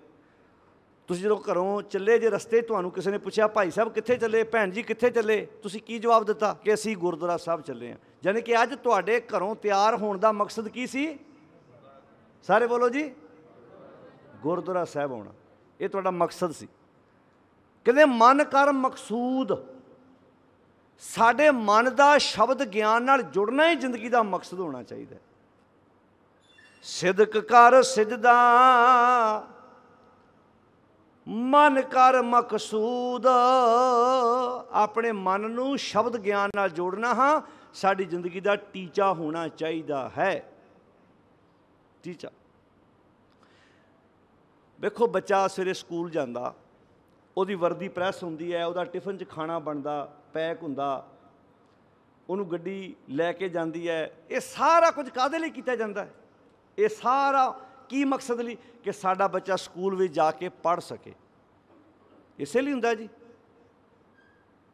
ਤੁਸੀਂ ਜਦੋਂ ਘਰੋਂ ਚੱਲੇ ਜੇ ਰਸਤੇ ਤੁਹਾਨੂੰ ਕਿਸੇ ਨੇ ਪੁੱਛਿਆ ਭਾਈ ਸਾਹਿਬ ਕਿੱਥੇ ਚੱਲੇ ਭੈਣ ਜੀ ਕਿੱਥੇ ਚੱਲੇ ਤੁਸੀਂ ਕੀ ਜਵਾਬ ਦਿੱਤਾ ਕਿ ਅਸੀਂ ਗੁਰਦੁਆਰਾ ਸਾਹਿਬ ਚੱਲੇ ਆ ਯਾਨੀ ਕਿ ਅੱਜ ਤੁਹਾਡੇ ਘਰੋਂ ਤਿਆਰ ਹੋਣ ਦਾ ਮਕਸਦ ਕੀ ਸੀ ਸਾਰੇ ਬੋਲੋ ਜੀ ਗੁਰਦੁਆਰਾ ਸਾਹਿਬ ਆਉਣਾ ਇਹ ਤੁਹਾਡਾ ਮਕਸਦ ਸੀ ਕਹਿੰਦੇ ਮਨ ਕਰ ਮਕਸੂਦ ਸਾਡੇ ਮਨ ਦਾ ਸ਼ਬਦ ਗਿਆਨ ਨਾਲ ਜੁੜਨਾ ਹੀ ਜ਼ਿੰਦਗੀ ਦਾ ਮਕਸਦ ਹੋਣਾ ਚਾਹੀਦਾ ਸਿਦਕ ਕਰ ਸਿਜਦਾ ਮਨ ਕਰ ਮਕਸੂਦ ਆਪਣੇ ਮਨ ਨੂੰ ਸ਼ਬਦ ਗਿਆਨ ਨਾਲ ਜੋੜਨਾ ਹਾਂ ਸਾਡੀ ਜ਼ਿੰਦਗੀ ਦਾ ਟੀਚਾ ਹੋਣਾ ਚਾਹੀਦਾ ਹੈ ਟੀਚਾ ਵੇਖੋ ਬੱਚਾ ਸਵੇਰੇ ਸਕੂਲ ਜਾਂਦਾ ਉਹਦੀ ਵਰਦੀ ਪ੍ਰੈਸ ਹੁੰਦੀ ਹੈ ਉਹਦਾ ਟਿਫਨ 'ਚ ਖਾਣਾ ਬਣਦਾ ਪੈਕ ਹੁੰਦਾ ਉਹਨੂੰ ਗੱਡੀ ਲੈ ਕੇ ਜਾਂਦੀ ਹੈ ਇਹ ਸਾਰਾ ਕੁਝ ਕਾਦੇ ਲਈ ਕੀਤਾ ਜਾਂਦਾ ਹੈ ਇਹ ਸਾਰਾ ਕੀ ਮਕਸਦ ਲਈ ਕਿ ਸਾਡਾ ਬੱਚਾ ਸਕੂਲ ਵਿੱਚ ਜਾ ਕੇ ਪੜ ਸਕੇ ਇਸੇ ਲਈ ਹੁੰਦਾ ਜੀ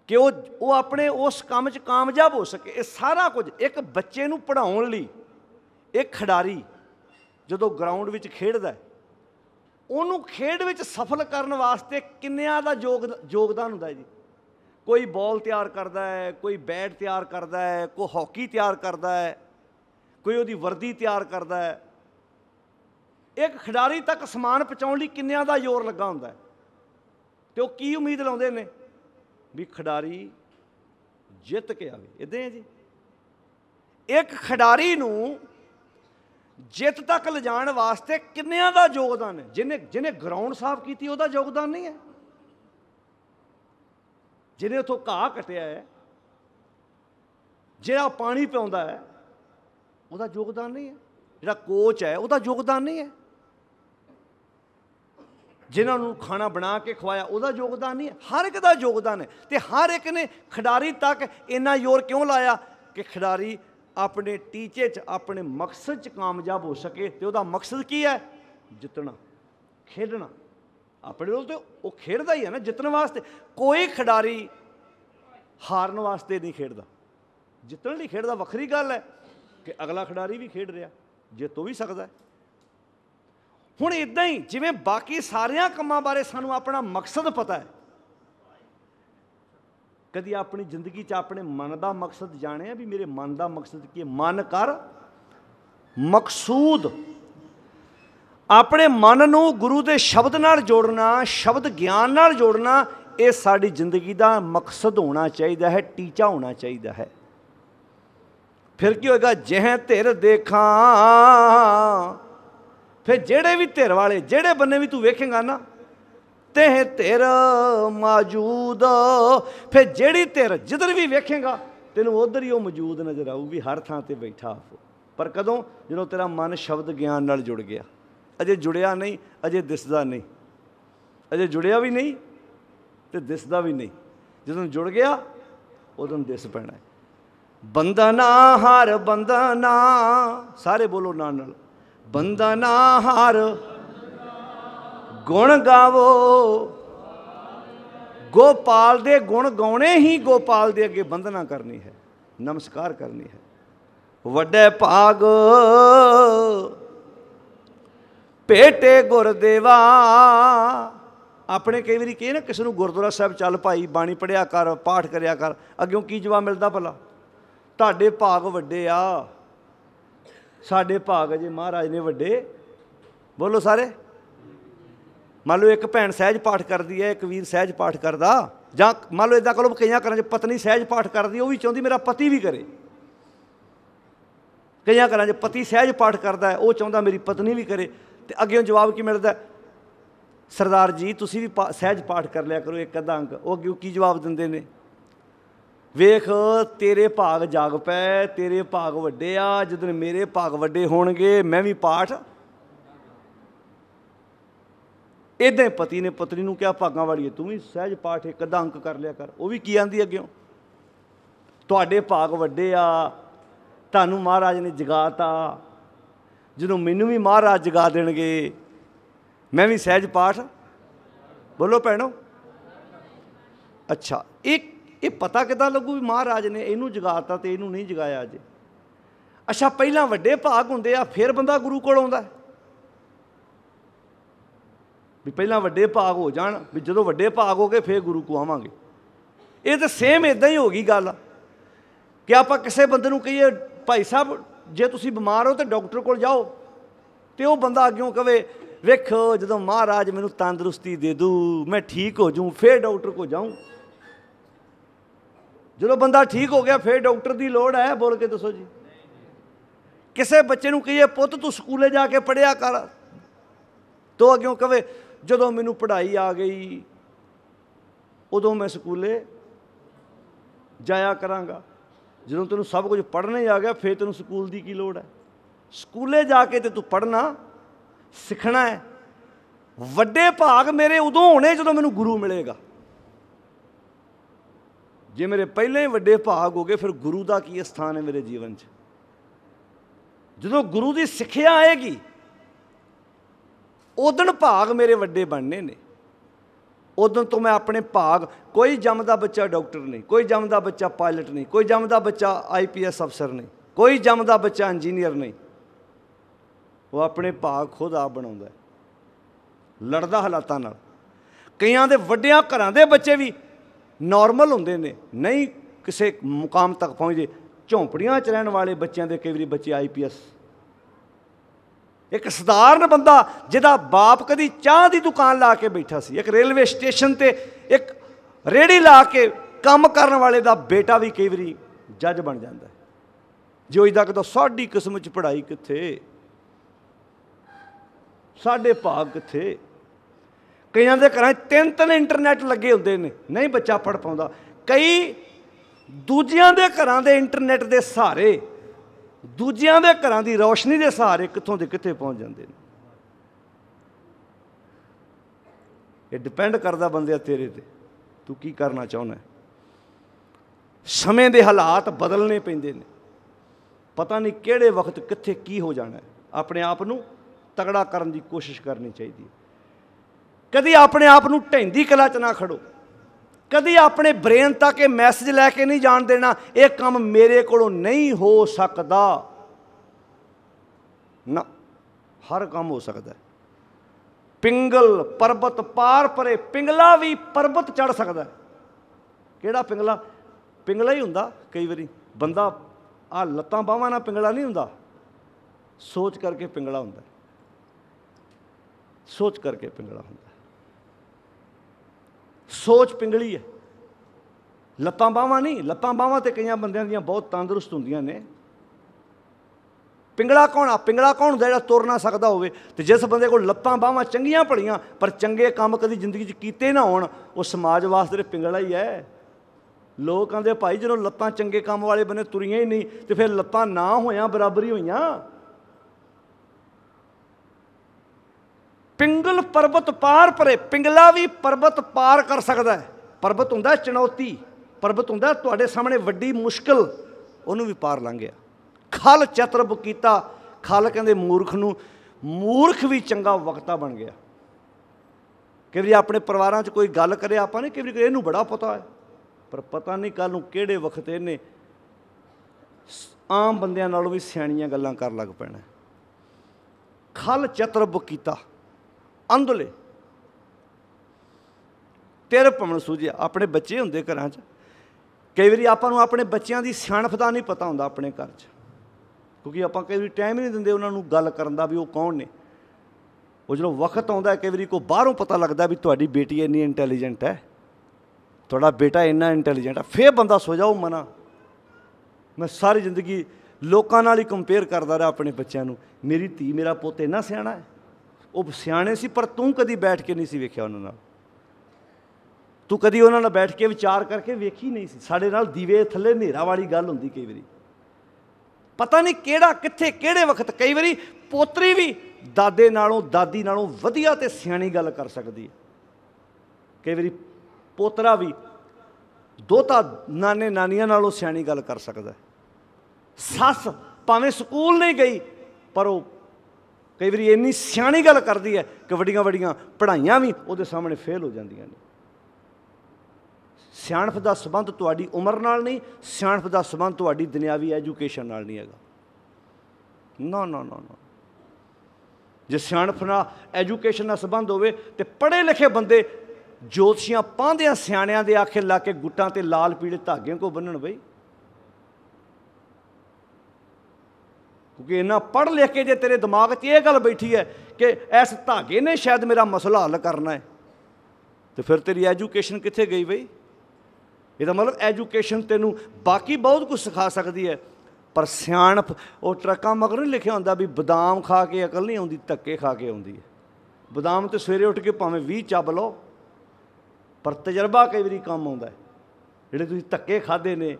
ਕਿ ਉਹ ਉਹ ਆਪਣੇ ਉਸ ਕੰਮ 'ਚ ਕਾਮਯਾਬ ਹੋ ਸਕੇ ਇਹ ਸਾਰਾ ਕੁਝ ਇੱਕ ਬੱਚੇ ਨੂੰ ਪੜਾਉਣ ਲਈ ਇੱਕ ਖਿਡਾਰੀ ਜਦੋਂ ਗਰਾਊਂਡ ਵਿੱਚ ਖੇਡਦਾ ਉਹਨੂੰ ਖੇਡ ਵਿੱਚ ਸਫਲ ਕਰਨ ਵਾਸਤੇ ਕਿੰਨਿਆਂ ਦਾ ਯੋਗਦਾਨ ਹੁੰਦਾ ਜੀ ਕੋਈ ਬਾਲ ਤਿਆਰ ਕਰਦਾ ਹੈ ਕੋਈ ਬੈਟ ਤਿਆਰ ਕਰਦਾ ਹੈ ਕੋਈ ਹਾਕੀ ਤਿਆਰ ਕਰਦਾ ਹੈ ਕੋਈ ਉਹਦੀ ਵਰਦੀ ਤਿਆਰ ਕਰਦਾ ਹੈ ਇੱਕ ਖਿਡਾਰੀ ਤੱਕ ਸਮਾਨ ਪਹੁੰਚਾਉਣ ਲਈ ਕਿੰਨਿਆਂ ਦਾ ਜ਼ੋਰ ਲੱਗਾ ਹੁੰਦਾ ਤੇ ਉਹ ਕੀ ਉਮੀਦ ਲਾਉਂਦੇ ਨੇ ਵੀ ਖਿਡਾਰੀ ਜਿੱਤ ਕੇ ਆਵੇ ਇਦਾਂ ਜੀ ਇੱਕ ਖਿਡਾਰੀ ਨੂੰ ਜਿੱਤ ਤੱਕ ਲਿਜਾਣ ਵਾਸਤੇ ਕਿੰਨਿਆਂ ਦਾ ਯੋਗਦਾਨ ਹੈ ਜਿਨੇ ਜਿਨੇ ਗਰਾਊਂਡ ਸਾਫ਼ ਕੀਤੀ ਉਹਦਾ ਯੋਗਦਾਨ ਨਹੀਂ ਹੈ ਜਿਨੇ ਉਥੋਂ ਘਾਹ ਕਟਿਆ ਹੈ ਜਿਹੜਾ ਪਾਣੀ ਪਿਆਉਂਦਾ ਹੈ ਉਹਦਾ ਯੋਗਦਾਨ ਨਹੀਂ ਹੈ ਜਿਹੜਾ ਕੋਚ ਹੈ ਉਹਦਾ ਯੋਗਦਾਨ ਨਹੀਂ ਹੈ ਜਿਨ੍ਹਾਂ ਨੂੰ ਖਾਣਾ ਬਣਾ ਕੇ ਖਵਾਇਆ ਉਹਦਾ ਯੋਗਦਾਨ ਨਹੀਂ ਹਰ ਇੱਕ ਦਾ ਯੋਗਦਾਨ ਹੈ ਤੇ ਹਰ ਇੱਕ ਨੇ ਖਿਡਾਰੀ ਤੱਕ ਇੰਨਾ ਯੋਰ ਕਿਉਂ ਲਾਇਆ ਕਿ ਖਿਡਾਰੀ ਆਪਣੇ ਟੀਚੇ 'ਚ ਆਪਣੇ ਮਕਸਦ 'ਚ ਕਾਮਯਾਬ ਹੋ ਸਕੇ ਤੇ ਉਹਦਾ ਮਕਸਦ ਕੀ ਹੈ ਜਿੱਤਣਾ ਖੇਡਣਾ ਆਪਣੇ ਲੋਕ ਤੇ ਉਹ ਖੇਡਦਾ ਹੀ ਹੈ ਨਾ ਜਿੱਤਣ ਵਾਸਤੇ ਕੋਈ ਖਿਡਾਰੀ ਹਾਰਨ ਵਾਸਤੇ ਨਹੀਂ ਖੇਡਦਾ ਜਿੱਤਣ ਲਈ ਖੇਡਦਾ ਵੱਖਰੀ ਗੱਲ ਹੈ ਕਿ ਅਗਲਾ ਖਿਡਾਰੀ ਵੀ ਖੇਡ ਰਿਹਾ ਜੇ ਤੂੰ ਵੀ ਸਕਦਾ ਹੈ ਹੁਣ ਇਦਾਂ ਹੀ ਜਿਵੇਂ ਬਾਕੀ ਸਾਰਿਆਂ ਕੰਮਾਂ ਬਾਰੇ ਸਾਨੂੰ ਆਪਣਾ ਮਕਸਦ ਪਤਾ ਹੈ ਕਦੀ ਆਪਣੀ ਜ਼ਿੰਦਗੀ 'ਚ ਆਪਣੇ ਮਨ ਦਾ ਮਕਸਦ ਜਾਣਿਆ ਵੀ ਮੇਰੇ ਮਨ ਦਾ ਮਕਸਦ ਕੀ ਮਨ ਕਰ ਮਕਸੂਦ ਆਪਣੇ ਮਨ ਨੂੰ ਗੁਰੂ ਦੇ ਸ਼ਬਦ ਨਾਲ ਜੋੜਨਾ ਸ਼ਬਦ ਗਿਆਨ ਨਾਲ ਜੋੜਨਾ ਇਹ ਸਾਡੀ ਜ਼ਿੰਦਗੀ ਦਾ ਮਕਸਦ ਹੋਣਾ ਚਾਹੀਦਾ ਹੈ ਟੀਚਾ ਹੋਣਾ ਚਾਹੀਦਾ ਹੈ ਫਿਰ ਕੀ ਹੋਏਗਾ ਜਹ ਧਿਰ ਦੇਖਾਂ ਫਿਰ ਜਿਹੜੇ ਵੀ ਧਿਰ ਵਾਲੇ ਜਿਹੜੇ ਬੰਨੇ ਵੀ ਤੂੰ ਵੇਖੇਗਾ ਨਾ ਤੇ ਧਿਰ ਮੌਜੂਦ ਫਿਰ ਜਿਹੜੀ ਧਿਰ ਜਿੱਧਰ ਵੀ ਵੇਖੇਗਾ ਤੈਨੂੰ ਉਧਰ ਹੀ ਉਹ ਮੌਜੂਦ ਨਜ਼ਰ ਵੀ ਹਰ ਥਾਂ ਤੇ ਬੈਠਾ ਪਰ ਕਦੋਂ ਜਦੋਂ ਤੇਰਾ ਮਨ ਸ਼ਬਦ ਗਿਆਨ ਨਾਲ ਜੁੜ ਗਿਆ ਅਜੇ ਜੁੜਿਆ ਨਹੀਂ ਅਜੇ ਦਿਸਦਾ ਨਹੀਂ ਅਜੇ ਜੁੜਿਆ ਵੀ ਨਹੀਂ ਤੇ ਦਿਸਦਾ ਵੀ ਨਹੀਂ ਜਦੋਂ ਜੁੜ ਗਿਆ ਉਦੋਂ ਦਿਸ ਪੈਣਾ ਬੰਦਨਾ ਹਰ ਬੰਦਨਾ ਸਾਰੇ ਬੋਲੋ ਨਾਲ ਨਾਲ ਬੰਦਨਾ ਹਰ ਗੁਣ ਗਾਵੋ ਗੋਪਾਲ ਦੇ ਗੁਣ ਗਾਉਣੇ ਹੀ ਗੋਪਾਲ ਦੇ ਅੱਗੇ ਬੰਦਨਾ ਕਰਨੀ ਹੈ ਨਮਸਕਾਰ ਕਰਨੀ ਹੈ ਵੱਡੇ ਭਾਗ ਪੇਟੇ ਗੁਰਦੇਵਾ ਆਪਣੇ ਕਈ ਵਾਰੀ ਕਹੇ ਨਾ ਕਿਸ ਨੂੰ ਗੁਰਦੁਆਰਾ ਸਾਹਿਬ ਚੱਲ ਭਾਈ ਬਾਣੀ ਪੜਿਆ ਕਰ ਪਾਠ ਕਰਿਆ ਕਰ ਅੱਗਿਓਂ ਕੀ ਜਵਾਬ ਮਿਲਦਾ ਭਲਾ ਤੁਹਾਡੇ ਭਾਗ ਵੱਡੇ ਆ ਸਾਡੇ ਭਾਗ ਜੇ ਮਹਾਰਾਜ ਨੇ ਵੱਡੇ ਬੋਲੋ ਸਾਰੇ ਮੰਨ ਲਓ ਇੱਕ ਭੈਣ ਸਹਿਜ ਪਾਠ ਕਰਦੀ ਹੈ ਇੱਕ ਵੀਰ ਸਹਿਜ ਪਾਠ ਕਰਦਾ ਜਾਂ ਮੰਨ ਲਓ ਇਦਾਂ ਕੋਲ ਕਈਆਂ ਕਰਾਂ ਜੇ ਪਤਨੀ ਸਹਿਜ ਪਾਠ ਕਰਦੀ ਉਹ ਵੀ ਚਾਹੁੰਦੀ ਮੇਰਾ ਪਤੀ ਵੀ ਕਰੇ ਕਈਆਂ ਕਰਾਂ ਜੇ ਪਤੀ ਸਹਿਜ ਪਾਠ ਕਰਦਾ ਉਹ ਚਾਹੁੰਦਾ ਮੇਰੀ ਪਤਨੀ ਵੀ ਕਰੇ ਤੇ ਅੱਗੇ ਜਵਾਬ ਕੀ ਮਿਲਦਾ ਸਰਦਾਰ ਜੀ ਤੁਸੀਂ ਵੀ ਸਹਿਜ ਪਾਠ ਕਰ ਲਿਆ ਕਰੋ ਇੱਕ ਅਧੰਗ ਉਹ ਕਿਉਂ ਕੀ ਜਵਾਬ ਦਿੰਦੇ ਨੇ ਵੇਖ ਤੇਰੇ ਭਾਗ ਜਾਗ ਪੈ ਤੇਰੇ ਭਾਗ ਵੱਡੇ ਆ ਜਦੋਂ ਮੇਰੇ ਭਾਗ ਵੱਡੇ ਹੋਣਗੇ ਮੈਂ ਵੀ ਪਾਠ ਇਹਦੇ ਪਤੀ ਨੇ ਪਤਨੀ ਨੂੰ ਕਿਹਾ ਭਾਗਾਂ ਵਾਲੀਏ ਤੂੰ ਵੀ ਸਹਿਜ ਪਾਠ ਇੱਕ ਅਧ ਅੰਕ ਕਰ ਲਿਆ ਕਰ ਉਹ ਵੀ ਕੀ ਆਂਦੀ ਅੱਗਿਓ ਤੁਹਾਡੇ ਭਾਗ ਵੱਡੇ ਆ ਤੁਹਾਨੂੰ ਮਹਾਰਾਜ ਨੇ ਜਗਾਤਾ ਜਦੋਂ ਮੈਨੂੰ ਵੀ ਮਹਾਰਾਜ ਜਗਾ ਦੇਣਗੇ ਮੈਂ ਵੀ ਸਹਿਜ ਪਾਠ ਬੋਲੋ ਭੈਣੋ ਅੱਛਾ ਇੱਕ ਇਹ ਪਤਾ ਕਿਦਾਂ ਲੱਗੂ ਵੀ ਮਹਾਰਾਜ ਨੇ ਇਹਨੂੰ ਜਗਾਤਾ ਤੇ ਇਹਨੂੰ ਨਹੀਂ ਜਗਾਇਆ ਅਜੇ ਅੱਛਾ ਪਹਿਲਾਂ ਵੱਡੇ ਭਾਗ ਹੁੰਦੇ ਆ ਫਿਰ ਬੰਦਾ ਗੁਰੂ ਕੋਲ ਆਉਂਦਾ ਵੀ ਪਹਿਲਾਂ ਵੱਡੇ ਭਾਗ ਹੋ ਜਾਣ ਵੀ ਜਦੋਂ ਵੱਡੇ ਭਾਗ ਹੋ ਗਏ ਫਿਰ ਗੁਰੂ ਕੋ ਆਵਾਂਗੇ ਇਹ ਤਾਂ ਸੇਮ ਇਦਾਂ ਹੀ ਹੋ ਗਈ ਗੱਲ ਕਿ ਆਪਾਂ ਕਿਸੇ ਬੰਦੇ ਨੂੰ ਕਹੀਏ ਭਾਈ ਸਾਹਿਬ ਜੇ ਤੁਸੀਂ ਬਿਮਾਰ ਹੋ ਤਾਂ ਡਾਕਟਰ ਕੋਲ ਜਾਓ ਤੇ ਉਹ ਬੰਦਾ ਅੱਗੋਂ ਕਵੇ ਵੇਖੋ ਜਦੋਂ ਮਹਾਰਾਜ ਮੈਨੂੰ ਤੰਦਰੁਸਤੀ ਦੇ ਦੂ ਮੈਂ ਠੀਕ ਹੋ ਜਾਊਂ ਫਿਰ ਡਾਕਟਰ ਕੋ ਜਾਊਂ ਜਦੋਂ ਬੰਦਾ ਠੀਕ ਹੋ ਗਿਆ ਫਿਰ ਡਾਕਟਰ ਦੀ ਲੋੜ ਹੈ ਬੋਲ ਕੇ ਦੱਸੋ ਜੀ ਕਿਸੇ ਬੱਚੇ ਨੂੰ ਕਹੀਏ ਪੁੱਤ ਤੂੰ ਸਕੂਲੇ ਜਾ ਕੇ ਪੜਿਆ ਕਰ ਤੋ ਅਗਿਓ ਕਵੇ ਜਦੋਂ ਮੈਨੂੰ ਪੜ੍ਹਾਈ ਆ ਗਈ ਉਦੋਂ ਮੈਂ ਸਕੂਲੇ ਜਾਇਆ ਕਰਾਂਗਾ ਜਦੋਂ ਤੈਨੂੰ ਸਭ ਕੁਝ ਪੜ੍ਹਨੇ ਆ ਗਿਆ ਫੇਰ ਤੈਨੂੰ ਸਕੂਲ ਦੀ ਕੀ ਲੋੜ ਹੈ ਸਕੂਲੇ ਜਾ ਕੇ ਤੇ ਤੂੰ ਪੜ੍ਹਨਾ ਸਿੱਖਣਾ ਹੈ ਵੱਡੇ ਭਾਗ ਮੇਰੇ ਉਦੋਂ ਹੋਣੇ ਜਦੋਂ ਮੈਨੂੰ ਗੁਰੂ ਮਿਲੇਗਾ ਜੇ ਮੇਰੇ ਪਹਿਲੇ ਵੱਡੇ ਭਾਗ ਹੋ ਗਏ ਫਿਰ ਗੁਰੂ ਦਾ ਕੀ ਸਥਾਨ ਹੈ ਮੇਰੇ ਜੀਵਨ 'ਚ ਜਦੋਂ ਗੁਰੂ ਦੀ ਸਿੱਖਿਆ ਆਏਗੀ ਉਦੋਂ ਭਾਗ ਮੇਰੇ ਵੱਡੇ ਬਣਨੇ ਨੇ ਉਦੋਂ ਤੋਂ ਮੈਂ ਆਪਣੇ ਭਾਗ ਕੋਈ ਜੰਮਦਾ ਬੱਚਾ ਡਾਕਟਰ ਨਹੀਂ ਕੋਈ ਜੰਮਦਾ ਬੱਚਾ ਪਾਇਲਟ ਨਹੀਂ ਕੋਈ ਜੰਮਦਾ ਬੱਚਾ ਆਈਪੀਐਸ ਅਫਸਰ ਨਹੀਂ ਕੋਈ ਜੰਮਦਾ ਬੱਚਾ ਇੰਜੀਨੀਅਰ ਨਹੀਂ ਉਹ ਆਪਣੇ ਭਾਗ ਖੁਦ ਆਪ ਬਣਾਉਂਦਾ ਲੜਦਾ ਹਾਲਾਤਾਂ ਨਾਲ ਕਈਆਂ ਦੇ ਵੱਡਿਆਂ ਘਰਾਂ ਦੇ ਬੱਚੇ ਵੀ ਨਾਰਮਲ ਹੁੰਦੇ ਨੇ ਨਹੀਂ ਕਿਸੇ ਮੁਕਾਮ ਤੱਕ ਪਹੁੰਚਦੇ ਝੌਂਪੜੀਆਂ 'ਚ ਰਹਿਣ ਵਾਲੇ ਬੱਚਿਆਂ ਦੇ ਕਈ ਵਾਰੀ ਬੱਚੇ ਆਈਪੀਐਸ ਇੱਕ ਸਧਾਰਨ ਬੰਦਾ ਜਿਹਦਾ ਬਾਪ ਕਦੀ ਚਾਹ ਦੀ ਦੁਕਾਨ ਲਾ ਕੇ ਬੈਠਾ ਸੀ ਇੱਕ ਰੇਲਵੇ ਸਟੇਸ਼ਨ ਤੇ ਇੱਕ ਰੇੜੀ ਲਾ ਕੇ ਕੰਮ ਕਰਨ ਵਾਲੇ ਦਾ ਬੇਟਾ ਵੀ ਕਈ ਵਾਰੀ ਜੱਜ ਬਣ ਜਾਂਦਾ ਹੈ ਜੋ ਇਦਾਂ ਕਿ ਤਾਂ ਸਾਡੀ ਕਿਸਮ ਚ ਪੜ੍ਹਾਈ ਕਿੱਥੇ ਸਾਡੇ ਭਾਗ ਕਿੱਥੇ ਕਈਆਂ ਦੇ ਘਰਾਂ 'ਚ ਤਿੰਨ ਤਿੰਨ ਇੰਟਰਨੈਟ ਲੱਗੇ ਹੁੰਦੇ ਨੇ ਨਹੀਂ ਬੱਚਾ ਪੜ ਪਾਉਂਦਾ ਕਈ ਦੂਜਿਆਂ ਦੇ ਘਰਾਂ ਦੇ ਇੰਟਰਨੈਟ ਦੇ ਸਹਾਰੇ ਦੂਜਿਆਂ ਦੇ ਘਰਾਂ ਦੀ ਰੌਸ਼ਨੀ ਦੇ ਸਹਾਰੇ ਕਿੱਥੋਂ ਦੇ ਕਿੱਥੇ ਪਹੁੰਚ ਜਾਂਦੇ ਨੇ ਇਹ ਡਿਪੈਂਡ ਕਰਦਾ ਆ ਤੇਰੇ ਤੇ ਤੂੰ ਕੀ ਕਰਨਾ ਚਾਹੁੰਦਾ ਸਮੇਂ ਦੇ ਹਾਲਾਤ ਬਦਲਨੇ ਪੈਂਦੇ ਨੇ ਪਤਾ ਨਹੀਂ ਕਿਹੜੇ ਵਕਤ ਕਿੱਥੇ ਕੀ ਹੋ ਜਾਣਾ ਆਪਣੇ ਆਪ ਨੂੰ ਤਗੜਾ ਕਰਨ ਦੀ ਕੋਸ਼ਿਸ਼ ਕਰਨੀ ਚਾਹੀਦੀ ਹੈ ਕਦੀ ਆਪਣੇ ਆਪ ਨੂੰ ਢੈਂਦੀ ਕਲਾ 'ਚ ਨਾ ਖੜੋ ਕਦੀ ਆਪਣੇ ਬ੍ਰੇਨ ਤੱਕ ਇਹ ਮੈਸੇਜ ਲੈ ਕੇ ਨਹੀਂ ਜਾਣ ਦੇਣਾ ਇਹ ਕੰਮ ਮੇਰੇ ਕੋਲੋਂ ਨਹੀਂ ਹੋ ਸਕਦਾ ਨਾ ਹਰ ਕੰਮ ਹੋ ਸਕਦਾ ਪਿੰਗਲ ਪਰਬਤ ਪਾਰ ਪਰੇ ਪਿੰਗਲਾ ਵੀ ਪਰਬਤ ਚੜ ਸਕਦਾ ਕਿਹੜਾ ਪਿੰਗਲਾ ਪਿੰਗਲਾ ਹੀ ਹੁੰਦਾ ਕਈ ਵਾਰੀ ਬੰਦਾ ਆ ਲੱਤਾਂ ਬਾਹਾਂ ਨਾਲ ਪਿੰਗਲਾ ਨਹੀਂ ਹੁੰਦਾ ਸੋਚ ਕਰਕੇ ਪਿੰਗਲਾ ਹੁੰਦਾ ਸੋਚ ਕਰਕੇ ਪਿੰਗਲਾ ਹੁੰਦਾ ਸੋਚ ਪਿੰਗਲੀ ਹੈ ਲੱਤਾਂ ਬਾਹਾਂ ਨਹੀਂ ਲੱਤਾਂ ਬਾਹਾਂ ਤੇ ਕਈਆਂ ਬੰਦਿਆਂ ਦੀਆਂ ਬਹੁਤ ਤੰਦਰੁਸਤ ਹੁੰਦੀਆਂ ਨੇ ਪਿੰਗਲਾ ਕੌਣ ਆ ਪਿੰਗਲਾ ਕੌਣ ਹੁੰਦਾ ਜਿਹੜਾ ਤੁਰ ਨਾ ਸਕਦਾ ਹੋਵੇ ਤੇ ਜਿਸ ਬੰਦੇ ਕੋਲ ਲੱਤਾਂ ਬਾਹਾਂ ਚੰਗੀਆਂ ਭੜੀਆਂ ਪਰ ਚੰਗੇ ਕੰਮ ਕਦੀ ਜ਼ਿੰਦਗੀ 'ਚ ਕੀਤੇ ਨਾ ਹੋਣ ਉਹ ਸਮਾਜ ਵਾਸਤੇ ਪਿੰਗਲਾ ਹੀ ਹੈ ਲੋਕਾਂ ਦੇ ਭਾਈ ਜਦੋਂ ਲੱਤਾਂ ਚੰਗੇ ਕੰਮ ਵਾਲੇ ਬਨੇ ਤੁਰੀਆਂ ਹੀ ਨਹੀਂ ਤੇ ਫਿਰ ਲੱਤਾਂ ਨਾ ਹੋਇਆਂ ਬਰਾਬਰੀ ਹੋਈਆਂ ਪਿੰਗਲ ਪਰਬਤ ਪਾਰ ਪਰੇ ਪਿੰਗਲਾ ਵੀ ਪਰਬਤ ਪਾਰ ਕਰ ਸਕਦਾ ਹੈ ਪਰਬਤ ਹੁੰਦਾ ਚੁਣੌਤੀ ਪਰਬਤ ਹੁੰਦਾ ਤੁਹਾਡੇ ਸਾਹਮਣੇ ਵੱਡੀ ਮੁਸ਼ਕਲ ਉਹਨੂੰ ਵੀ ਪਾਰ ਲੰਘਿਆ ਖਲ ਚਤਰਬ ਕੀਤਾ ਖਲ ਕਹਿੰਦੇ ਮੂਰਖ ਨੂੰ ਮੂਰਖ ਵੀ ਚੰਗਾ ਵਕਤਾ ਬਣ ਗਿਆ ਕਿ ਵੀ ਆਪਣੇ ਪਰਿਵਾਰਾਂ 'ਚ ਕੋਈ ਗੱਲ ਕਰੇ ਆਪਾਂ ਨੇ ਕਿ ਵੀ ਇਹਨੂੰ ਬੜਾ ਪਤਾ ਹੈ ਪਰ ਪਤਾ ਨਹੀਂ ਕੱਲ ਨੂੰ ਕਿਹੜੇ ਵਕਤ ਇਹਨੇ ਆਮ ਬੰਦਿਆਂ ਨਾਲੋਂ ਵੀ ਸਿਆਣੀਆਂ ਗੱਲਾਂ ਕਰਨ ਲੱਗ ਪੈਣਾ ਖਲ ਚਤਰਬ ਕੀਤਾ ਅੰਦਲੇ ਤੇਰੇ ਪਵਨ ਸੂਝਿਆ ਆਪਣੇ ਬੱਚੇ ਹੁੰਦੇ ਘਰਾਂ 'ਚ ਕਈ ਵਾਰੀ ਆਪਾਂ ਨੂੰ ਆਪਣੇ ਬੱਚਿਆਂ ਦੀ ਸਿਆਣਪ ਦਾ ਨਹੀਂ ਪਤਾ ਹੁੰਦਾ ਆਪਣੇ ਘਰ 'ਚ ਕਿਉਂਕਿ ਆਪਾਂ ਕਈ ਵਾਰੀ ਟਾਈਮ ਹੀ ਨਹੀਂ ਦਿੰਦੇ ਉਹਨਾਂ ਨੂੰ ਗੱਲ ਕਰਨ ਦਾ ਵੀ ਉਹ ਕੌਣ ਨੇ ਉਹ ਜਦੋਂ ਵਕਤ ਆਉਂਦਾ ਕਈ ਵਾਰੀ ਕੋ ਬਾਹਰੋਂ ਪਤਾ ਲੱਗਦਾ ਵੀ ਤੁਹਾਡੀ ਬੇਟੀ ਇੰਨੀ ਇੰਟੈਲੀਜੈਂਟ ਹੈ ਤੁਹਾਡਾ ਬੇਟਾ ਇੰਨਾ ਇੰਟੈਲੀਜੈਂਟ ਹੈ ਫੇਰ ਬੰਦਾ ਸੋ ਜਾਉ ਮਨਾ ਮੈਂ ਸਾਰੀ ਜ਼ਿੰਦਗੀ ਲੋਕਾਂ ਨਾਲ ਹੀ ਕੰਪੇਅਰ ਕਰਦਾ ਰਿਹਾ ਆਪਣੇ ਬੱਚਿਆਂ ਨੂੰ ਮੇਰੀ ਧੀ ਮੇਰਾ ਪੁੱਤ ਇੰਨਾ ਸਿਆਣਾ ਹੈ ਉਹ ਸਿਆਣੇ ਸੀ ਪਰ ਤੂੰ ਕਦੀ ਬੈਠ ਕੇ ਨਹੀਂ ਸੀ ਵੇਖਿਆ ਉਹਨਾਂ ਨਾਲ ਤੂੰ ਕਦੀ ਉਹਨਾਂ ਨਾਲ ਬੈਠ ਕੇ ਵਿਚਾਰ ਕਰਕੇ ਵੇਖੀ ਨਹੀਂ ਸੀ ਸਾਡੇ ਨਾਲ ਦੀਵੇ ਥੱਲੇ ਹਨੇਰਾ ਵਾਲੀ ਗੱਲ ਹੁੰਦੀ ਕਈ ਵਾਰੀ ਪਤਾ ਨਹੀਂ ਕਿਹੜਾ ਕਿੱਥੇ ਕਿਹੜੇ ਵਕਤ ਕਈ ਵਾਰੀ ਪੋਤਰੀ ਵੀ ਦਾਦੇ ਨਾਲੋਂ ਦਾਦੀ ਨਾਲੋਂ ਵਧੀਆ ਤੇ ਸਿਆਣੀ ਗੱਲ ਕਰ ਸਕਦੀ ਹੈ ਕਈ ਵਾਰੀ ਪੋਤਰਾ ਵੀ ਦੋਤਾ ਨਾਨੇ ਨਾਨੀਆਂ ਨਾਲੋਂ ਸਿਆਣੀ ਗੱਲ ਕਰ ਸਕਦਾ ਸੱਸ ਭਾਵੇਂ ਸਕੂਲ ਨਹੀਂ ਗਈ ਪਰ ਉਹ ਕਈ ਵਾਰੀ ਇੰਨੀ ਸਿਆਣੀ ਗੱਲ ਕਰਦੀ ਹੈ ਕਿ ਵੱਡੀਆਂ ਵੱਡੀਆਂ ਪੜ੍ਹਾਈਆਂ ਵੀ ਉਹਦੇ ਸਾਹਮਣੇ ਫੇਲ ਹੋ ਜਾਂਦੀਆਂ ਨੇ ਸਿਆਣਪ ਦਾ ਸਬੰਧ ਤੁਹਾਡੀ ਉਮਰ ਨਾਲ ਨਹੀਂ ਸਿਆਣਪ ਦਾ ਸਬੰਧ ਤੁਹਾਡੀ ਦੁਨਿਆਵੀ ਐਜੂਕੇਸ਼ਨ ਨਾਲ ਨਹੀਂ ਹੈਗਾ ਨਾ ਨਾ ਨਾ ਨਾ ਜੇ ਸਿਆਣਪ ਨਾਲ ਐਜੂਕੇਸ਼ਨ ਨਾਲ ਸਬੰਧ ਹੋਵੇ ਤੇ ਪੜ੍ਹੇ ਲਿਖੇ ਬੰਦੇ ਜੋਤਸ਼ੀਆਂ ਪਾਉਂਦਿਆਂ ਸਿਆਣਿਆਂ ਦੇ ਆਖੇ ਲਾ ਕੇ ਗੁੱਟਾਂ ਤੇ ਲਾਲ ਪੀਲੇ ਧਾਗਿਆਂ ਕੋ ਬੰਨਣ ਬਈ ਕਿਉਂਕਿ ਇਹਨਾ ਪੜ੍ਹ ਲਿਖ ਕੇ ਜੇ ਤੇਰੇ ਦਿਮਾਗ 'ਚ ਇਹ ਗੱਲ ਬੈਠੀ ਹੈ ਕਿ ਇਸ ਧਾਗੇ ਨੇ ਸ਼ਾਇਦ ਮੇਰਾ ਮਸਲਾ ਹੱਲ ਕਰਨਾ ਹੈ ਤੇ ਫਿਰ ਤੇਰੀ ਐਜੂਕੇਸ਼ਨ ਕਿੱਥੇ ਗਈ ਬਈ ਇਹਦਾ ਮਤਲਬ ਐਜੂਕੇਸ਼ਨ ਤੈਨੂੰ ਬਾਕੀ ਬਹੁਤ ਕੁਝ ਸਿਖਾ ਸਕਦੀ ਹੈ ਪਰ ਸਿਆਣਪ ਉਹ ਟਰੱਕਾਂ ਮਗਰ ਨਹੀਂ ਲਿਖਿਆ ਹੁੰਦਾ ਵੀ ਬਦਾਮ ਖਾ ਕੇ ਅਕਲ ਨਹੀਂ ਆਉਂਦੀ ਧੱਕੇ ਖਾ ਕੇ ਆਉਂਦੀ ਹੈ ਬਦਾਮ ਤੇ ਸਵੇਰੇ ਉੱਠ ਕੇ ਭਾਵੇਂ 20 ਚੱਬ ਲਓ ਪਰ ਤਜਰਬਾ ਕਈ ਵਾਰੀ ਕੰਮ ਆਉਂਦਾ ਜਿਹੜੇ ਤੁਸੀਂ ਧੱਕੇ ਖਾਦੇ ਨੇ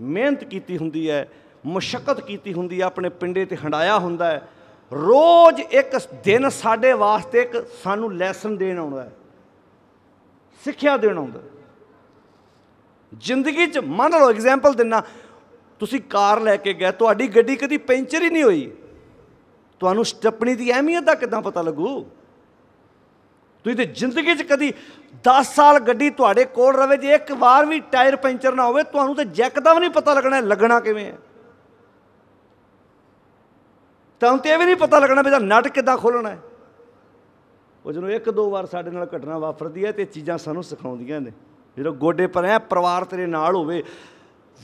ਮਿਹਨਤ ਕੀਤੀ ਹੁੰਦੀ ਹੈ ਮੁਸ਼ਕਲ ਕੀਤੀ ਹੁੰਦੀ ਆ ਆਪਣੇ ਪਿੰਡੇ ਤੇ ਹੰਡਾਇਆ ਹੁੰਦਾ ਹੈ ਰੋਜ਼ ਇੱਕ ਦਿਨ ਸਾਡੇ ਵਾਸਤੇ ਇੱਕ ਸਾਨੂੰ ਲੈਸਨ ਦੇਣ ਆਉਂਦਾ ਹੈ ਸਿੱਖਿਆ ਦੇਣ ਆਉਂਦਾ ਜ਼ਿੰਦਗੀ 'ਚ ਮੰਨ ਲਓ ਐਗਜ਼ਾਮਪਲ ਦਿੰਨਾ ਤੁਸੀਂ ਕਾਰ ਲੈ ਕੇ ਗਏ ਤੁਹਾਡੀ ਗੱਡੀ ਕਦੀ ਪੈਂਚਰ ਹੀ ਨਹੀਂ ਹੋਈ ਤੁਹਾਨੂੰ ਸਟੱਪਣੀ ਦੀ ਅਹਿਮੀਅਤ ਦਾ ਕਿਦਾਂ ਪਤਾ ਲੱਗੂ ਤੁਸੀਂ ਤੇ ਜ਼ਿੰਦਗੀ 'ਚ ਕਦੀ 10 ਸਾਲ ਗੱਡੀ ਤੁਹਾਡੇ ਕੋਲ ਰਵੇ ਜੇ ਇੱਕ ਵਾਰ ਵੀ ਟਾਇਰ ਪੈਂਚਰ ਨਾ ਹੋਵੇ ਤੁਹਾਨੂੰ ਤੇ ਜੈਕ ਦਾ ਵੀ ਨਹੀਂ ਪਤਾ ਲੱਗਣਾ ਲੱਗਣਾ ਕਿਵੇਂ ਹੈ ਤਾਂ ਤੇ ਇਹ ਵੀ ਨਹੀਂ ਪਤਾ ਲੱਗਣਾ ਵੀ ਇਹਦਾ ਨਟ ਕਿੱਦਾਂ ਖੋਲਣਾ ਹੈ ਉਹ ਜਦੋਂ ਇੱਕ ਦੋ ਵਾਰ ਸਾਡੇ ਨਾਲ ਘਟਨਾ ਵਾਪਰਦੀ ਹੈ ਤੇ ਚੀਜ਼ਾਂ ਸਾਨੂੰ ਸਿਖਾਉਂਦੀਆਂ ਨੇ ਜਦੋਂ ਗੋਡੇ ਪਰ ਪਰਿਵਾਰ ਤੇਰੇ ਨਾਲ ਹੋਵੇ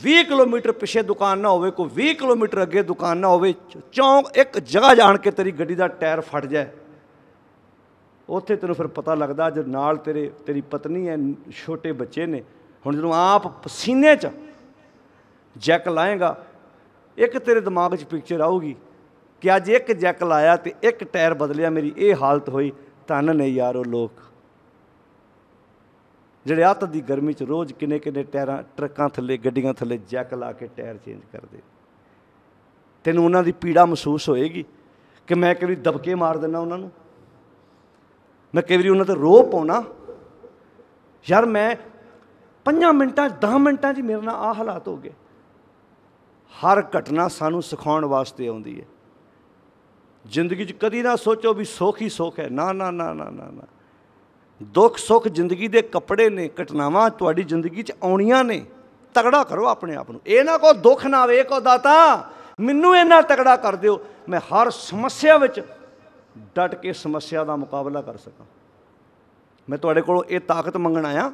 20 ਕਿਲੋਮੀਟਰ ਪਿੱਛੇ ਦੁਕਾਨ ਨਾ ਹੋਵੇ ਕੋਈ 20 ਕਿਲੋਮੀਟਰ ਅੱਗੇ ਦੁਕਾਨ ਨਾ ਹੋਵੇ ਚੌਂਕ ਇੱਕ ਜਗ੍ਹਾ ਜਾਣ ਕੇ ਤੇਰੀ ਗੱਡੀ ਦਾ ਟਾਇਰ ਫਟ ਜਾਏ ਉੱਥੇ ਤੈਨੂੰ ਫਿਰ ਪਤਾ ਲੱਗਦਾ ਜਦ ਨਾਲ ਤੇਰੇ ਤੇਰੀ ਪਤਨੀ ਹੈ ਛੋਟੇ ਬੱਚੇ ਨੇ ਹੁਣ ਜਦੋਂ ਆਪ ਪਸੀਨੇ 'ਚ ਜੈਕ ਲਾਏਗਾ ਇੱਕ ਤੇਰੇ ਦਿਮਾਗ 'ਚ ਪਿਕਚਰ ਆਊਗੀ ਕਿ ਅੱਜ ਇੱਕ ਜੈਕ ਲਾਇਆ ਤੇ ਇੱਕ ਟਾਇਰ ਬਦਲਿਆ ਮੇਰੀ ਇਹ ਹਾਲਤ ਹੋਈ ਧੰਨ ਨੇ ਯਾਰੋ ਲੋਕ ਜਿਹੜੇ ਆਤ ਦੀ ਗਰਮੀ 'ਚ ਰੋਜ਼ ਕਿਨੇ ਕਿਨੇ ਟਾਇਰਾਂ ਟਰੱਕਾਂ ਥੱਲੇ ਗੱਡੀਆਂ ਥੱਲੇ ਜੈਕ ਲਾ ਕੇ ਟਾਇਰ ਚੇਂਜ ਕਰਦੇ ਤੈਨੂੰ ਉਹਨਾਂ ਦੀ ਪੀੜਾ ਮਹਿਸੂਸ ਹੋਏਗੀ ਕਿ ਮੈਂ ਕਿਹੜੀ ਦਬਕੇ ਮਾਰ ਦਿੰਦਾ ਉਹਨਾਂ ਨੂੰ ਮੈਂ ਕਈ ਉਹਨਾਂ ਤੇ ਰੋਹ ਪਾਉਣਾ ਯਾਰ ਮੈਂ 5 ਮਿੰਟਾਂ 10 ਮਿੰਟਾਂ 'ਚ ਮੇਰੇ ਨਾਲ ਆ ਹਾਲਾਤ ਹੋ ਗਏ ਹਰ ਘਟਨਾ ਸਾਨੂੰ ਸਿਖਾਉਣ ਵਾਸਤੇ ਆਉਂਦੀ ਹੈ ਜ਼ਿੰਦਗੀ 'ਚ ਕਦੀ ਨਾ ਸੋਚੋ ਵੀ ਸੁੱਖ ਹੀ ਸੁੱਖ ਹੈ ਨਾ ਨਾ ਨਾ ਨਾ ਨਾ ਨਾ ਦੁੱਖ ਸੁੱਖ ਜ਼ਿੰਦਗੀ ਦੇ ਕੱਪੜੇ ਨੇ ਘਟਨਾਵਾਂ ਤੁਹਾਡੀ ਜ਼ਿੰਦਗੀ 'ਚ ਆਉਣੀਆਂ ਨੇ ਤਗੜਾ ਕਰੋ ਆਪਣੇ ਆਪ ਨੂੰ ਇਹ ਨਾ ਕੋ ਦੁੱਖ ਨਾ ਆਵੇ ਕੋ ਦਾਤਾ ਮੈਨੂੰ ਇਹਨਾਂ ਤਗੜਾ ਕਰ ਦਿਓ ਮੈਂ ਹਰ ਸਮੱਸਿਆ ਵਿੱਚ ਡਟ ਕੇ ਸਮੱਸਿਆ ਦਾ ਮੁਕਾਬਲਾ ਕਰ ਸਕਾਂ ਮੈਂ ਤੁਹਾਡੇ ਕੋਲੋਂ ਇਹ ਤਾਕਤ ਮੰਗਣ ਆਇਆ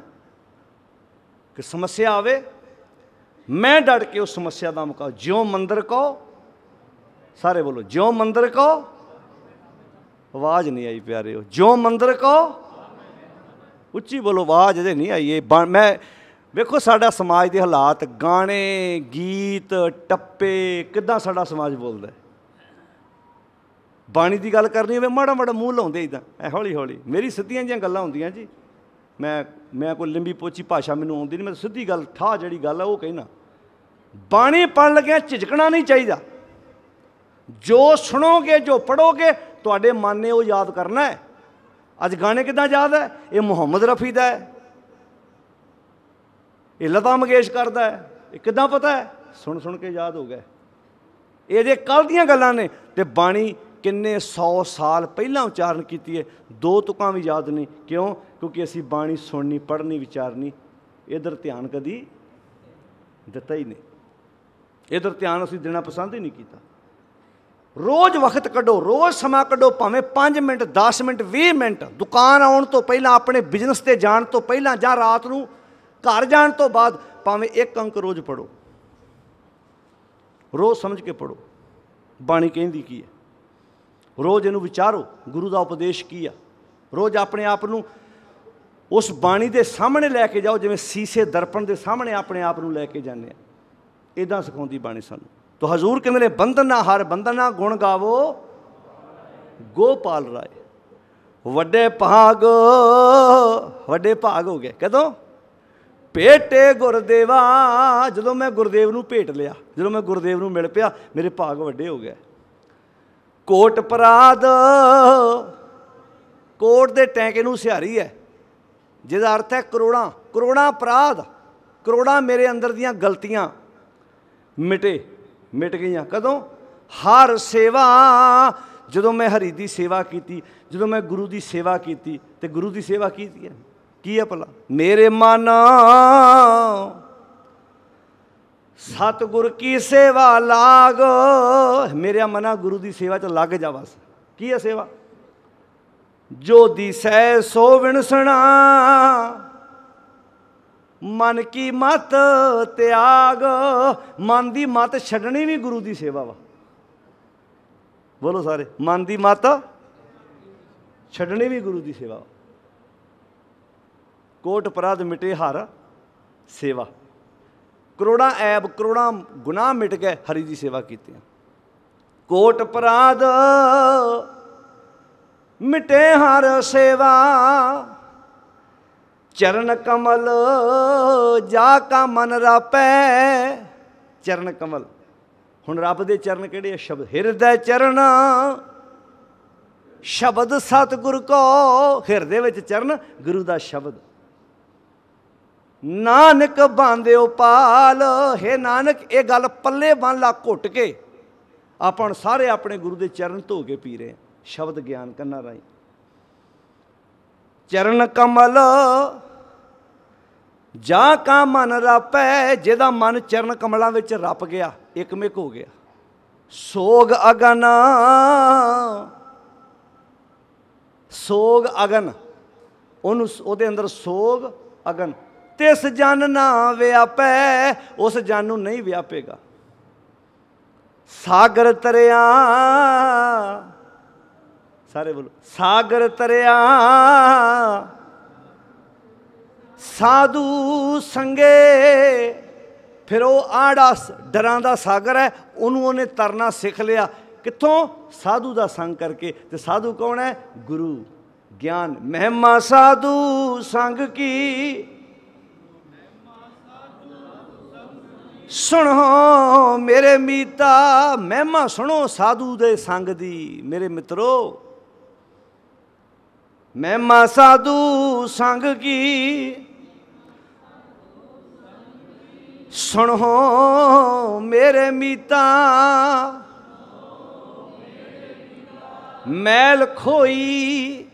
ਕਿ ਸਮੱਸਿਆ ਆਵੇ ਮੈਂ ਡਟ ਕੇ ਉਸ ਸਮੱਸਿਆ ਦਾ ਮੁਕਾਬਲਾ ਜਿਉ ਮੰਦਰ ਕੋ ਸਾਰੇ ਬੋਲੋ ਜਿਉਂ ਮੰਦਰ ਕੋ ਆਵਾਜ਼ ਨਹੀਂ ਆਈ ਪਿਆਰਿਓ ਜਿਉਂ ਮੰਦਰ ਕੋ ਉੱਚੀ ਬੋਲੋ ਆਵਾਜ਼ ਜੇ ਨਹੀਂ ਆਈ ਇਹ ਮੈਂ ਵੇਖੋ ਸਾਡਾ ਸਮਾਜ ਦੇ ਹਾਲਾਤ ਗਾਣੇ ਗੀਤ ਟੱਪੇ ਕਿਦਾਂ ਸਾਡਾ ਸਮਾਜ ਬੋਲਦਾ ਬਾਣੀ ਦੀ ਗੱਲ ਕਰਨੀ ਹੋਵੇ ਮਾੜਾ ਮਾੜਾ ਮੂੰਹ ਲਾਉਂਦੇ ਇਦਾਂ ਐ ਹੌਲੀ ਹੌਲੀ ਮੇਰੀ ਸਿੱਧੀਆਂ ਜੀਆਂ ਗੱਲਾਂ ਹੁੰਦੀਆਂ ਜੀ ਮੈਂ ਮੈਂ ਕੋਈ ਲੰਬੀ ਪੋਚੀ ਭਾਸ਼ਾ ਮੈਨੂੰ ਆਉਂਦੀ ਨਹੀਂ ਮੈਂ ਸਿੱਧੀ ਗੱਲ ਠਾ ਜਿਹੜੀ ਗੱਲ ਆ ਉਹ ਕਹਿਣਾ ਬਾਣੀ ਪੜਨ ਲਗਿਆ ਝਿਜਕਣਾ ਨਹੀਂ ਚਾਹੀਦਾ ਜੋ ਸੁਣੋਗੇ ਜੋ ਪੜੋਗੇ ਤੁਹਾਡੇ ਮਨ ਨੇ ਉਹ ਯਾਦ ਕਰਨਾ ਹੈ ਅੱਜ ਗਾਣੇ ਕਿਦਾਂ ਯਾਦ ਹੈ ਇਹ ਮੁਹੰਮਦ ਰਫੀ ਦਾ ਹੈ ਇਹ ਲਤਾ ਮੰਗੇਸ਼ ਕਰਦਾ ਹੈ ਇਹ ਕਿਦਾਂ ਪਤਾ ਹੈ ਸੁਣ ਸੁਣ ਕੇ ਯਾਦ ਹੋ ਗਿਆ ਇਹ ਜੇ ਕੱਲ ਦੀਆਂ ਗੱਲਾਂ ਨੇ ਤੇ ਬਾਣੀ ਕਿੰਨੇ 100 ਸਾਲ ਪਹਿਲਾਂ ਉਚਾਰਨ ਕੀਤੀ ਹੈ ਦੋ ਤੁਕਾਂ ਵੀ ਯਾਦ ਨਹੀਂ ਕਿਉਂ ਕਿਉਂਕਿ ਅਸੀਂ ਬਾਣੀ ਸੁਣਨੀ ਪੜ੍ਹਨੀ ਵਿਚਾਰਨੀ ਇਧਰ ਧਿਆਨ ਕਦੀ ਦਿੱਤਾ ਹੀ ਨਹੀਂ ਇਧਰ ਧਿਆਨ ਅਸੀਂ ਦੇਣਾ ਪਸੰਦ ਹੀ ਨਹੀਂ ਕੀਤਾ ਰੋਜ਼ ਵਕਤ ਕੱਢੋ ਰੋਜ਼ ਸਮਾਂ ਕੱਢੋ ਭਾਵੇਂ 5 ਮਿੰਟ 10 ਮਿੰਟ 20 ਮਿੰਟ ਦੁਕਾਨ ਆਉਣ ਤੋਂ ਪਹਿਲਾਂ ਆਪਣੇ ਬਿਜ਼ਨਸ ਤੇ ਜਾਣ ਤੋਂ ਪਹਿਲਾਂ ਜਾਂ ਰਾਤ ਨੂੰ ਘਰ ਜਾਣ ਤੋਂ ਬਾਅਦ ਭਾਵੇਂ ਇੱਕ ਅੰਕ ਰੋਜ਼ ਪੜੋ ਰੋਜ਼ ਸਮਝ ਕੇ ਪੜੋ ਬਾਣੀ ਕਹਿੰਦੀ ਕੀ ਹੈ ਰੋਜ਼ ਇਹਨੂੰ ਵਿਚਾਰੋ ਗੁਰੂ ਦਾ ਉਪਦੇਸ਼ ਕੀ ਆ ਰੋਜ਼ ਆਪਣੇ ਆਪ ਨੂੰ ਉਸ ਬਾਣੀ ਦੇ ਸਾਹਮਣੇ ਲੈ ਕੇ ਜਾਓ ਜਿਵੇਂ ਸੀਸੇ ਦਰਪਣ ਦੇ ਸਾਹਮਣੇ ਆਪਣੇ ਆਪ ਨੂੰ ਲੈ ਕੇ ਜਾਂਦੇ ਆ ਇਦਾਂ ਸਿਖਾਉਂਦੀ ਬਾਣੀ ਸਾਨੂੰ ਤੋ ਹਜ਼ੂਰ ਕਹਿੰਦੇ ਨੇ ਬੰਧਨਾ ਹਰ ਬੰਧਨਾ ਗੁਣ ਗਾਵੋ ਗੋਪਾਲ ਰਾਏ ਵੱਡੇ ਭਾਗ ਵੱਡੇ ਭਾਗ ਹੋ ਗਏ ਕਦੋਂ ਭੇਟੇ ਗੁਰਦੇਵਾ ਜਦੋਂ ਮੈਂ ਗੁਰਦੇਵ ਨੂੰ ਭੇਟ ਲਿਆ ਜਦੋਂ ਮੈਂ ਗੁਰਦੇਵ ਨੂੰ ਮਿਲ ਪਿਆ ਮੇਰੇ ਭਾਗ ਵੱਡੇ ਹੋ ਗਏ ਕੋਟ ਪਰਾਦ ਕੋਟ ਦੇ ਟੈਂਕੇ ਨੂੰ ਸਿਹਾਰੀ ਹੈ ਜਿਹਦਾ ਅਰਥ ਹੈ ਕਰੋੜਾਂ ਕਰੋੜਾਂ ਅਪਰਾਧ ਕਰੋੜਾਂ ਮੇਰੇ ਅੰਦਰ ਦੀਆਂ ਗਲਤੀਆਂ ਮਿਟੇ ਮਿਟ ਗਈਆਂ ਕਦੋਂ ਹਰ ਸੇਵਾ ਜਦੋਂ ਮੈਂ ਹਰੀ ਦੀ ਸੇਵਾ ਕੀਤੀ ਜਦੋਂ ਮੈਂ ਗੁਰੂ ਦੀ ਸੇਵਾ ਕੀਤੀ ਤੇ ਗੁਰੂ ਦੀ ਸੇਵਾ ਕੀਤੀ ਹੈ ਕੀ ਹੈ ਭਲਾ ਮੇਰੇ ਮਨ ਸਤਗੁਰ ਕੀ ਸੇਵਾ ਲਾਗ ਮੇਰੇ ਮਨਾ ਗੁਰੂ ਦੀ ਸੇਵਾ ਚ ਲੱਗ ਜਾ ਬਸ ਕੀ ਹੈ ਸੇਵਾ ਜੋ ਦਿਸੈ ਸੋ ਵਿਣਸਣਾ ਮਨ ਕੀ ਮਤ ਤਿਆਗ ਮਨ ਦੀ ਮਤ ਛੱਡਣੀ ਵੀ ਗੁਰੂ ਦੀ ਸੇਵਾ ਵਾ ਬੋਲੋ ਸਾਰੇ ਮਨ ਦੀ ਮਤ ਛੱਡਣੀ ਵੀ ਗੁਰੂ ਦੀ ਸੇਵਾ ਕੋਟ ਪ੍ਰਾਦ ਮਿਟੇ ਹਰ ਸੇਵਾ ਕਰੋੜਾਂ ਐਬ ਕਰੋੜਾਂ ਗੁਨਾਹ ਮਿਟ ਗਏ ਹਰੀ ਦੀ ਸੇਵਾ ਕੀਤੀ ਕੋਟ ਪ੍ਰਾਦ ਮਿਟੇ ਹਰ ਸੇਵਾ ਚਰਨ ਕਮਲ ਜਾ ਕਾ ਮਨ ਰਾਪੈ ਚਰਨ ਕਮਲ ਹੁਣ ਰੱਬ ਦੇ ਚਰਨ ਕਿਹੜੇ ਆ ਸ਼ਬਦ ਹਿਰਦੈ ਚਰਨ ਸ਼ਬਦ ਸਤਗੁਰ ਕੋ ਹਿਰਦੇ ਵਿੱਚ ਚਰਨ ਗੁਰੂ ਦਾ ਸ਼ਬਦ ਨਾਨਕ ਬਾਂਦਿਓ ਪਾਲ ਹੈ ਨਾਨਕ ਇਹ ਗੱਲ ਪੱਲੇ ਬੰਨ ਲਾ ਘੁੱਟ ਕੇ ਆਪਾਂ ਸਾਰੇ ਆਪਣੇ ਗੁਰੂ ਦੇ ਚਰਨ ਧੋ ਕੇ ਪੀ ਰਹੇ ਸ਼ਬਦ ਗਿਆਨ ਕੰਨਾਂ ਰਾਈ ਚਰਨ ਕਮਲ ਜਾਂ ਕਾ ਮਨ ਰਪੈ ਜਿਹਦਾ ਮਨ ਚਰਨ ਕਮਲਾਂ ਵਿੱਚ ਰਪ ਗਿਆ ਇਕਮਿਕ ਹੋ ਗਿਆ ਸੋਗ ਅਗਨ ਸੋਗ ਅਗਨ ਉਹਨੂੰ ਉਹਦੇ ਅੰਦਰ ਸੋਗ ਅਗਨ ਤਿਸ ਜਨ ਨਾ ਵਿਆਪੈ ਉਸ ਜਨ ਨੂੰ ਨਹੀਂ ਵਿਆਪੇਗਾ ਸਾਗਰ ਤਰਿਆ ਸਾਰੇ ਬੋਲੋ ਸਾਗਰ ਤਰਿਆ ਸਾਧੂ ਸੰਗੇ ਫਿਰ ਉਹ ਆੜਾ ਡਰਾਂ ਦਾ ਸਾਗਰ ਹੈ ਉਹਨੂੰ ਉਹਨੇ ਤਰਨਾ ਸਿੱਖ ਲਿਆ ਕਿੱਥੋਂ ਸਾਧੂ ਦਾ ਸੰਗ ਕਰਕੇ ਤੇ ਸਾਧੂ ਕੌਣ ਹੈ ਗੁਰੂ ਗਿਆਨ ਮਹਿਮਾ ਸਾਧੂ ਸੰਗ ਕੀ ਸੁਣੋ ਮੇਰੇ ਮੀਤਾ ਮਹਿਮਾ ਸੁਣੋ ਸਾਧੂ ਦੇ ਸੰਗ ਦੀ ਮੇਰੇ ਮਿੱਤਰੋ ਮਹਿਮਾ ਸਾਧੂ ਸੰਗ ਕੀ ਸੁਣੋ ਮੇਰੇ ਮੀਤਾ ਮੈਲ ਖੋਈ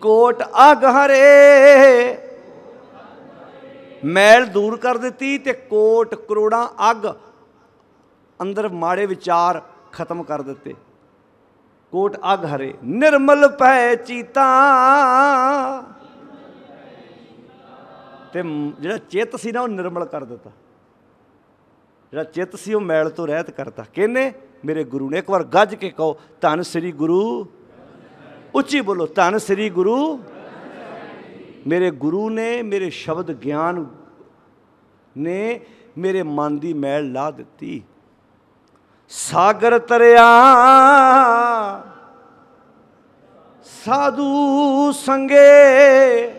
ਕੋਟ ਅਗਹਰੇ ਮੈਲ ਦੂਰ ਕਰ ਦਿੱਤੀ ਤੇ ਕੋਟ ਕਰੋੜਾਂ ਅਗ ਅੰਦਰ ਮਾੜੇ ਵਿਚਾਰ ਖਤਮ ਕਰ ਦਿੱਤੇ ਕੋਟ ਅਗ ਹਰੇ ਨਿਰਮਲ ਪੈ ਚੀਤਾ ਤੇ ਜਿਹੜਾ ਚਿੱਤ ਸੀ ਨਾ ਉਹ ਨਿਰਮਲ ਕਰ ਦਿੱਤਾ ਜਿਹੜਾ ਚਿੱਤ ਸੀ ਉਹ ਮੈਲ ਤੋਂ ਰਹਿਤ ਕਰਤਾ ਕਿਹਨੇ ਮੇਰੇ ਗੁਰੂ ਨੇ ਇੱਕ ਵਾਰ ਗੱਜ ਕੇ ਕਹੋ ਧੰਨ ਸ੍ਰੀ ਗੁਰੂ ਉੱਚੀ ਬੋਲੋ ਧੰਨ ਸ੍ਰੀ ਗੁਰੂ ਮੇਰੇ ਗੁਰੂ ਨੇ ਮੇਰੇ ਸ਼ਬਦ ਗਿਆਨ ਨੇ ਮੇਰੇ ਮਨ ਦੀ ਮੈਲ ਲਾ ਦਿੱਤੀ ਸਾਗਰ ਤਰਿਆ ਸਾਧੂ ਸੰਗੇ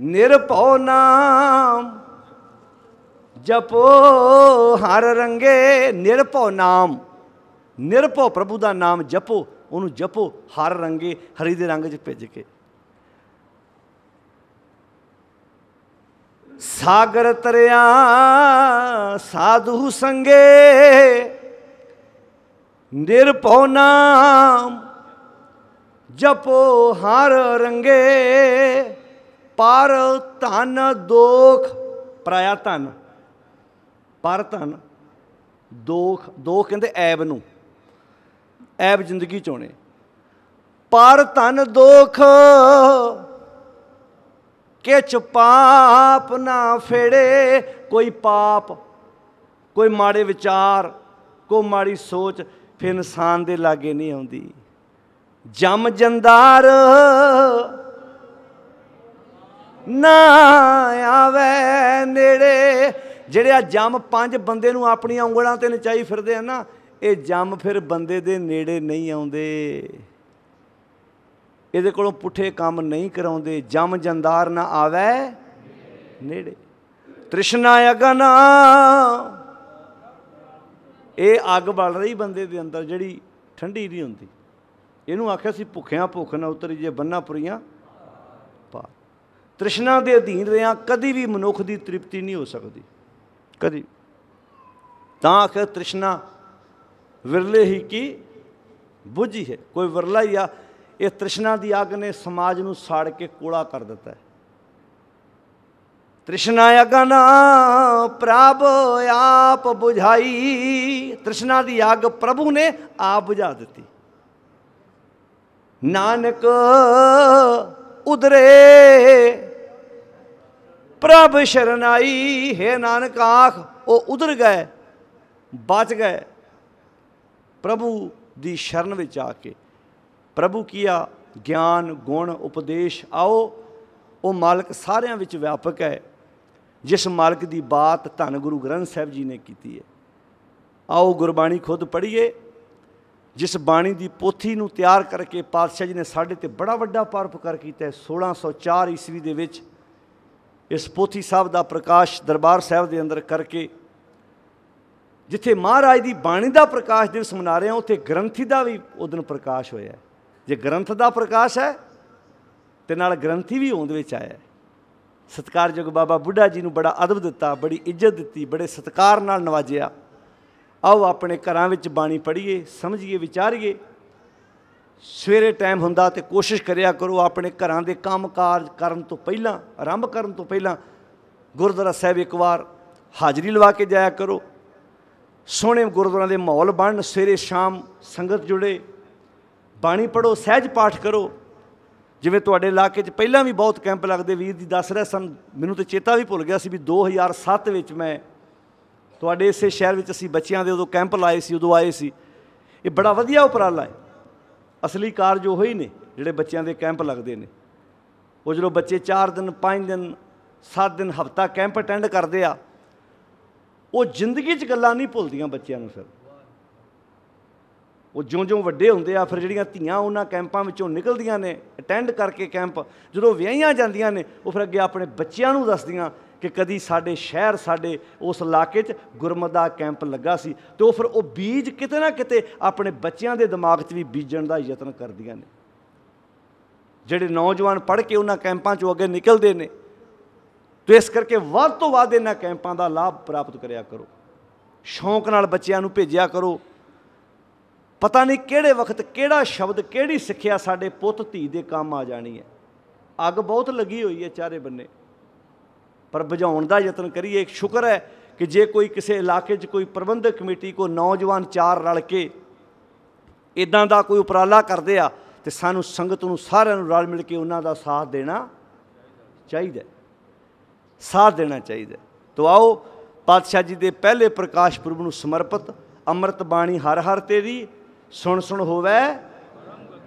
ਨਿਰਭਉ ਨਾਮ ਜਪੋ ਹਰ ਰੰਗੇ ਨਿਰਭਉ ਨਾਮ ਨਿਰਭਉ ਪ੍ਰਭੂ ਦਾ ਨਾਮ ਜਪੋ ਉਹਨੂੰ ਜਪੋ ਹਰ ਰੰਗੇ ਹਰੀ ਦੇ ਰੰਗ 'ਚ ਭਿੱਜ ਕੇ ਸਾਗਰ ਤਰਿਆ ਸਾਧੂ ਸੰਗੇ ਨਿਰਭਉ ਨਾਮ ਜਪੋ ਹਰ ਰੰਗੇ ਪਰ ਧਨ ਦੋਖ ਪਰਾਇਆ ਧਨ ਪਰ ਧਨ ਦੋਖ ਦੋ ਕਹਿੰਦੇ ਐਬ ਨੂੰ ਐਬ ਜ਼ਿੰਦਗੀ ਚੋਣੇ ਪਰ ਧਨ ਦੋਖ ਕਿਛ ਪਾਪ ਨਾ ਫੇੜੇ ਕੋਈ ਪਾਪ ਕੋਈ ਮਾੜੇ ਵਿਚਾਰ ਕੋ ਮਾੜੀ ਸੋਚ ਫਿਰ ਇਨਸਾਨ ਦੇ ਲਾਗੇ ਨਹੀਂ ਆਉਂਦੀ ਜਮ ਜੰਦਾਰ ਨਾ ਆਵੇ ਨੇੜੇ ਜਿਹੜੇ ਆ ਜਮ ਪੰਜ ਬੰਦੇ ਨੂੰ ਆਪਣੀਆਂ ਉਂਗਲਾਂ ਤੇ ਨਚਾਈ ਫਿਰਦੇ ਆ ਨਾ ਇਹ ਜਮ ਫਿਰ ਬੰਦੇ ਦੇ ਨੇੜੇ ਨਹੀਂ ਆਉਂਦੇ ਇਹਦੇ ਕੋਲੋਂ ਪੁੱਠੇ ਕੰਮ ਨਹੀਂ ਕਰਾਉਂਦੇ ਜਮ ਜੰਦਾਰ ਨਾ ਆਵੇ ਨੇੜੇ ਤ੍ਰਿਸ਼ਨਾ ਅਗਨਾ ਇਹ ਅੱਗ ਬਲ ਰਹੀ ਬੰਦੇ ਦੇ ਅੰਦਰ ਜਿਹੜੀ ਠੰਡੀ ਨਹੀਂ ਹੁੰਦੀ ਇਹਨੂੰ ਆਖਿਆ ਸੀ ਭੁੱਖਿਆਂ ਭੁੱਖ ਨਾ ਉਤਰੀ ਜੇ ਬੰਨਾ ਪੁਰੀਆਂ ਪਾ ਤ੍ਰਿਸ਼ਨਾ ਦੇ ਅਧੀਨ ਰਿਆਂ ਕਦੀ ਵੀ ਮਨੁੱਖ ਦੀ ਤ੍ਰਿਪਤੀ ਨਹੀਂ ਹੋ ਸਕਦੀ ਕਦੀ ਤਾਂ ਆਖਿਆ ਤ੍ਰਿਸ਼ਨਾ ਵਿਰਲੇ ਹੀ ਕੀ ਬੁਝੀ ਹੈ ਕੋਈ ਵਿਰਲਾ ਹੀ ਆ ਇਹ ਤ੍ਰਿਸ਼ਨਾ ਦੀ ਅੱਗ ਨੇ ਸਮਾਜ ਨੂੰ ਸਾੜ ਕੇ ਕੋਲਾ ਕਰ ਦਿੱਤਾ ਹੈ ਤ੍ਰਿਸ਼ਨਾ ਅਗਨ ਪ੍ਰਭ ਆਪ 부ਝਾਈ ਤ੍ਰਿਸ਼ਨਾ ਦੀ ਅਗ ਪ੍ਰਭੂ ਨੇ ਆਪ 부ਝਾ ਦਿੱਤੀ ਨਾਨਕ ਉਦਰੇ ਪ੍ਰਭ ਸ਼ਰਨਾਈ ਹੈ ਨਾਨਕ ਆਖ ਉਹ ਉਧਰ ਗਏ ਬਚ ਗਏ ਪ੍ਰਭੂ ਦੀ ਸ਼ਰਨ ਵਿੱਚ ਆ ਕੇ ਪ੍ਰਭੂ ਕੀਆ ਗਿਆਨ ਗੁਣ ਉਪਦੇਸ਼ ਆਓ ਉਹ ਮਾਲਕ ਸਾਰਿਆਂ ਵਿੱਚ ਵਿਆਪਕ ਹੈ ਜਿਸ ਮਾਲਕ ਦੀ ਬਾਤ ਧੰਨ ਗੁਰੂ ਗ੍ਰੰਥ ਸਾਹਿਬ ਜੀ ਨੇ ਕੀਤੀ ਹੈ ਆਓ ਗੁਰਬਾਣੀ ਖੁਦ ਪੜ੍ਹੀਏ ਜਿਸ ਬਾਣੀ ਦੀ ਪੋਥੀ ਨੂੰ ਤਿਆਰ ਕਰਕੇ ਪਾਤਸ਼ਾਹ ਜੀ ਨੇ ਸਾਡੇ ਤੇ ਬੜਾ ਵੱਡਾ ਪਰਉਪਕਾਰ ਕੀਤਾ ਹੈ 1604 ਈਸਵੀ ਦੇ ਵਿੱਚ ਇਸ ਪੋਥੀ ਸਾਹਿਬ ਦਾ ਪ੍ਰਕਾਸ਼ ਦਰਬਾਰ ਸਾਹਿਬ ਦੇ ਅੰਦਰ ਕਰਕੇ ਜਿੱਥੇ ਮਹਾਰਾਜ ਦੀ ਬਾਣੀ ਦਾ ਪ੍ਰਕਾਸ਼ ਦਿਵਸ ਮਨਾ ਰਹੇ ਹਾਂ ਉੱਥੇ ਗ੍ਰੰਥੀ ਦਾ ਵੀ ਉਹ ਦਿਨ ਪ੍ਰਕਾਸ਼ ਹੋਇਆ ਜੇ ਗ੍ਰੰਥ ਦਾ ਪ੍ਰਕਾਸ਼ ਹੈ ਤੇ ਨਾਲ ਗ੍ਰੰਥੀ ਵੀ ਹੋਂਦ ਵਿੱਚ ਆਇਆ ਸਤਕਾਰਯੋਗ ਬਾਬਾ ਬੁੱਢਾ ਜੀ ਨੂੰ ਬੜਾ ਅਦਬ ਦਿੱਤਾ ਬੜੀ ਇੱਜ਼ਤ ਦਿੱਤੀ ਬੜੇ ਸਤਕਾਰ ਨਾਲ ਨਵਾਜਿਆ ਆਓ ਆਪਣੇ ਘਰਾਂ ਵਿੱਚ ਬਾਣੀ ਪੜ੍ਹੀਏ ਸਮਝੀਏ ਵਿਚਾਰੀਏ ਸਵੇਰੇ ਟਾਈਮ ਹੁੰਦਾ ਤੇ ਕੋਸ਼ਿਸ਼ ਕਰਿਆ ਕਰੋ ਆਪਣੇ ਘਰਾਂ ਦੇ ਕਾਰਜ ਕਰਨ ਤੋਂ ਪਹਿਲਾਂ ਆਰੰਭ ਕਰਨ ਤੋਂ ਪਹਿਲਾਂ ਗੁਰਦੁਆਰਾ ਸਾਹਿਬ ਇੱਕ ਵਾਰ ਹਾਜ਼ਰੀ ਲਵਾ ਕੇ ਜਾਇਆ ਕਰੋ ਸੋਹਣੇ ਗੁਰਦੁਆਰਾ ਦੇ ਮਾਹੌਲ ਬਣਨ ਸਵੇਰੇ ਸ਼ਾਮ ਸੰਗਤ ਜੁੜੇ ਬਾਣੀ ਪੜੋ ਸਹਿਜ ਪਾਠ ਕਰੋ ਜਿਵੇਂ ਤੁਹਾਡੇ ਇਲਾਕੇ 'ਚ ਪਹਿਲਾਂ ਵੀ ਬਹੁਤ ਕੈਂਪ ਲੱਗਦੇ ਵੀਰ ਦੀ ਦੱਸ ਰਿਹਾ ਸਨ ਮੈਨੂੰ ਤੇ ਚੇਤਾ ਵੀ ਭੁੱਲ ਗਿਆ ਸੀ ਵੀ 2007 ਵਿੱਚ ਮੈਂ ਤੁਹਾਡੇ ਇਸੇ ਸ਼ਹਿਰ ਵਿੱਚ ਅਸੀਂ ਬੱਚਿਆਂ ਦੇ ਉਦੋਂ ਕੈਂਪ ਲਾਏ ਸੀ ਉਦੋਂ ਆਏ ਸੀ ਇਹ ਬੜਾ ਵਧੀਆ ਉਪਰਾਲਾ ਹੈ ਅਸਲੀ ਕਾਰਜ ਉਹ ਹੀ ਨੇ ਜਿਹੜੇ ਬੱਚਿਆਂ ਦੇ ਕੈਂਪ ਲੱਗਦੇ ਨੇ ਉਹ ਜਦੋਂ ਬੱਚੇ 4 ਦਿਨ 5 ਦਿਨ 7 ਦਿਨ ਹਫਤਾ ਕੈਂਪ ਅਟੈਂਡ ਕਰਦੇ ਆ ਉਹ ਜ਼ਿੰਦਗੀ 'ਚ ਗੱਲਾਂ ਨਹੀਂ ਭੁੱਲਦੀਆਂ ਬੱਚਿਆਂ ਨੂੰ ਸਰ ਉਹ ਜਿਉਂ-ਜਿਉਂ ਵੱਡੇ ਹੁੰਦੇ ਆ ਫਿਰ ਜਿਹੜੀਆਂ ਧੀਆਂ ਉਹਨਾਂ ਕੈਂਪਾਂ ਵਿੱਚੋਂ ਨਿਕਲਦੀਆਂ ਨੇ ਅਟੈਂਡ ਕਰਕੇ ਕੈਂਪ ਜਦੋਂ ਵਿਆਹੀਆਂ ਜਾਂਦੀਆਂ ਨੇ ਉਹ ਫਿਰ ਅੱਗੇ ਆਪਣੇ ਬੱਚਿਆਂ ਨੂੰ ਦੱਸਦੀਆਂ ਕਿ ਕਦੀ ਸਾਡੇ ਸ਼ਹਿਰ ਸਾਡੇ ਉਸ ਇਲਾਕੇ 'ਚ ਗੁਰਮਤ ਦਾ ਕੈਂਪ ਲੱਗਾ ਸੀ ਤੇ ਉਹ ਫਿਰ ਉਹ ਬੀਜ ਕਿਤੇ ਨਾ ਕਿਤੇ ਆਪਣੇ ਬੱਚਿਆਂ ਦੇ ਦਿਮਾਗ 'ਚ ਵੀ ਬੀਜਣ ਦਾ ਯਤਨ ਕਰਦੀਆਂ ਨੇ ਜਿਹੜੇ ਨੌਜਵਾਨ ਪੜ੍ਹ ਕੇ ਉਹਨਾਂ ਕੈਂਪਾਂ 'ਚੋਂ ਅੱਗੇ ਨਿਕਲਦੇ ਨੇ ਤੇ ਇਸ ਕਰਕੇ ਵੱਧ ਤੋਂ ਵੱਧ ਇਹਨਾਂ ਕੈਂਪਾਂ ਦਾ ਲਾਭ ਪ੍ਰਾਪਤ ਕਰਿਆ ਕਰੋ ਸ਼ੌਂਕ ਨਾਲ ਬੱਚਿਆਂ ਨੂੰ ਭੇਜਿਆ ਕਰੋ ਪਤਾ ਨਹੀਂ ਕਿਹੜੇ ਵਕਤ ਕਿਹੜਾ ਸ਼ਬਦ ਕਿਹੜੀ ਸਿੱਖਿਆ ਸਾਡੇ ਪੁੱਤ ਧੀ ਦੇ ਕੰਮ ਆ ਜਾਣੀ ਹੈ ਅੱਗ ਬਹੁਤ ਲੱਗੀ ਹੋਈ ਹੈ ਚਾਰੇ ਬੰਨੇ ਪਰ ਬੁਝਾਉਣ ਦਾ ਯਤਨ ਕਰੀਏ ਇੱਕ ਸ਼ੁਕਰ ਹੈ ਕਿ ਜੇ ਕੋਈ ਕਿਸੇ ਇਲਾਕੇ 'ਚ ਕੋਈ ਪ੍ਰਬੰਧਕ ਕਮੇਟੀ ਕੋ ਨੌਜਵਾਨ ਚਾਰ ਰਲ ਕੇ ਇਦਾਂ ਦਾ ਕੋਈ ਉਪਰਾਲਾ ਕਰਦੇ ਆ ਤੇ ਸਾਨੂੰ ਸੰਗਤ ਨੂੰ ਸਾਰਿਆਂ ਨੂੰ ਰਲ ਮਿਲ ਕੇ ਉਹਨਾਂ ਦਾ ਸਾਥ ਦੇਣਾ ਚਾਹੀਦਾ ਸਾਥ ਦੇਣਾ ਚਾਹੀਦਾ ਤੋ ਆਓ ਪਾਤਸ਼ਾਹ ਜੀ ਦੇ ਪਹਿਲੇ ਪ੍ਰਕਾਸ਼ ਪੁਰਬ ਨੂੰ ਸਮਰਪਿਤ ਅੰਮ੍ਰਿਤ ਬਾਣੀ ਹਰ ਹਰ ਤੇਰੀ ਸੁਣ ਸੁਣ ਹੋਵੇ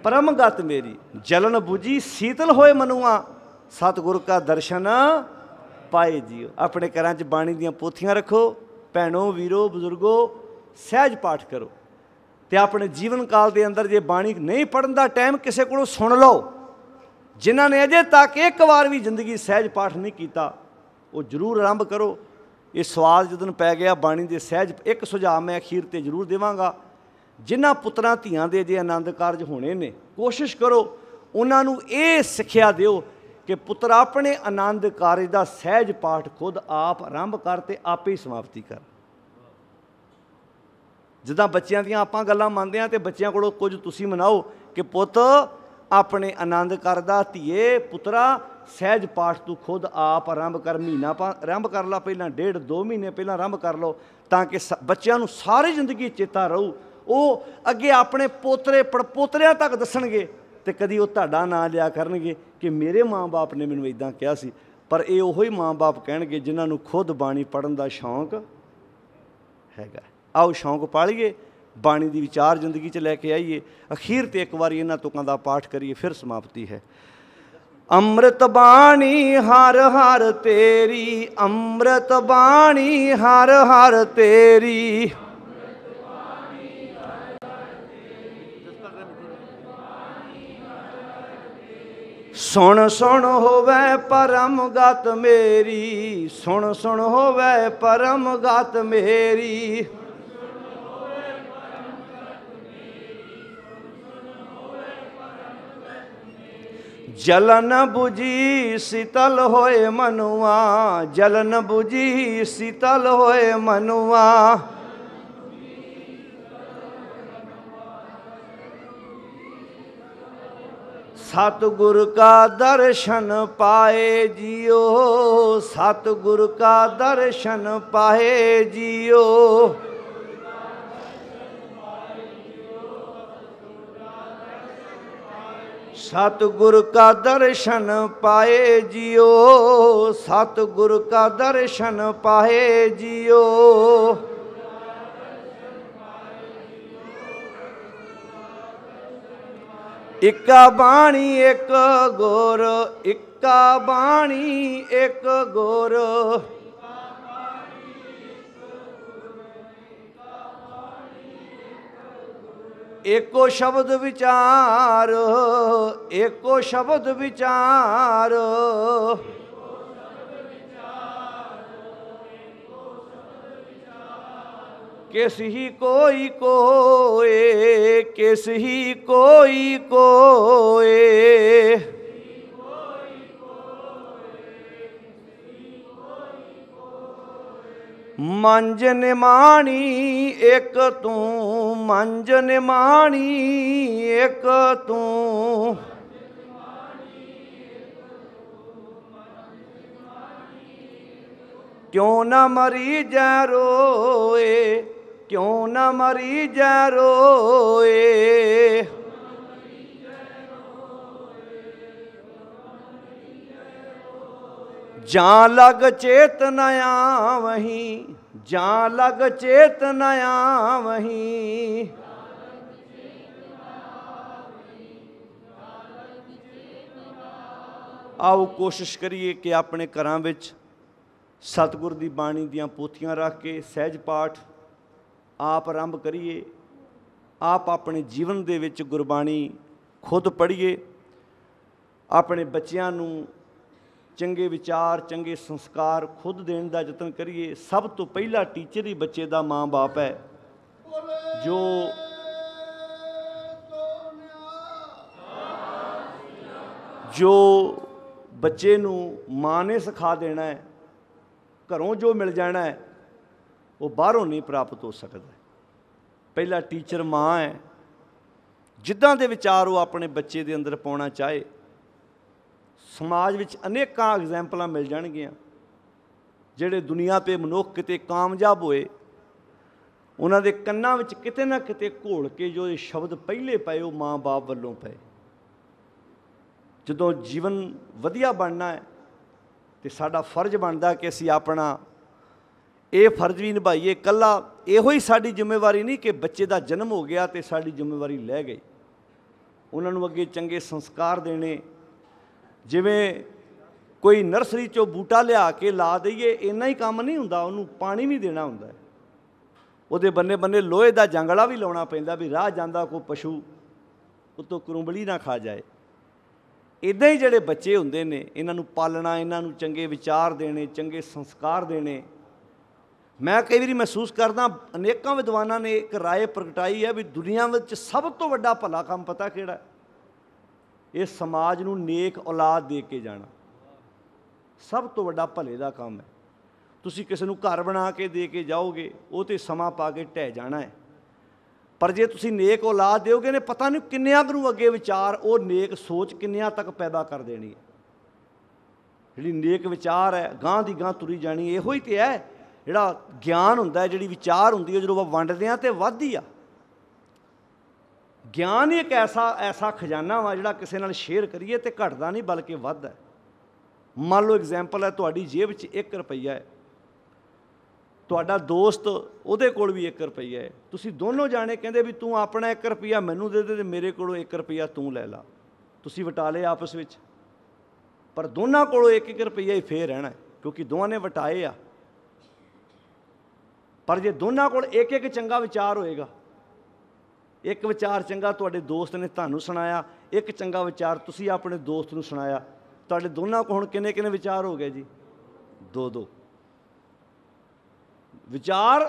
ਪਰਮ ਗਤ ਮੇਰੀ ਜਲਨ 부ਜੀ ਸੀਤਲ ਹੋਏ ਮਨੁਆ ਸਤਿਗੁਰ ਕਾ ਦਰਸ਼ਨ ਪਾਏ ਜੀਓ ਆਪਣੇ ਘਰਾਂ 'ਚ ਬਾਣੀ ਦੀਆਂ ਪੋਥੀਆਂ ਰੱਖੋ ਭੈਣੋ ਵੀਰੋ ਬਜ਼ੁਰਗੋ ਸਹਿਜ ਪਾਠ ਕਰੋ ਤੇ ਆਪਣੇ ਜੀਵਨ ਕਾਲ ਦੇ ਅੰਦਰ ਜੇ ਬਾਣੀ ਨਹੀਂ ਪੜਨ ਦਾ ਟਾਈਮ ਕਿਸੇ ਕੋਲੋਂ ਸੁਣ ਲਓ ਜਿਨ੍ਹਾਂ ਨੇ ਅਜੇ ਤੱਕ ਇੱਕ ਵਾਰ ਵੀ ਜ਼ਿੰਦਗੀ ਸਹਿਜ ਪਾਠ ਨਹੀਂ ਕੀਤਾ ਉਹ ਜ਼ਰੂਰ ਆਰੰਭ ਕਰੋ ਇਹ ਸਵਾਦ ਜਦੋਂ ਪੈ ਗਿਆ ਬਾਣੀ ਦੇ ਸਹਿਜ ਇੱਕ ਸੁਝਾਅ ਮੈਂ ਅਖੀਰ ਤੇ ਜ਼ਰੂਰ ਦੇਵਾਂਗਾ ਜਿਨ੍ਹਾਂ ਪੁੱਤਰਾਂ ਧੀਆਂ ਦੇ ਜੇ ਆਨੰਦ ਕਾਰਜ ਹੋਣੇ ਨੇ ਕੋਸ਼ਿਸ਼ ਕਰੋ ਉਹਨਾਂ ਨੂੰ ਇਹ ਸਿੱਖਿਆ ਦਿਓ ਕਿ ਪੁੱਤਰ ਆਪਣੇ ਆਨੰਦ ਕਾਰਜ ਦਾ ਸਹਿਜ ਪਾਠ ਖੁਦ ਆਪ ਆਰੰਭ ਕਰ ਤੇ ਆਪੇ ਹੀ ਸਮਾਪਤੀ ਕਰ ਜਦਾਂ ਬੱਚਿਆਂ ਦੀਆਂ ਆਪਾਂ ਗੱਲਾਂ ਮੰਨਦੇ ਆ ਤੇ ਬੱਚਿਆਂ ਕੋਲੋਂ ਕੁਝ ਤੁਸੀਂ ਮਨਾਓ ਕਿ ਪੁੱਤ ਆਪਣੇ ਆਨੰਦ ਕਰਦਾ ਧੀਏ ਪੁੱਤਰਾ ਸਹਿਜ ਪਾਠ ਤੂੰ ਖੁਦ ਆਪ ਆਰੰਭ ਕਰ ਮਹੀਨਾ ਆਰੰਭ ਕਰ ਲਾ ਪਹਿਲਾਂ ਡੇਢ 2 ਮਹੀਨੇ ਪਹਿਲਾਂ ਆਰੰਭ ਕਰ ਲਓ ਤਾਂ ਕਿ ਬੱਚਿਆਂ ਨੂੰ ਸਾਰੀ ਜ਼ਿੰਦਗੀ ਚੇਤਾ ਰਹੂ ਉਹ ਅੱਗੇ ਆਪਣੇ ਪੋਤਰੇ ਪੜਪੋਤਰਿਆਂ ਤੱਕ ਦੱਸਣਗੇ ਤੇ ਕਦੀ ਉਹ ਤੁਹਾਡਾ ਨਾਂ ਲਿਆ ਕਰਨਗੇ ਕਿ ਮੇਰੇ ਮਾਂ-ਬਾਪ ਨੇ ਮੈਨੂੰ ਇਦਾਂ ਕਿਹਾ ਸੀ ਪਰ ਇਹ ਉਹੋ ਹੀ ਮਾਂ-ਬਾਪ ਕਹਿਣਗੇ ਜਿਨ੍ਹਾਂ ਨੂੰ ਖੁਦ ਬਾਣੀ ਪੜਨ ਦਾ ਸ਼ੌਂਕ ਹੈਗਾ ਆਓ ਸ਼ੌਂਕ ਪਾਲੀਏ ਬਾਣੀ ਦੀ ਵਿਚਾਰ ਜ਼ਿੰਦਗੀ 'ਚ ਲੈ ਕੇ ਆਈਏ ਅਖੀਰ ਤੇ ਇੱਕ ਵਾਰੀ ਇਹਨਾਂ ਤੁਕਾਂ ਦਾ ਪਾਠ ਕਰੀਏ ਫਿਰ ਸਮਾਪਤੀ ਹੈ ਅੰਮ੍ਰਿਤ ਬਾਣੀ ਹਰ ਹਰ ਤੇਰੀ ਅੰਮ੍ਰਿਤ ਬਾਣੀ ਹਰ ਹਰ ਤੇਰੀ ਸੁਣ ਸੁਣ ਹੋਵੇ ਪਰਮ ਗਤ ਮੇਰੀ ਸੁਣ ਸੁਣ ਹੋਵੇ ਪਰਮ ਗਤ ਮੇਰੀ ਜਲਨ 부ਜੀ ਸਿਤਲ ਹੋਏ ਮਨੁਆ ਜਲਨ 부ਜੀ ਸਿਤਲ ਹੋਏ ਮਨੁਆ ਸਤਗੁਰ ਕਾ ਦਰਸ਼ਨ ਪਾਏ ਜਿਓ ਸਤਗੁਰ ਕਾ ਦਰਸ਼ਨ ਪਾਏ ਜਿਓ ਸਤਗੁਰ ਕਾ ਦਰਸ਼ਨ ਪਾਏ ਜਿਓ ਸਤਗੁਰ ਕਾ ਦਰਸ਼ਨ ਪਾਏ ਜਿਓ ਇੱਕਾ ਬਾਣੀ ਇੱਕ ਗੁਰ ਇੱਕਾ ਬਾਣੀ ਇੱਕ ਗੁਰ ਏਕੋ ਸ਼ਬਦ ਵਿਚਾਰ ਇੱਕੋ ਸ਼ਬਦ ਵਿਚਾਰ ਇੱਕੋ ਸ਼ਬਦ ਵਿਚਾਰ ਕਿਸ ਹੀ ਕੋਈ ਕੋਏ ਕਿਸ ਹੀ ਕੋਈ ਕੋਏ ਮੰਜ ਨਿਮਾਣੀ ਇੱਕ ਤੂੰ ਮੰਜ ਨਿਮਾਣੀ ਇੱਕ ਤੂੰ ਕਿਉਂ ਨਾ ਮਰੀ ਜੈ ਰੋਏ ਕਿਉਂ ਨਾ ਮਰੀ ਜੈ ਰੋਏ ਜਾਂ ਲਗ ਚੇਤ ਨ ਆਵਹੀਂ ਜਾਂ ਲਗ ਚੇਤ ਨ ਆਵਹੀਂ ਆਓ ਕੋਸ਼ਿਸ਼ ਕਰੀਏ ਕਿ ਆਪਣੇ ਘਰਾਂ ਵਿੱਚ ਸਤਿਗੁਰ ਦੀ ਬਾਣੀ ਦੀਆਂ ਪੋਥੀਆਂ ਰੱਖ ਕੇ ਸਹਿਜ ਪਾਠ ਆਪ ਆਰੰਭ ਕਰੀਏ ਆਪ ਆਪਣੇ ਜੀਵਨ ਦੇ ਵਿੱਚ ਗੁਰਬਾਣੀ ਖੁਦ ਪੜ੍ਹੀਏ ਆਪਣੇ ਬੱਚਿਆਂ ਨੂੰ ਚੰਗੇ ਵਿਚਾਰ ਚੰਗੇ ਸੰਸਕਾਰ ਖੁਦ ਦੇਣ ਦਾ ਯਤਨ ਕਰੀਏ ਸਭ ਤੋਂ ਪਹਿਲਾ ਟੀਚਰ ਹੀ ਬੱਚੇ ਦਾ ਮਾਂ-ਬਾਪ ਹੈ ਜੋ ਜੋ ਬੱਚੇ ਨੂੰ ਮਾਂ ਨੇ ਸਿਖਾ ਦੇਣਾ ਹੈ ਘਰੋਂ ਜੋ ਮਿਲ ਜਾਣਾ ਹੈ ਉਹ ਬਾਹਰੋਂ ਨਹੀਂ ਪ੍ਰਾਪਤ ਹੋ ਸਕਦਾ ਪਹਿਲਾ ਟੀਚਰ ਮਾਂ ਹੈ ਜਿੱਦਾਂ ਦੇ ਵਿਚਾਰ ਉਹ ਆਪਣੇ ਬੱਚੇ ਦੇ ਅੰਦਰ ਪਾਉਣਾ ਚਾਹੇ ਸਮਾਜ ਵਿੱਚ ਅਨੇਕਾਂ ਐਗਜ਼ੈਂਪਲਾਂ ਮਿਲ ਜਾਣਗੀਆਂ ਜਿਹੜੇ ਦੁਨੀਆ ਤੇ ਮਨੁੱਖ ਕਿਤੇ ਕਾਮਯਾਬ ਹੋਏ ਉਹਨਾਂ ਦੇ ਕੰਨਾਂ ਵਿੱਚ ਕਿਤੇ ਨਾ ਕਿਤੇ ਘੋਲ ਕੇ ਜੋ ਇਹ ਸ਼ਬਦ ਪਹਿਲੇ ਪਏ ਉਹ ਮਾਂ-ਬਾਪ ਵੱਲੋਂ ਪਏ ਜਦੋਂ ਜੀਵਨ ਵਧੀਆ ਬਣਨਾ ਹੈ ਤੇ ਸਾਡਾ ਫਰਜ਼ ਬਣਦਾ ਕਿ ਅਸੀਂ ਆਪਣਾ ਇਹ ਫਰਜ਼ ਵੀ ਨਿਭਾਈਏ ਕੱਲਾ ਇਹੋ ਹੀ ਸਾਡੀ ਜ਼ਿੰਮੇਵਾਰੀ ਨਹੀਂ ਕਿ ਬੱਚੇ ਦਾ ਜਨਮ ਹੋ ਗਿਆ ਤੇ ਸਾਡੀ ਜ਼ਿੰਮੇਵਾਰੀ ਲੈ ਗਈ ਉਹਨਾਂ ਨੂੰ ਅੱਗੇ ਚੰਗੇ ਸੰਸਕਾਰ ਦੇਣੇ ਜਿਵੇਂ ਕੋਈ ਨਰਸਰੀ ਚੋਂ ਬੂਟਾ ਲਿਆ ਕੇ ਲਾ ਦਈਏ ਇੰਨਾ ਹੀ ਕੰਮ ਨਹੀਂ ਹੁੰਦਾ ਉਹਨੂੰ ਪਾਣੀ ਵੀ ਦੇਣਾ ਹੁੰਦਾ ਉਹਦੇ ਬੰਨੇ ਬੰਨੇ ਲੋਹੇ ਦਾ ਜੰਗਲਾ ਵੀ ਲਾਉਣਾ ਪੈਂਦਾ ਵੀ ਰਾਹ ਜਾਂਦਾ ਕੋਈ ਪਸ਼ੂ ਉਤੋਂ ਕਰੁੰਬਲੀ ਨਾ ਖਾ ਜਾਏ ਇਦਾਂ ਹੀ ਜਿਹੜੇ ਬੱਚੇ ਹੁੰਦੇ ਨੇ ਇਹਨਾਂ ਨੂੰ ਪਾਲਣਾ ਇਹਨਾਂ ਨੂੰ ਚੰਗੇ ਵਿਚਾਰ ਦੇਣੇ ਚੰਗੇ ਸੰਸਕਾਰ ਦੇਣੇ ਮੈਂ ਕਈ ਵਾਰੀ ਮਹਿਸੂਸ ਕਰਦਾ ਅਨੇਕਾਂ ਵਿਦਵਾਨਾਂ ਨੇ ਇੱਕ رائے ਪ੍ਰਗਟਾਈ ਹੈ ਵੀ ਦੁਨੀਆ ਵਿੱਚ ਸਭ ਤੋਂ ਵੱਡਾ ਭਲਾ ਕੰਮ ਪਤਾ ਕਿਹੜਾ ਇਹ ਸਮਾਜ ਨੂੰ ਨੇਕ ਔਲਾਦ ਦੇ ਕੇ ਜਾਣਾ ਸਭ ਤੋਂ ਵੱਡਾ ਭਲੇ ਦਾ ਕੰਮ ਹੈ ਤੁਸੀਂ ਕਿਸੇ ਨੂੰ ਘਰ ਬਣਾ ਕੇ ਦੇ ਕੇ ਜਾਓਗੇ ਉਹ ਤੇ ਸਮਾਂ ਪਾ ਕੇ ਟਹਿ ਜਾਣਾ ਹੈ ਪਰ ਜੇ ਤੁਸੀਂ ਨੇਕ ਔਲਾਦ ਦਿਓਗੇ ਨੇ ਪਤਾ ਨਹੀਂ ਕਿੰਨਿਆਂ ਨੂੰ ਅੱਗੇ ਵਿਚਾਰ ਉਹ ਨੇਕ ਸੋਚ ਕਿੰਨਿਆਂ ਤੱਕ ਪੈਦਾ ਕਰ ਦੇਣੀ ਹੈ ਜਿਹੜੀ ਨੇਕ ਵਿਚਾਰ ਹੈ ਗਾਂ ਦੀ ਗਾਂ ਤੁਰੀ ਜਾਣੀ ਇਹੋ ਹੀ ਤੇ ਹੈ ਜਿਹੜਾ ਗਿਆਨ ਹੁੰਦਾ ਹੈ ਜਿਹੜੀ ਵਿਚਾਰ ਹੁੰਦੀ ਹੈ ਜਦੋਂ ਆਪਾਂ ਵੰਡਦੇ ਆ ਤੇ ਵੱਧਦੀ ਆ ਗਿਆਨ ਇੱਕ ਐਸਾ ਐਸਾ ਖਜ਼ਾਨਾ ਵਾ ਜਿਹੜਾ ਕਿਸੇ ਨਾਲ ਸ਼ੇਅਰ ਕਰੀਏ ਤੇ ਘਟਦਾ ਨਹੀਂ ਬਲਕਿ ਵੱਧਦਾ ਮੰਨ ਲਓ ਐਗਜ਼ਾਮਪਲ ਹੈ ਤੁਹਾਡੀ ਜੇਬ 'ਚ 1 ਰੁਪਈਆ ਹੈ ਤੁਹਾਡਾ ਦੋਸਤ ਉਹਦੇ ਕੋਲ ਵੀ 1 ਰੁਪਈਆ ਹੈ ਤੁਸੀਂ ਦੋਨੋਂ ਜਾਣੇ ਕਹਿੰਦੇ ਵੀ ਤੂੰ ਆਪਣਾ 1 ਰੁਪਈਆ ਮੈਨੂੰ ਦੇ ਦੇ ਤੇ ਮੇਰੇ ਕੋਲੋਂ 1 ਰੁਪਈਆ ਤੂੰ ਲੈ ਲੈ ਤੁਸੀਂ ਵਟਾ ਲਏ ਆਪਸ ਵਿੱਚ ਪਰ ਦੋਨਾਂ ਕੋਲੋਂ 1-1 ਰੁਪਈਆ ਹੀ ਫੇਰ ਰਹਿਣਾ ਕਿਉਂਕਿ ਦੋਵਾਂ ਨੇ ਵਟਾਏ ਆ ਪਰ ਜੇ ਦੋਨਾਂ ਕੋਲ ਇੱਕ ਇੱਕ ਚੰਗਾ ਵਿਚਾਰ ਹੋਏਗਾ ਇੱਕ ਵਿਚਾਰ ਚੰਗਾ ਤੁਹਾਡੇ ਦੋਸਤ ਨੇ ਤੁਹਾਨੂੰ ਸੁਣਾਇਆ ਇੱਕ ਚੰਗਾ ਵਿਚਾਰ ਤੁਸੀਂ ਆਪਣੇ ਦੋਸਤ ਨੂੰ ਸੁਣਾਇਆ ਤੁਹਾਡੇ ਦੋਨਾਂ ਕੋਲ ਹੁਣ ਕਿੰਨੇ ਕਿੰਨੇ ਵਿਚਾਰ ਹੋ ਗਏ ਜੀ ਦੋ ਦੋ ਵਿਚਾਰ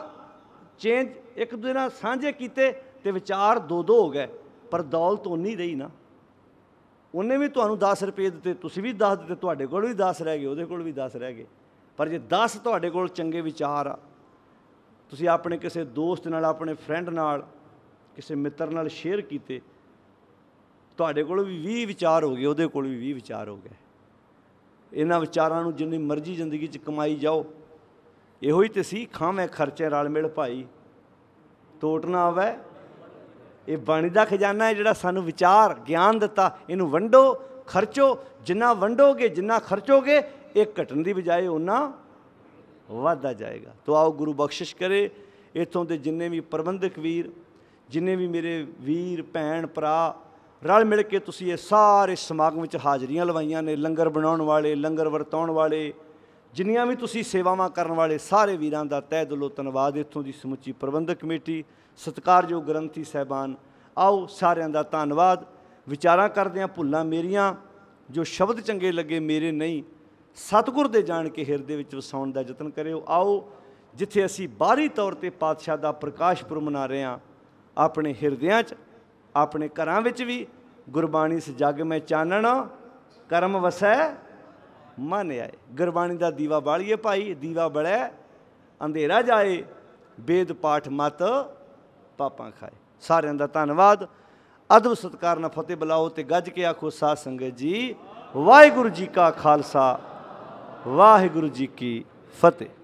ਚੇਂਜ ਇੱਕ ਦੂਜੇ ਨਾਲ ਸਾਂਝੇ ਕੀਤੇ ਤੇ ਵਿਚਾਰ ਦੋ ਦੋ ਹੋ ਗਏ ਪਰ ਦੌਲਤ ਉਨੀ ਰਹੀ ਨਾ ਉਹਨੇ ਵੀ ਤੁਹਾਨੂੰ 10 ਰੁਪਏ ਦਿੱਤੇ ਤੁਸੀਂ ਵੀ 10 ਦਿੱਤੇ ਤੁਹਾਡੇ ਕੋਲ ਵੀ 10 ਰਹਿ ਗਏ ਉਹਦੇ ਕੋਲ ਵੀ 10 ਰਹਿ ਗਏ ਪਰ ਜੇ 10 ਤੁਹਾਡੇ ਕੋਲ ਚੰਗੇ ਵਿਚਾਰ ਆ ਤੁਸੀਂ ਆਪਣੇ ਕਿਸੇ ਦੋਸਤ ਨਾਲ ਆਪਣੇ ਫਰੈਂਡ ਨਾਲ ਕਿਸੇ ਮਿੱਤਰ ਨਾਲ ਸ਼ੇਅਰ ਕੀਤੇ ਤੁਹਾਡੇ ਕੋਲ ਵੀ 20 ਵਿਚਾਰ ਹੋ ਗਏ ਉਹਦੇ ਕੋਲ ਵੀ 20 ਵਿਚਾਰ ਹੋ ਗਏ ਇਹਨਾਂ ਵਿਚਾਰਾਂ ਨੂੰ ਜਿੰਨੀ ਮਰਜ਼ੀ ਜ਼ਿੰਦਗੀ 'ਚ ਕਮਾਈ ਜਾਓ ਇਹੋ ਹੀ ਤੇ ਸੀ ਖਾਵੇਂ ਖਰਚੇ ਨਾਲ ਮਿਲ ਭਾਈ ਟੋਟ ਨਾ ਆਵੇ ਇਹ ਬਾਣੀ ਦਾ ਖਜ਼ਾਨਾ ਹੈ ਜਿਹੜਾ ਸਾਨੂੰ ਵਿਚਾਰ ਗਿਆਨ ਦਿੱਤਾ ਇਹਨੂੰ ਵੰਡੋ ਖਰਚੋ ਜਿੰਨਾ ਵੰਡੋਗੇ ਜਿੰਨਾ ਖਰਚੋਗੇ ਇਹ ਘਟਣ ਦੀ ਬਜਾਏ ਉਹਨਾਂ ਵਾਧਾ ਜਾਏਗਾ ਤੋ ਆਓ ਗੁਰੂ ਬਖਸ਼ਿਸ਼ ਕਰੇ ਇਥੋਂ ਦੇ ਜਿੰਨੇ ਵੀ ਪ੍ਰਬੰਧਕ ਵੀਰ ਜਿੰਨੇ ਵੀ ਮੇਰੇ ਵੀਰ ਭੈਣ ਭਰਾ ਰਲ ਮਿਲ ਕੇ ਤੁਸੀਂ ਇਹ ਸਾਰੇ ਸਮਾਗਮ ਵਿੱਚ ਹਾਜ਼ਰੀਆਂ ਲਵਾਈਆਂ ਨੇ ਲੰਗਰ ਬਣਾਉਣ ਵਾਲੇ ਲੰਗਰ ਵਰਤਾਉਣ ਵਾਲੇ ਜਿੰਨੀਆਂ ਵੀ ਤੁਸੀਂ ਸੇਵਾਵਾਂ ਕਰਨ ਵਾਲੇ ਸਾਰੇ ਵੀਰਾਂ ਦਾ ਤਹਿ ਦਿਲੋਂ ਧੰਨਵਾਦ ਇਥੋਂ ਦੀ ਸਮੁੱਚੀ ਪ੍ਰਬੰਧਕ ਕਮੇਟੀ ਸਤਿਕਾਰਯੋਗ ਗ੍ਰੰਥੀ ਸਹਿਬਾਨ ਆਓ ਸਾਰਿਆਂ ਦਾ ਧੰਨਵਾਦ ਵਿਚਾਰਾਂ ਕਰਦੇ ਆ ਭੁੱਲਾਂ ਮੇਰੀਆਂ ਜੋ ਸ਼ਬਦ ਚੰਗੇ ਲੱਗੇ ਮੇਰੇ ਨਹੀਂ ਸਤਗੁਰ ਦੇ ਜਾਣ ਕੇ ਹਿਰਦੇ ਵਿੱਚ ਵਸਾਉਣ ਦਾ ਯਤਨ ਕਰਿਓ ਆਓ ਜਿੱਥੇ ਅਸੀਂ ਬਾਹਰੀ ਤੌਰ ਤੇ ਪਾਤਸ਼ਾਹ ਦਾ ਪੁਰ ਮਨਾ ਰਹੇ ਹਾਂ ਆਪਣੇ ਹਿਰਦਿਆਂ 'ਚ ਆਪਣੇ ਘਰਾਂ ਵਿੱਚ ਵੀ ਗੁਰਬਾਣੀ ਸਜਗ ਮੈਂ ਚਾਨਣ ਕਰਮ ਵਸੈ ਮਨ ਆਏ ਗੁਰਬਾਣੀ ਦਾ ਦੀਵਾ ਬਾਲੀਏ ਭਾਈ ਦੀਵਾ ਬੜੈ ਅੰਧੇਰਾ ਜਾਏ ਵੇਦ ਪਾਠ ਮਤ ਪਾਪਾਂ ਖਾਏ ਸਾਰਿਆਂ ਦਾ ਧੰਨਵਾਦ ਅਦਬ ਸਤਕਾਰ ਨਾਲ ਫਤਿਹ ਬੁਲਾਓ ਤੇ ਗੱਜ ਕੇ ਆਖੋ ਸਾਧ ਸੰਗਤ ਜੀ ਵਾਹਿਗੁਰੂ ਜੀ ਕਾ ਖਾਲਸਾ ਵਾਹਿਗੁਰੂ ਜੀ ਕੀ ਫਤਿਹ